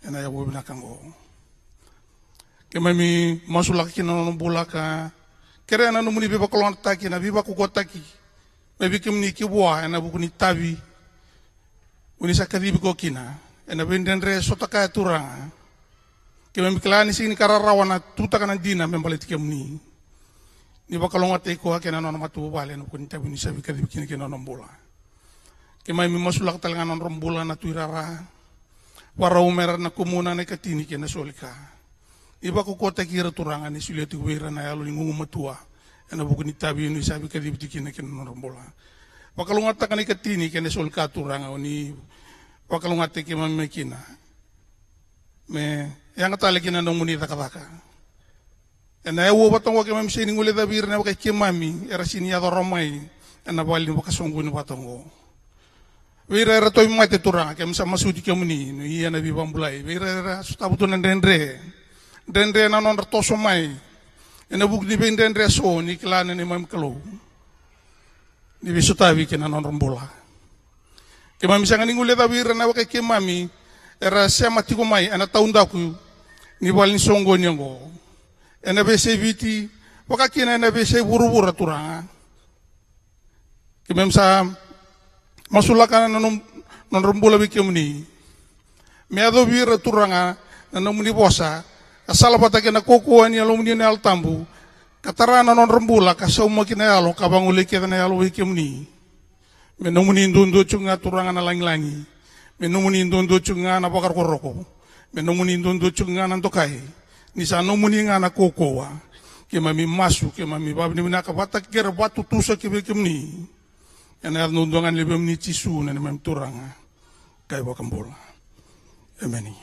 ena ya bo binakango. Ke mai mi masulak kina nono bulaka. Kere ena numuni biba kolon taki na biba kukotaki. Mai bikem ni kibua ena buku ni tabi. Uni sakadi biko kina, ena benden re sota kaya turanga. Kemem kelani sini na tuta kana dina membalit kemni. Ni bakalonga teko kena nono matu bale no kunta sa sabi kadi bikini kena nono bola. kema mi masulak talenga nono rombola na tuirara. umera na kumuna na katini kena solika. Iba ko kota kira turanga ni suleti wera na yalo ni matua. Ena bukuni tabi ni sabi kadi bikini kena nono wakalungata kani katini kene solka turanga oni wakalungate ke mekina me yang tale kina no muni takabaka ena ewo batong wake mam sini ngule da birna wake kemami e era sini ya doromai ena ni wakasonguni wo Wira era toy mate turanga kem sama sudi kemuni no iya na bibambulai wira era sutabutunan dendre dendre na non rato somai ena bugni bendendre so ni klana ni mam kelou ni bisu tawi kina non rombola Kema misa ngani ngule tawi rana wakai kema mi era sema mati kumai ana taunda ku ni wali songo nyongo. Ena be se viti wakai kina ena be se buru buru turanga Kema misa sa masula kana non non rombola bi muni. Mea do wira turanga na nomuni bosa asalapata kena na ni alomuni na altambu katarana non rembula kasaumo yalo kabanguli kinayalo hikimni menumuni ndundo chunga turangana langi-langi menumuni indundu chunga na bakar koroko menumuni indundu chunga na ntokai nisa numuni ngana kokowa kemami masu kemami babni minaka bata ger batu tusa kibikimni nundungan lebe lebemni cisu na turanga kai bakambola Amen.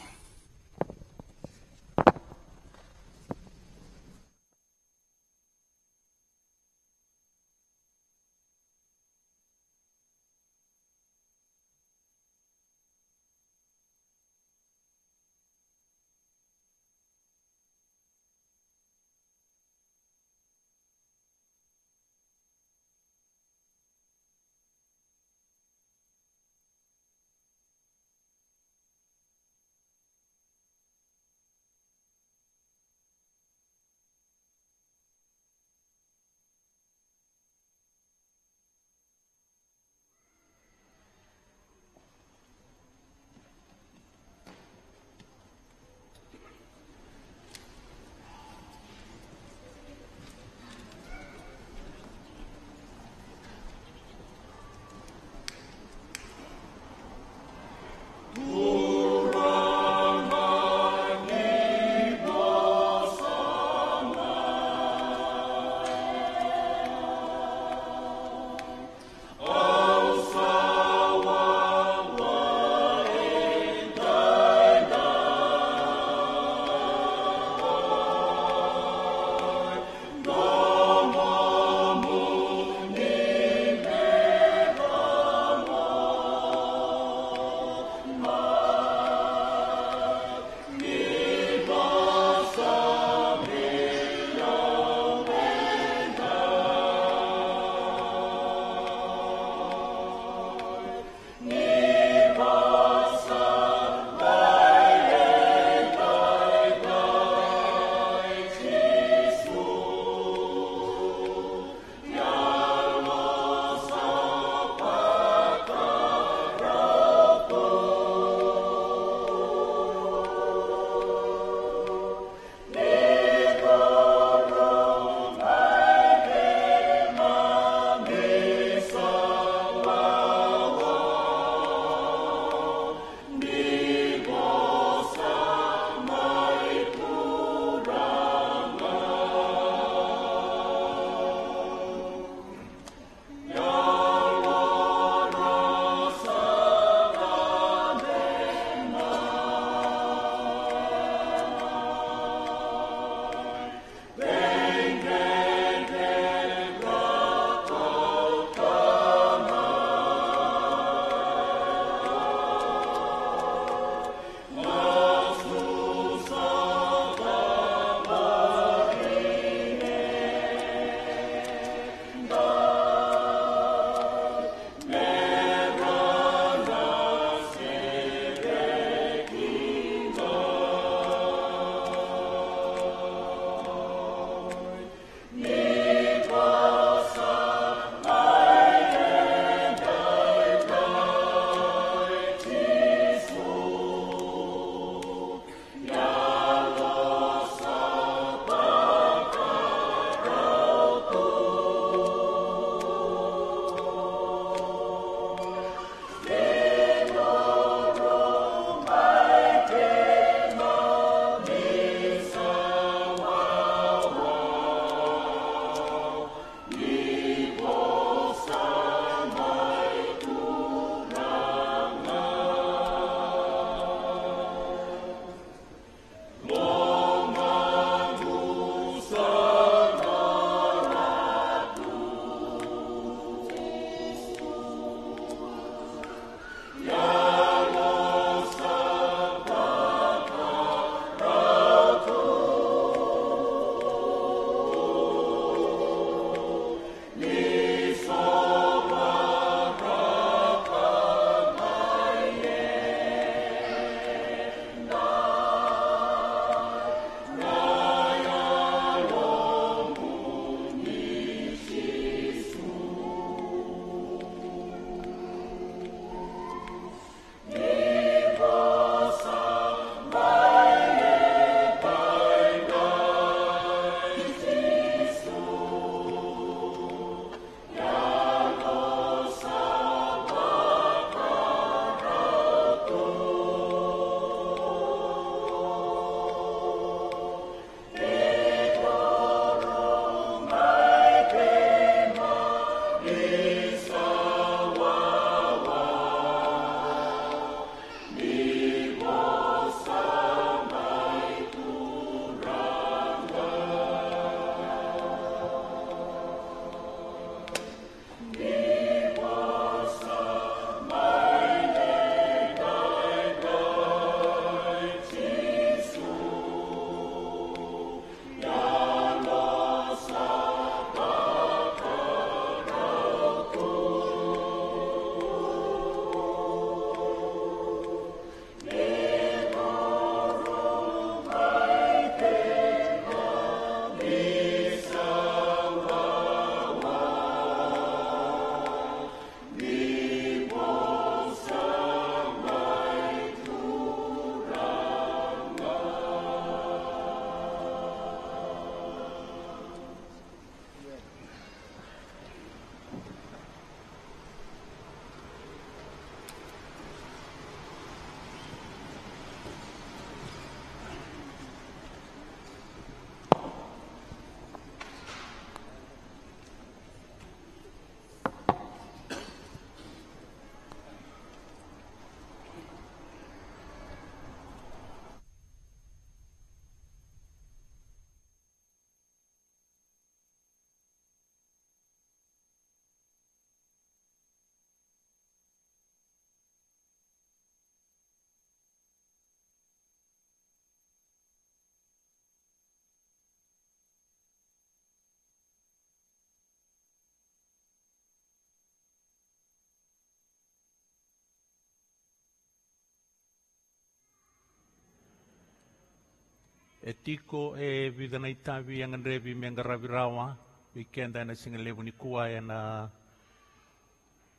etiko e, e vidana itabi yang e ngerebi mengaravirawa weekend na single ni kuwa e na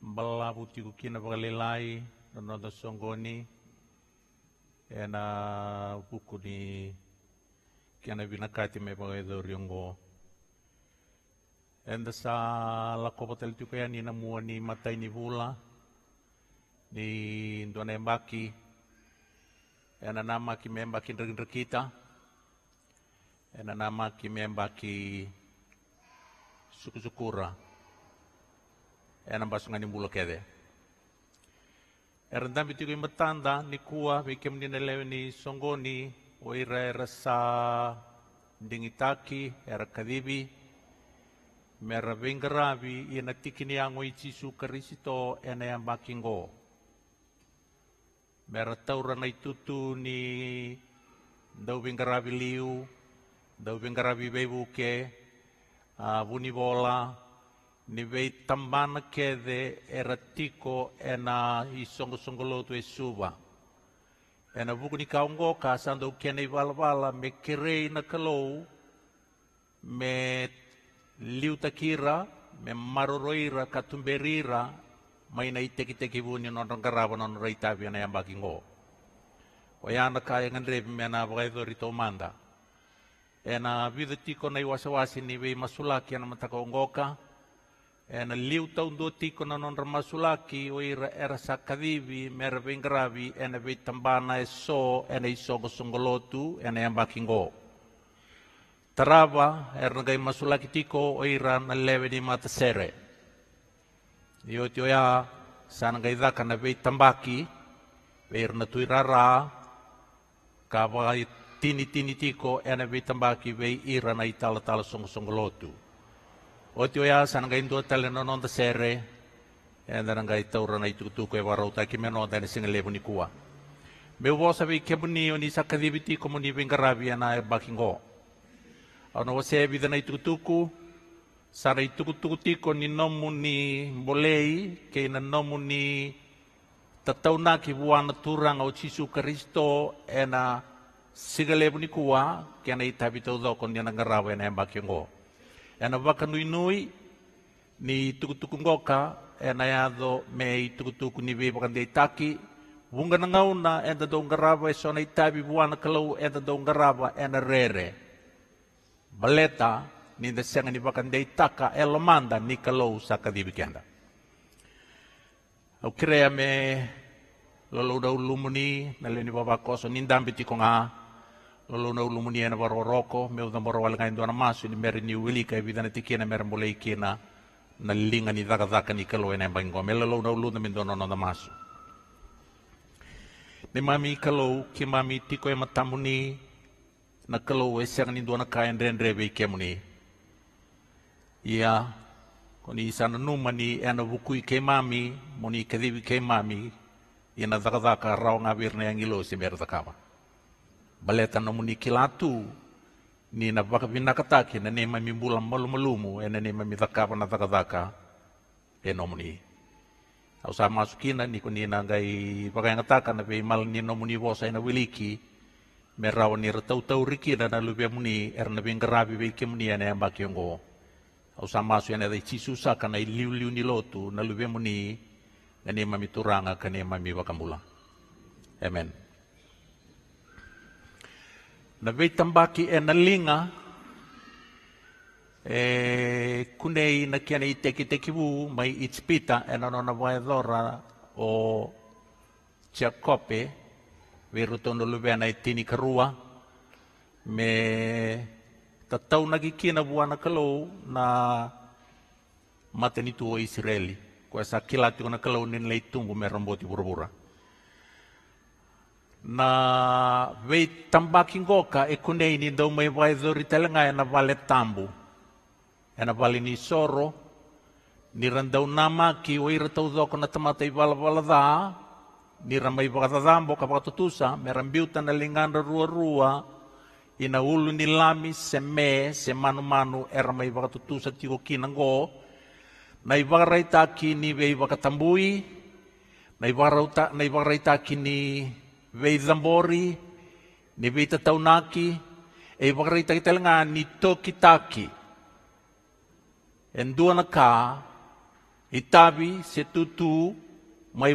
balabu tiku kina na nonda songoni ena buku ni kiana kati me bagaido riongo enda sa la kopotel kaya ni na muani matai ni bula ni ndone mbaki ena nama kimemba kindrekindrekita kita nama enanamaki baki suku-sukura enambasungani mbulo kede erendambi tiku imetanda ni kuwa bikem mninelewe ni songoni oira sa dingitaki kadibi mera vingaravi ina tikini yango ichisu kristo ena ya baki ngo mera taura na itutu ni dau vingaravi liu ದವ್ಯಂಗರವಿವೆವುಕೆ ಬುನಿಬೋಲ nivei tambana kede e ratiko e na i songosongolotu e suva. E na vuku ni kaungo ka sando kene i valvala me kerei na kalou, me liutakira, me maroroira, katumberira, mai na iteki teki vuni no nangarawa no reitavi na yambaki ngō. O yana ka e ngan revi me na vagaidori tō manda. na vida tiko na wasawasi ni wei masulaki ana matakaongoka na liu taundua tiko na nonra masulaki o ira era sakadivi mera vengravi na wei tambana e so ena sungolotu songolotu ena embakingo tarava na nagai masulaki tiko o ira na leve ni matasere io tio ya sana gai daka na wei tambaki wei na tuirara kava tinitinitiko ena vi tambaki vei ira na itala tala sungusungolotu. O te oia sana ngai ndua tale na nonda sere, ena na ngai taura na itukutuku e warauta ki meno dani singa lebu ni kua. Meu vosa vei kebuni o nisa kadiviti komu ni vingaravi ena e bakingo. Ana wase e vida na itutuku, sana itukutuku tiko ni nomu ni mbolei, ke ina nomu ni tatauna ki buana turanga o Chisu Kristo ena sigale buni kuwa kena itabi tau zau kon yana ngarawe na emba kengo yana baka nui nui ni tukutuku ngoka ena yado me tukutuku ni beba kan deitaki wunga na ngauna enda dau so na itabi buana kalau enda dong ngarawa ena rere baleta ni nda senga ni baka deitaka elomanda ni kalau sakadibi kenda au kirea me lolo dau lumuni na leni baba koso ni ndambi tikonga lolo na ulu munia na waroroko me uda moro wala ngai ndona masu ni meri ni wili kai vida na tikina meri mulei kina na linga ni daka daka ni kalo ena bango me lolo na ulu na mindono na masu ni mami kalo ki mami tiko ema tamuni na kalo e sanga ni ndona kai ndren drebe kemuni ia koni isana numa ni ena bukui ke mami moni kadivi ke mami ina daka daka rawa ngabir na yangilosi meri dakawa na muni kilatu ni na baka kataki na nema malu mibula e ena nema zaka zaka e eh, na muni au sa masukina ni kuni na ngai baka kataka na pei mal ni na muni e er, ena wiliki merawa ni retau tau riki na na lubia muni erna ke muni e na ena mbaki ngo au sa masu ena dai cisu saka na liu liu ni lotu na lubia muni na nema mituranga ka nema mi kan mula amen na veitabaki e liga e kunei na kiana i tekitekivu mai i tipita e nanona vaedora o Jacope verutono luvena i e tini karua me tataunaki kina vuana kalou na matanitu o Israeli kwa e sa kila na kalou nin lei me romboti vuravura na vei tambaki ngoka e kunei ni ndau mai vai zori telenga e na vale tambu e na vale ni soro ni randau nama ki o ira tau zoko na tamata i vala vala dha ni ramai vakatazambo ka vakatutusa me biuta na linganda rua rua i na ulu ni lami se me se manu manu e vakatutusa tiko kina ngo na i vakaraita ki ni vei na i vakaraita ki ni vei zambori, ni vei tataunaki, e wakarita kita ni toki taki. Endua naka, ka, itabi se tutu, mai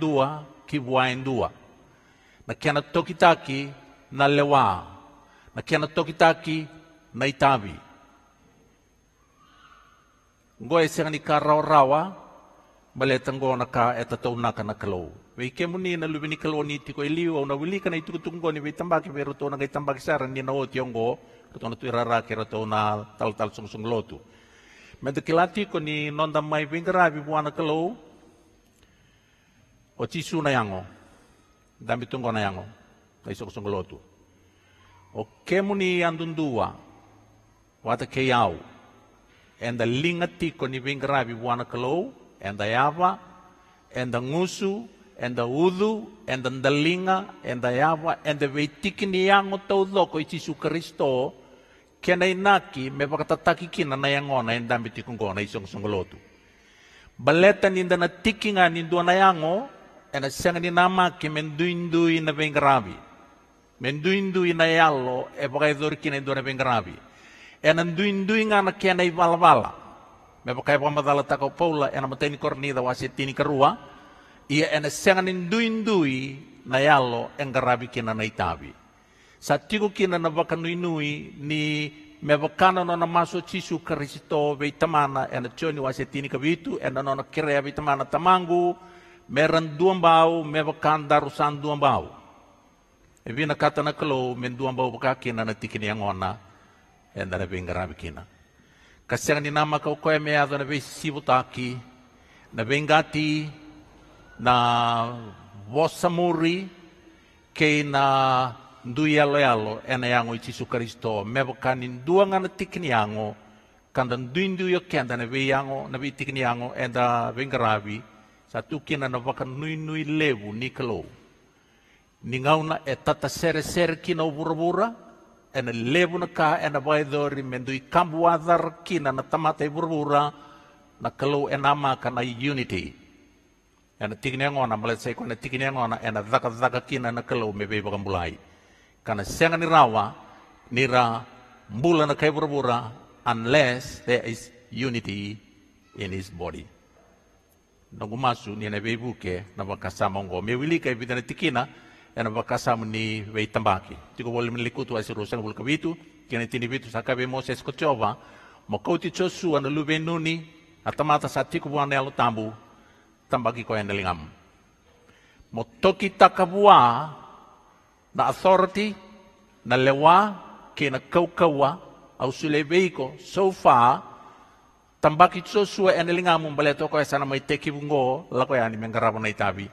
dua ki dua. Na kia toki taki na lewa, na kia toki taki na itabi. Ngoe e ni ka rawa rawa, maletang go naka etatou naka na kalou. Wei kemuni na lubini kaloni tiko iliwa na wili kana itu tunggo ni wei tambaki wei roto na gai tambaki saran ni na o tiongo to na tu irara ke roto na tal tal sung sung lotu. Mete kilati ko ni nonda mai ngara bi buana kalau o tisu na yango bi tunggo na yango na isok sung lotu. O kemuni dua wata keyau enda lingati ko ni ngara bi buana kalau enda yava enda ngusu and the enda and the ndalinga, and yawa, and the waitikini yango taudoko i su Kristo, kena inaki me pakatataki kina na yangona and dami tikungona isong sungolotu. Baleta ninda na tikinga nindua na yango, and asyang ninamaki menduindui na bengrabi. Menduindui ina yalo, e pakaidori kina indua na bengrabi. And anduindui inga na kena ibalabala. madala takau Paula, ena mateni kornida wasetini karua, ia ena sengan indui-indui na yalo engarabi kina na itabi. Sa tigo kina na baka ni mebakana no na maso cisu karisito vei tamana ena cioni wasetini kabitu ena no na kirea vei tamana tamangu meran duan bau mebakan darusan duan bau. Ebi na kata na kalo men duan bau baka kina na tikini yang ona ena na vei engarabi kina. Kasiang ni nama kau koe mea na vei sibutaki na vei ngati na vossa morri kei na lealo ena yango i jisu karisto mewa kanin duanga na tikini yango kanda duinduyo kenda na vei na vei tikini yango enda vengaravi sa tukina na waka nui nui levu nikalou Ningau e na etata sere sere kina uburabura ena levu na ka ena vaidori mendui kambu adar kina na tamata i e na kalou ena maka na unity ena tigine ngona mala sai kona tigine ngona ena zaka zaka kina na me be bakan bulai kana senga ni rawa ni ra mbula na kai burbura unless there is unity in his body nagumasu ni na bebuke na sama ngo wili kai bidana tikina ena sama ni we tambaki tiko boli likutu asi rusang bul kabitu kene tini bitu saka be moses kochova mo kauti chosu ana lubenuni atamata satiko buanelo tambu tambagi ko yang delingam. Motto kita kabua na authority na lewa ke na kaukawa au sulebeiko so far tambaki tso sua yang delingam mbale to ko esana mai teki bungo lako yani menggarabo na itabi.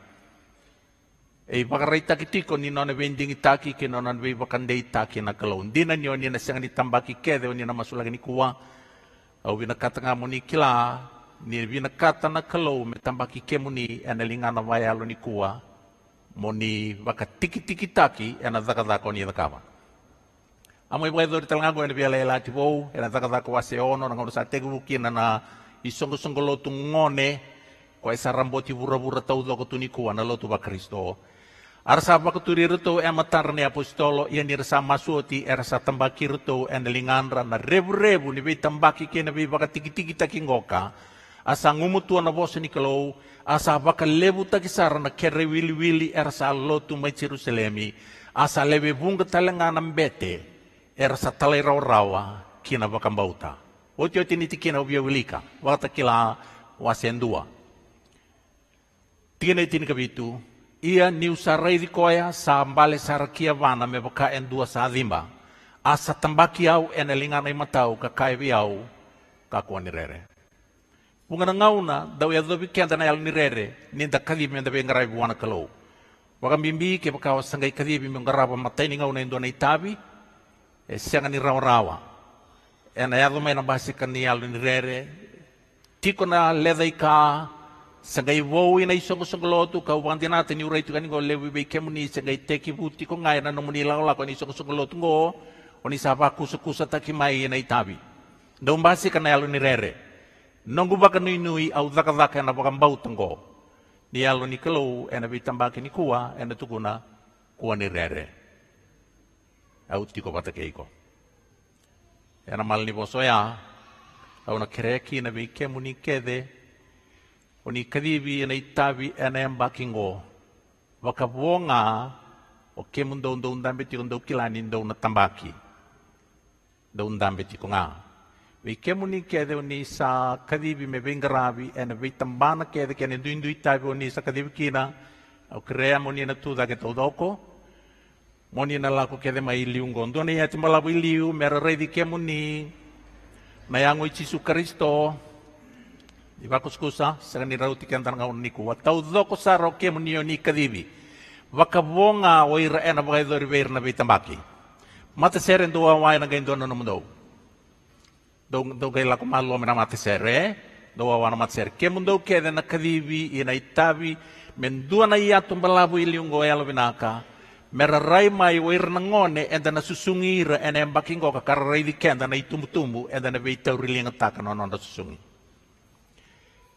E eh, pakarita kitiko ni nona vending itaki ke nona vei bakande itaki na kalau ndina nyoni na sengani tambaki kede oni na masulagi ni kuwa au vina katanga moni kila ni vinakata na kalou me tambaki kemu ni ana lingana vai alo ni kua mo ni waka tiki tiki taki ana zaka zaka ni kava. Amo i waidori talangago ene via leila ati vou, ana zaka wase ono, na ngoro sa tegu kina na isongo songo lotu ngone, kwa isa ramboti vura vura tau doko tu ni kua na lotu wa Kristo. Arsa wakaturi ruto e matarne apostolo ia ni rasa masuoti e rasa tambaki ruto e na lingandra na revu revu ni vei tambaki kena vei waka tiki tiki taki ngoka. asa ngumutu na bos ni asa vaka lebu takisar na kere wili wili er sa lotu mai Jerusalemi asa lebe bunga talenga na mbete er sa talai rau rawa kina vaka mbauta oti oti niti kina ubia wilika wata kila wasen dua. tina itin kabitu ia niusarai di koya sa mbale kia vana me en endua sa adhimba asa tambaki au ene lingana imatau kakai au kakuanirere pungana ngauna na ya dobi kenta na yal ni rere ni da kadi me ngarai buana kalau waka bimbi ke baka sangai kadi bi mateni ngaraba matai ni ngauna indona itabi e sanga ni rawa rawa e na yado me na basi kani ni rere tiko na leda ika sangai wou ina isongo songo lotu ka urai tu kan ngo lewi be kemuni sangai teki buti ko ngai na nomuni lao lako ni isongo songo lotu ngo oni sapa kusa kusa takimai ina itabi Dombasi kana yalu ni rere nongu baka nui nui au zaka zaka ena baka mbau tango. Ni alo ni ena vitambaki ni kua ena tukuna kua ni rere. Au tiko bata keiko. Ena mal ni boso ya au na kereki ena vike ni kede oni kadivi ena itavi ena embaki ngo. Waka buonga o kemundo undambe tiko ndo kilani ndo na tambaki. Ndo ndambe tiko ngaa. We kemuni kede uni sa kadibi me bengravi ena we tambana kede kene duindui tabi sa kadibi kina au krea moni ena tuda ke todoko moni ena lako kede mai liu ngondo ne yati malabu liu mera redi kemuni na yango ichisu kristo di bakuskusa sa ni rauti kentan ngau niku wa todoko sa ro kemuni oni kadibi wakabonga oira ena bagai dori beir na be tambaki mata seren doa wai na gaindona no ke mun dowawanamatisere ke dena kadibi ina itabi mendua na iatum balabu iliungo yaluvinaka merarai mai wairnangone enda na susungira ena embakingo ka kararaidi kenda na itumbutumbu enda na veitaurilinga taka nononda susungi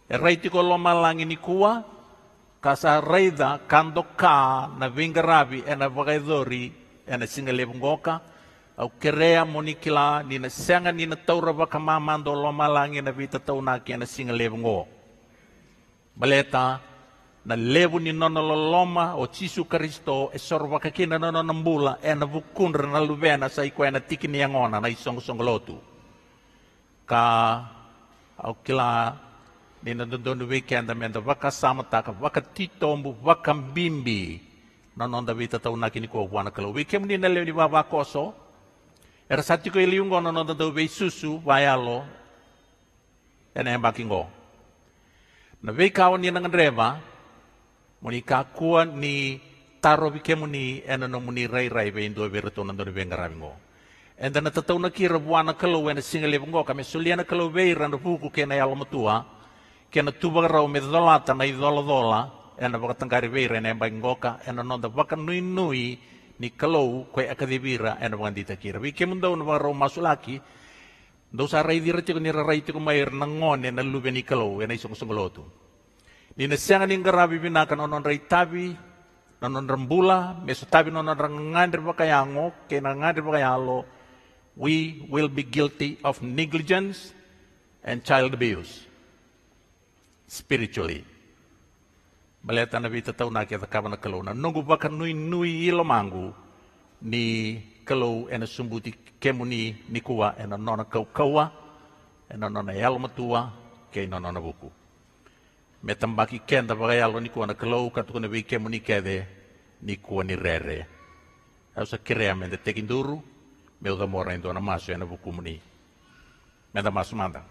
erai tiko loma langi nikua kasa raida kando ka na vingarabi ena vagaidori ena singalevungoka au kerea monikila nina senga nina taura kama mando lo malangi na vita na kia na singa lebu ngo. Baleta na lebu ni nona loma o Jisu Kristo e soro waka kina nona nambula e na vukundra na luvena sa na na tikini angona na lotu. Ka au kila nina dondonu weekend menda waka samataka waka titombu waka mbimbi. Nononda vita na kini kua wana kalau weekend nina lebu ni wawakoso. koso Era satu ko iliungo no nonton tau susu wayalo ene yang Na be kawan ni nangan reva muni kakua ni taro bike muni ena no muni rai rai wei ndo wei reto nonton wei ngaramingo. Enda na tatau na kira buana kalau wei na single kame suliana kalau wei rando puku kena yalo matua kena tuba rau me dolata na idola dola ena baka tangkari wei rena yang bakingoka ena nonton baka nui nui ni kalau kue akadibira ena eh, wangan kira. wi kemun daun waro masulaki ndau sa rai dira tiko ni rai tiko mair nangon ena lube ni kalau ena isung sung lotu ni na siangan ni ngarabi binakan onon rai tabi nonon rembula mesu tabi nonon rangandir bakayango kena ngandir bakayalo we will be guilty of negligence and child abuse spiritually maleta na vita tau e na kita e kaba e na kalau na nungu baka nui nui ilo ni kalau ena sumbuti kemuni ni kuwa ena nona kau kawa ena nona yalo kei ke nona buku metambaki kenda baka yalo ni kuwa na kalau katukuna bi kemuni kede ni kuwa ni rere Hausa kirea mende tekinduru, meu da mora indona maso ena buku muni. Menda maso mandang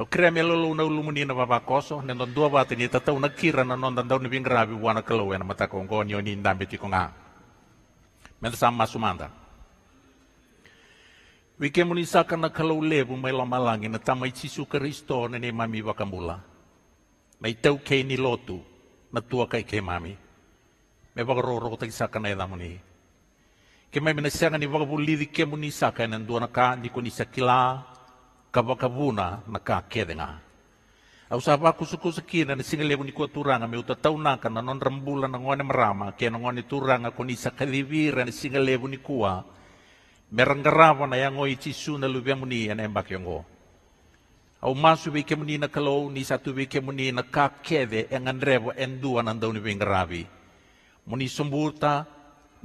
o kira me lolo na ulu muni na baba koso na non dua bata ni tata una kira na non dandau ni bingra wana kelo mata kongo ni oni ndambe ti konga men sam masumanda we ke muni saka na kelo lebu mai lo malangi na i tisu kristo na ne mami vakambula na itau ke ni lotu na tua kai ke mami me bakaro ro tai saka na eda muni ke mai mena sanga ni wakabulidi ke muni saka e na ndua ka ni koni sakila kavakavuna na kakerenga. Au sa vakusuku sakina na singalemu ni kuaturanga me utataunaka na non rambula na ngone marama ke na ngone turanga koni sakadivira na singalemu ni kua meranggarava na yango ichisu na embak ya na embakiongo. Au masu ke kemuni na kalau e e ya ni satu ke kemuni na kakeve engan revo endua nandau ni benggaravi. Muni sumbuta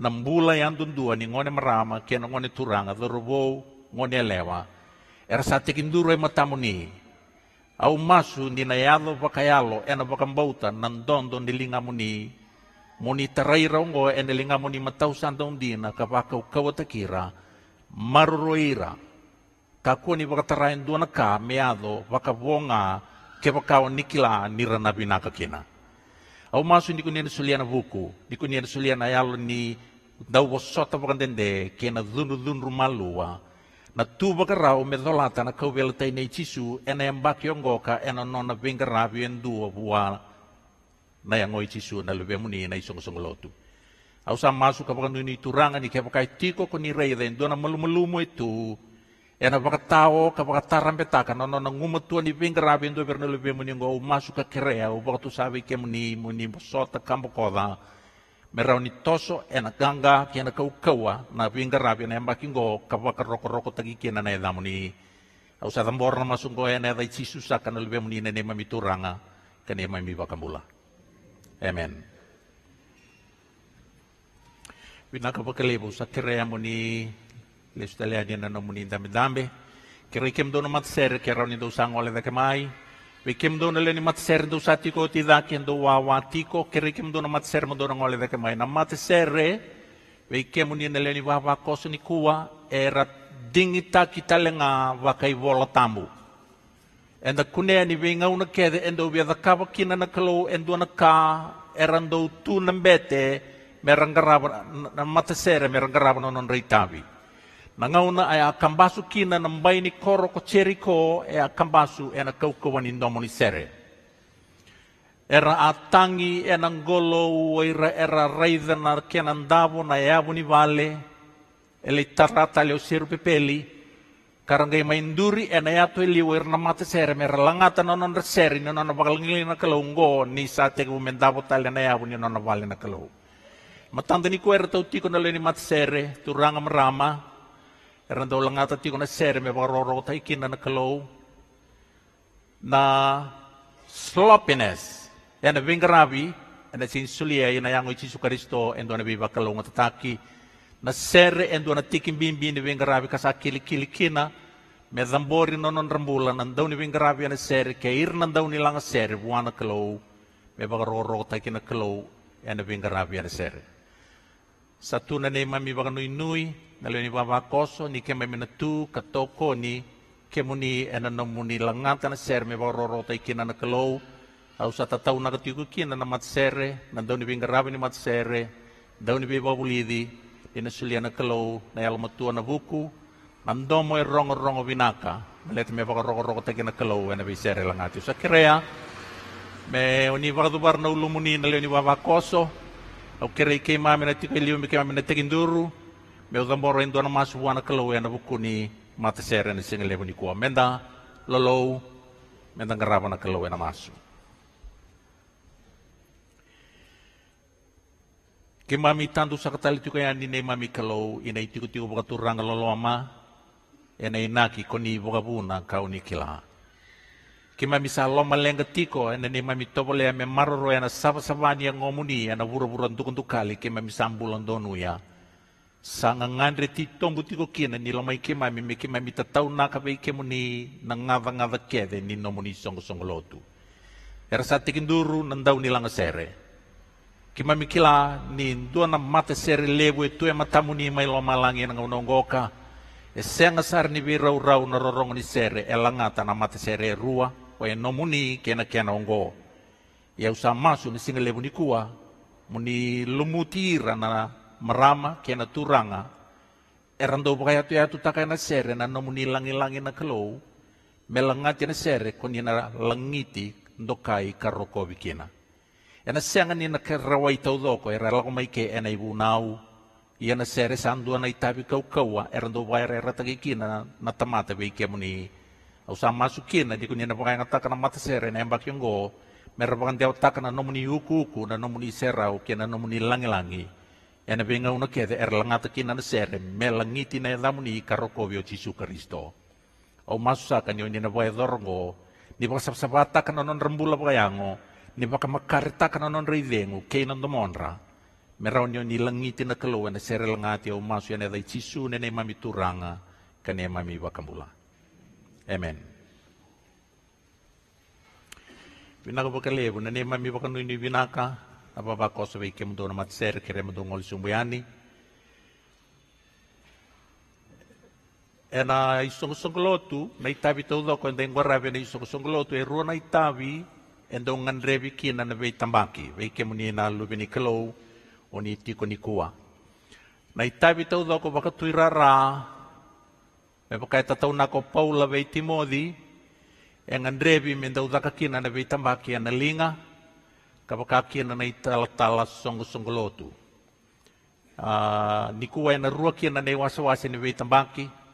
nambula yang dundua ni ngone marama ke na ngone turanga dorobou ngone lewa era duro e ni, au masu e na yalo vakayalo ena vakambauta dondo ni lingamuni muni tarairongo ena lingamuni matau sandaundina kavakau kawatakira maroroira kakoni vakatarain duana ka e meado vakavonga ke vakao nikila niranapinaka kina au masu nikunina e suliana vuku nikunina suliana yalo ni dau wasota vakandende kena dhunudhunru malua na tuba ka rau me dolata na kawela tei nei tisu e na ki ongoka e na nona venga ravi en dua bua na yangoi tisu na lebe muni na isong song lotu. Au sa masu ka baka nuni turanga ni i tiko ko ni rei den dona malumulumu itu e, e na baka tao ka baka e e na nona tua ni venga ravi en dua verna lebe muni ngo masu ka kerea u baka tu sabi ke muni muni sota kambo koda merauni toso ena ganga kena kau kawa na pinga rabi na emba kingo kawa karoko roko tagi kena na edamu ni au sa tambor na masungo ena edai cisu sa kana lebe muni na nema mituranga kana ema mi bakambula amen wina kapa kalebo sa kere amu ni lestale adiana na muni dambe dambe kere ikem dono mat ser kera Και μου τον λένε ματσέρ του σατικό τη δάκεν του βαβατικό και ρε και μου τον ματσέρ μου τον όλε δέκα μαϊνα. Ματσέρ ρε, και μου είναι λένε βαβακός νικούα, ερα δίνητα κοιτά λέγα βακαϊ βόλατά μου. Εν τα κουνέα νι βίγα ούνα κέδε, εν το βιαδακάβα κίνα να καλό, εν το ανακά, εραν το του να μπέτε, με ραγκαράβα, ματσέρ με ραγκαράβα νον ρεϊτάβι. nangauna ay akambasu kina nambai ni koro ko cheriko e akambasu e na kaukawan indomo ni sere. Era atangi e nangolo uira era raitha na kenandavo na yabu e ni vale, ele tarata leo seru pepeli, karangay mainduri e na yato e, e liwa ira sere, mera langata na non sere na non bakalangili na kalaungo ni sa tega umendavo tali na yabu e ni non vale na kalaungo. Matanda ni kuera tau tiko na leni matsere, turanga marama, Rando langata ti na sere me waroro tai kina na kalo na sloppiness yana vingravi yana sin sulia yana e yango Yesu Kristo endo na viva kalau ngatataki na sere endo na tikim bimbi ni e vingravi kasa kili kili kina me zambori nonon rambula nandau ni vingravi yana sere ke ir nandau ni langa sere buana kalo me waroro tai kina kalau yana vingravi yana sere Satuna ne mami baganui nui, nui Nalo ni babakoso ni keme menatu ni kemuni enana muni langat kana ser me bororo tai kina na kelou au sa tatau na katiku kina na mat sere na dau ni bingarabe ni mat sere dau ni bibabulidi ina sulia na kelou na yala matua na buku Nandomo e rongo-rongo vinaka, melet me vaka rogo-rogo teke na kalau ena bisere e langati. Sa kerea, me oni vaka dubar na ulumuni na ni vava koso, au kerei kei mamena tiko eliu kei tekin duru, Meu gamboro en na mas wana kelo en bukuni sere na single ni menda lolo menda ngaraba na kelo en masu ke mami tandu sakatali tuka ya ni mami kelo ina itiku tiku turang lolo ama ena inaki koni buna kau ni kila ke mami sa loma tiko ena ni mami tobole me maroro ena saba ngomuni ena buru-buru ntukali ke mami sambulan donu ya sagagnandry ty tombo ty kokena nilamai ke mamy mita mamy naka vei ke ngava nagavagava keve nino moni songosongolotu era sa tekiduru nandau nilanga sere kima mikila kila ni dua na mata sere levu e tue matamuni mai lo malangi na ngaunongoka e senga sar ni virau rau na rorongo ni sere e langata na mata sere e rua o e nomuni kena kena ongo ia usa masu ni singa levu ni kua lumutira na marama kena turanga eran do bukaya tu ya tu takana sere na nomu nilangi-langi na kelo melangati na sere konina langiti ndokai karoko bikina ena siangan na kerawai tau doko era lako mai ke ena ibu nau iana sere sandu na itabi kau kaua eran do bukaya era takikina na tamata be kemuni au sa masukina di konina bukaya na mata sere na embak yonggo merapakan tiap takana nomuni huku na nomuni serau kena nomuni langi-langi Ena venga una kede erlanga te kina na sere melangi tina na edamuni karokovio Jisu Kristo. O masusa kan yo nina boe dorgo, ni baka sabata kan onon rembula boyango, ni baka makarita kan onon reidengu, kei non domonra. Merau nyo ni langiti na kelo na sere o masu yana dai ne nene mami turanga, kan ne mami bakambula. Amen. Binaka bakalebu, nene mami bakanuni binaka, Ababa Kosovo Kemdo Matser Keremdo Ngolsumbiani. Ένα ισογσογλώτου, να ιτάβει το δόκο, εν δεν γοράβει ένα ισογσογλώτου, ερώ να ιτάβει, εν τον γαντρεύει κίνα να βέει ταμπάκι, βέει και μουνί ένα λουβινι κλώου, ονί τίκο νικούα. Να ιτάβει το δόκο, βακα του ιραρά, με βακα τα ταουνάκο πάουλα βέει τιμόδι, εν γαντρεύει με το δάκα κίνα να βέει ταμπάκι, ένα λίγα, kabakakiana nei talatala songosongolotu uh, ah, nikuaena ruakiana nei wasawasi ni vei tambaki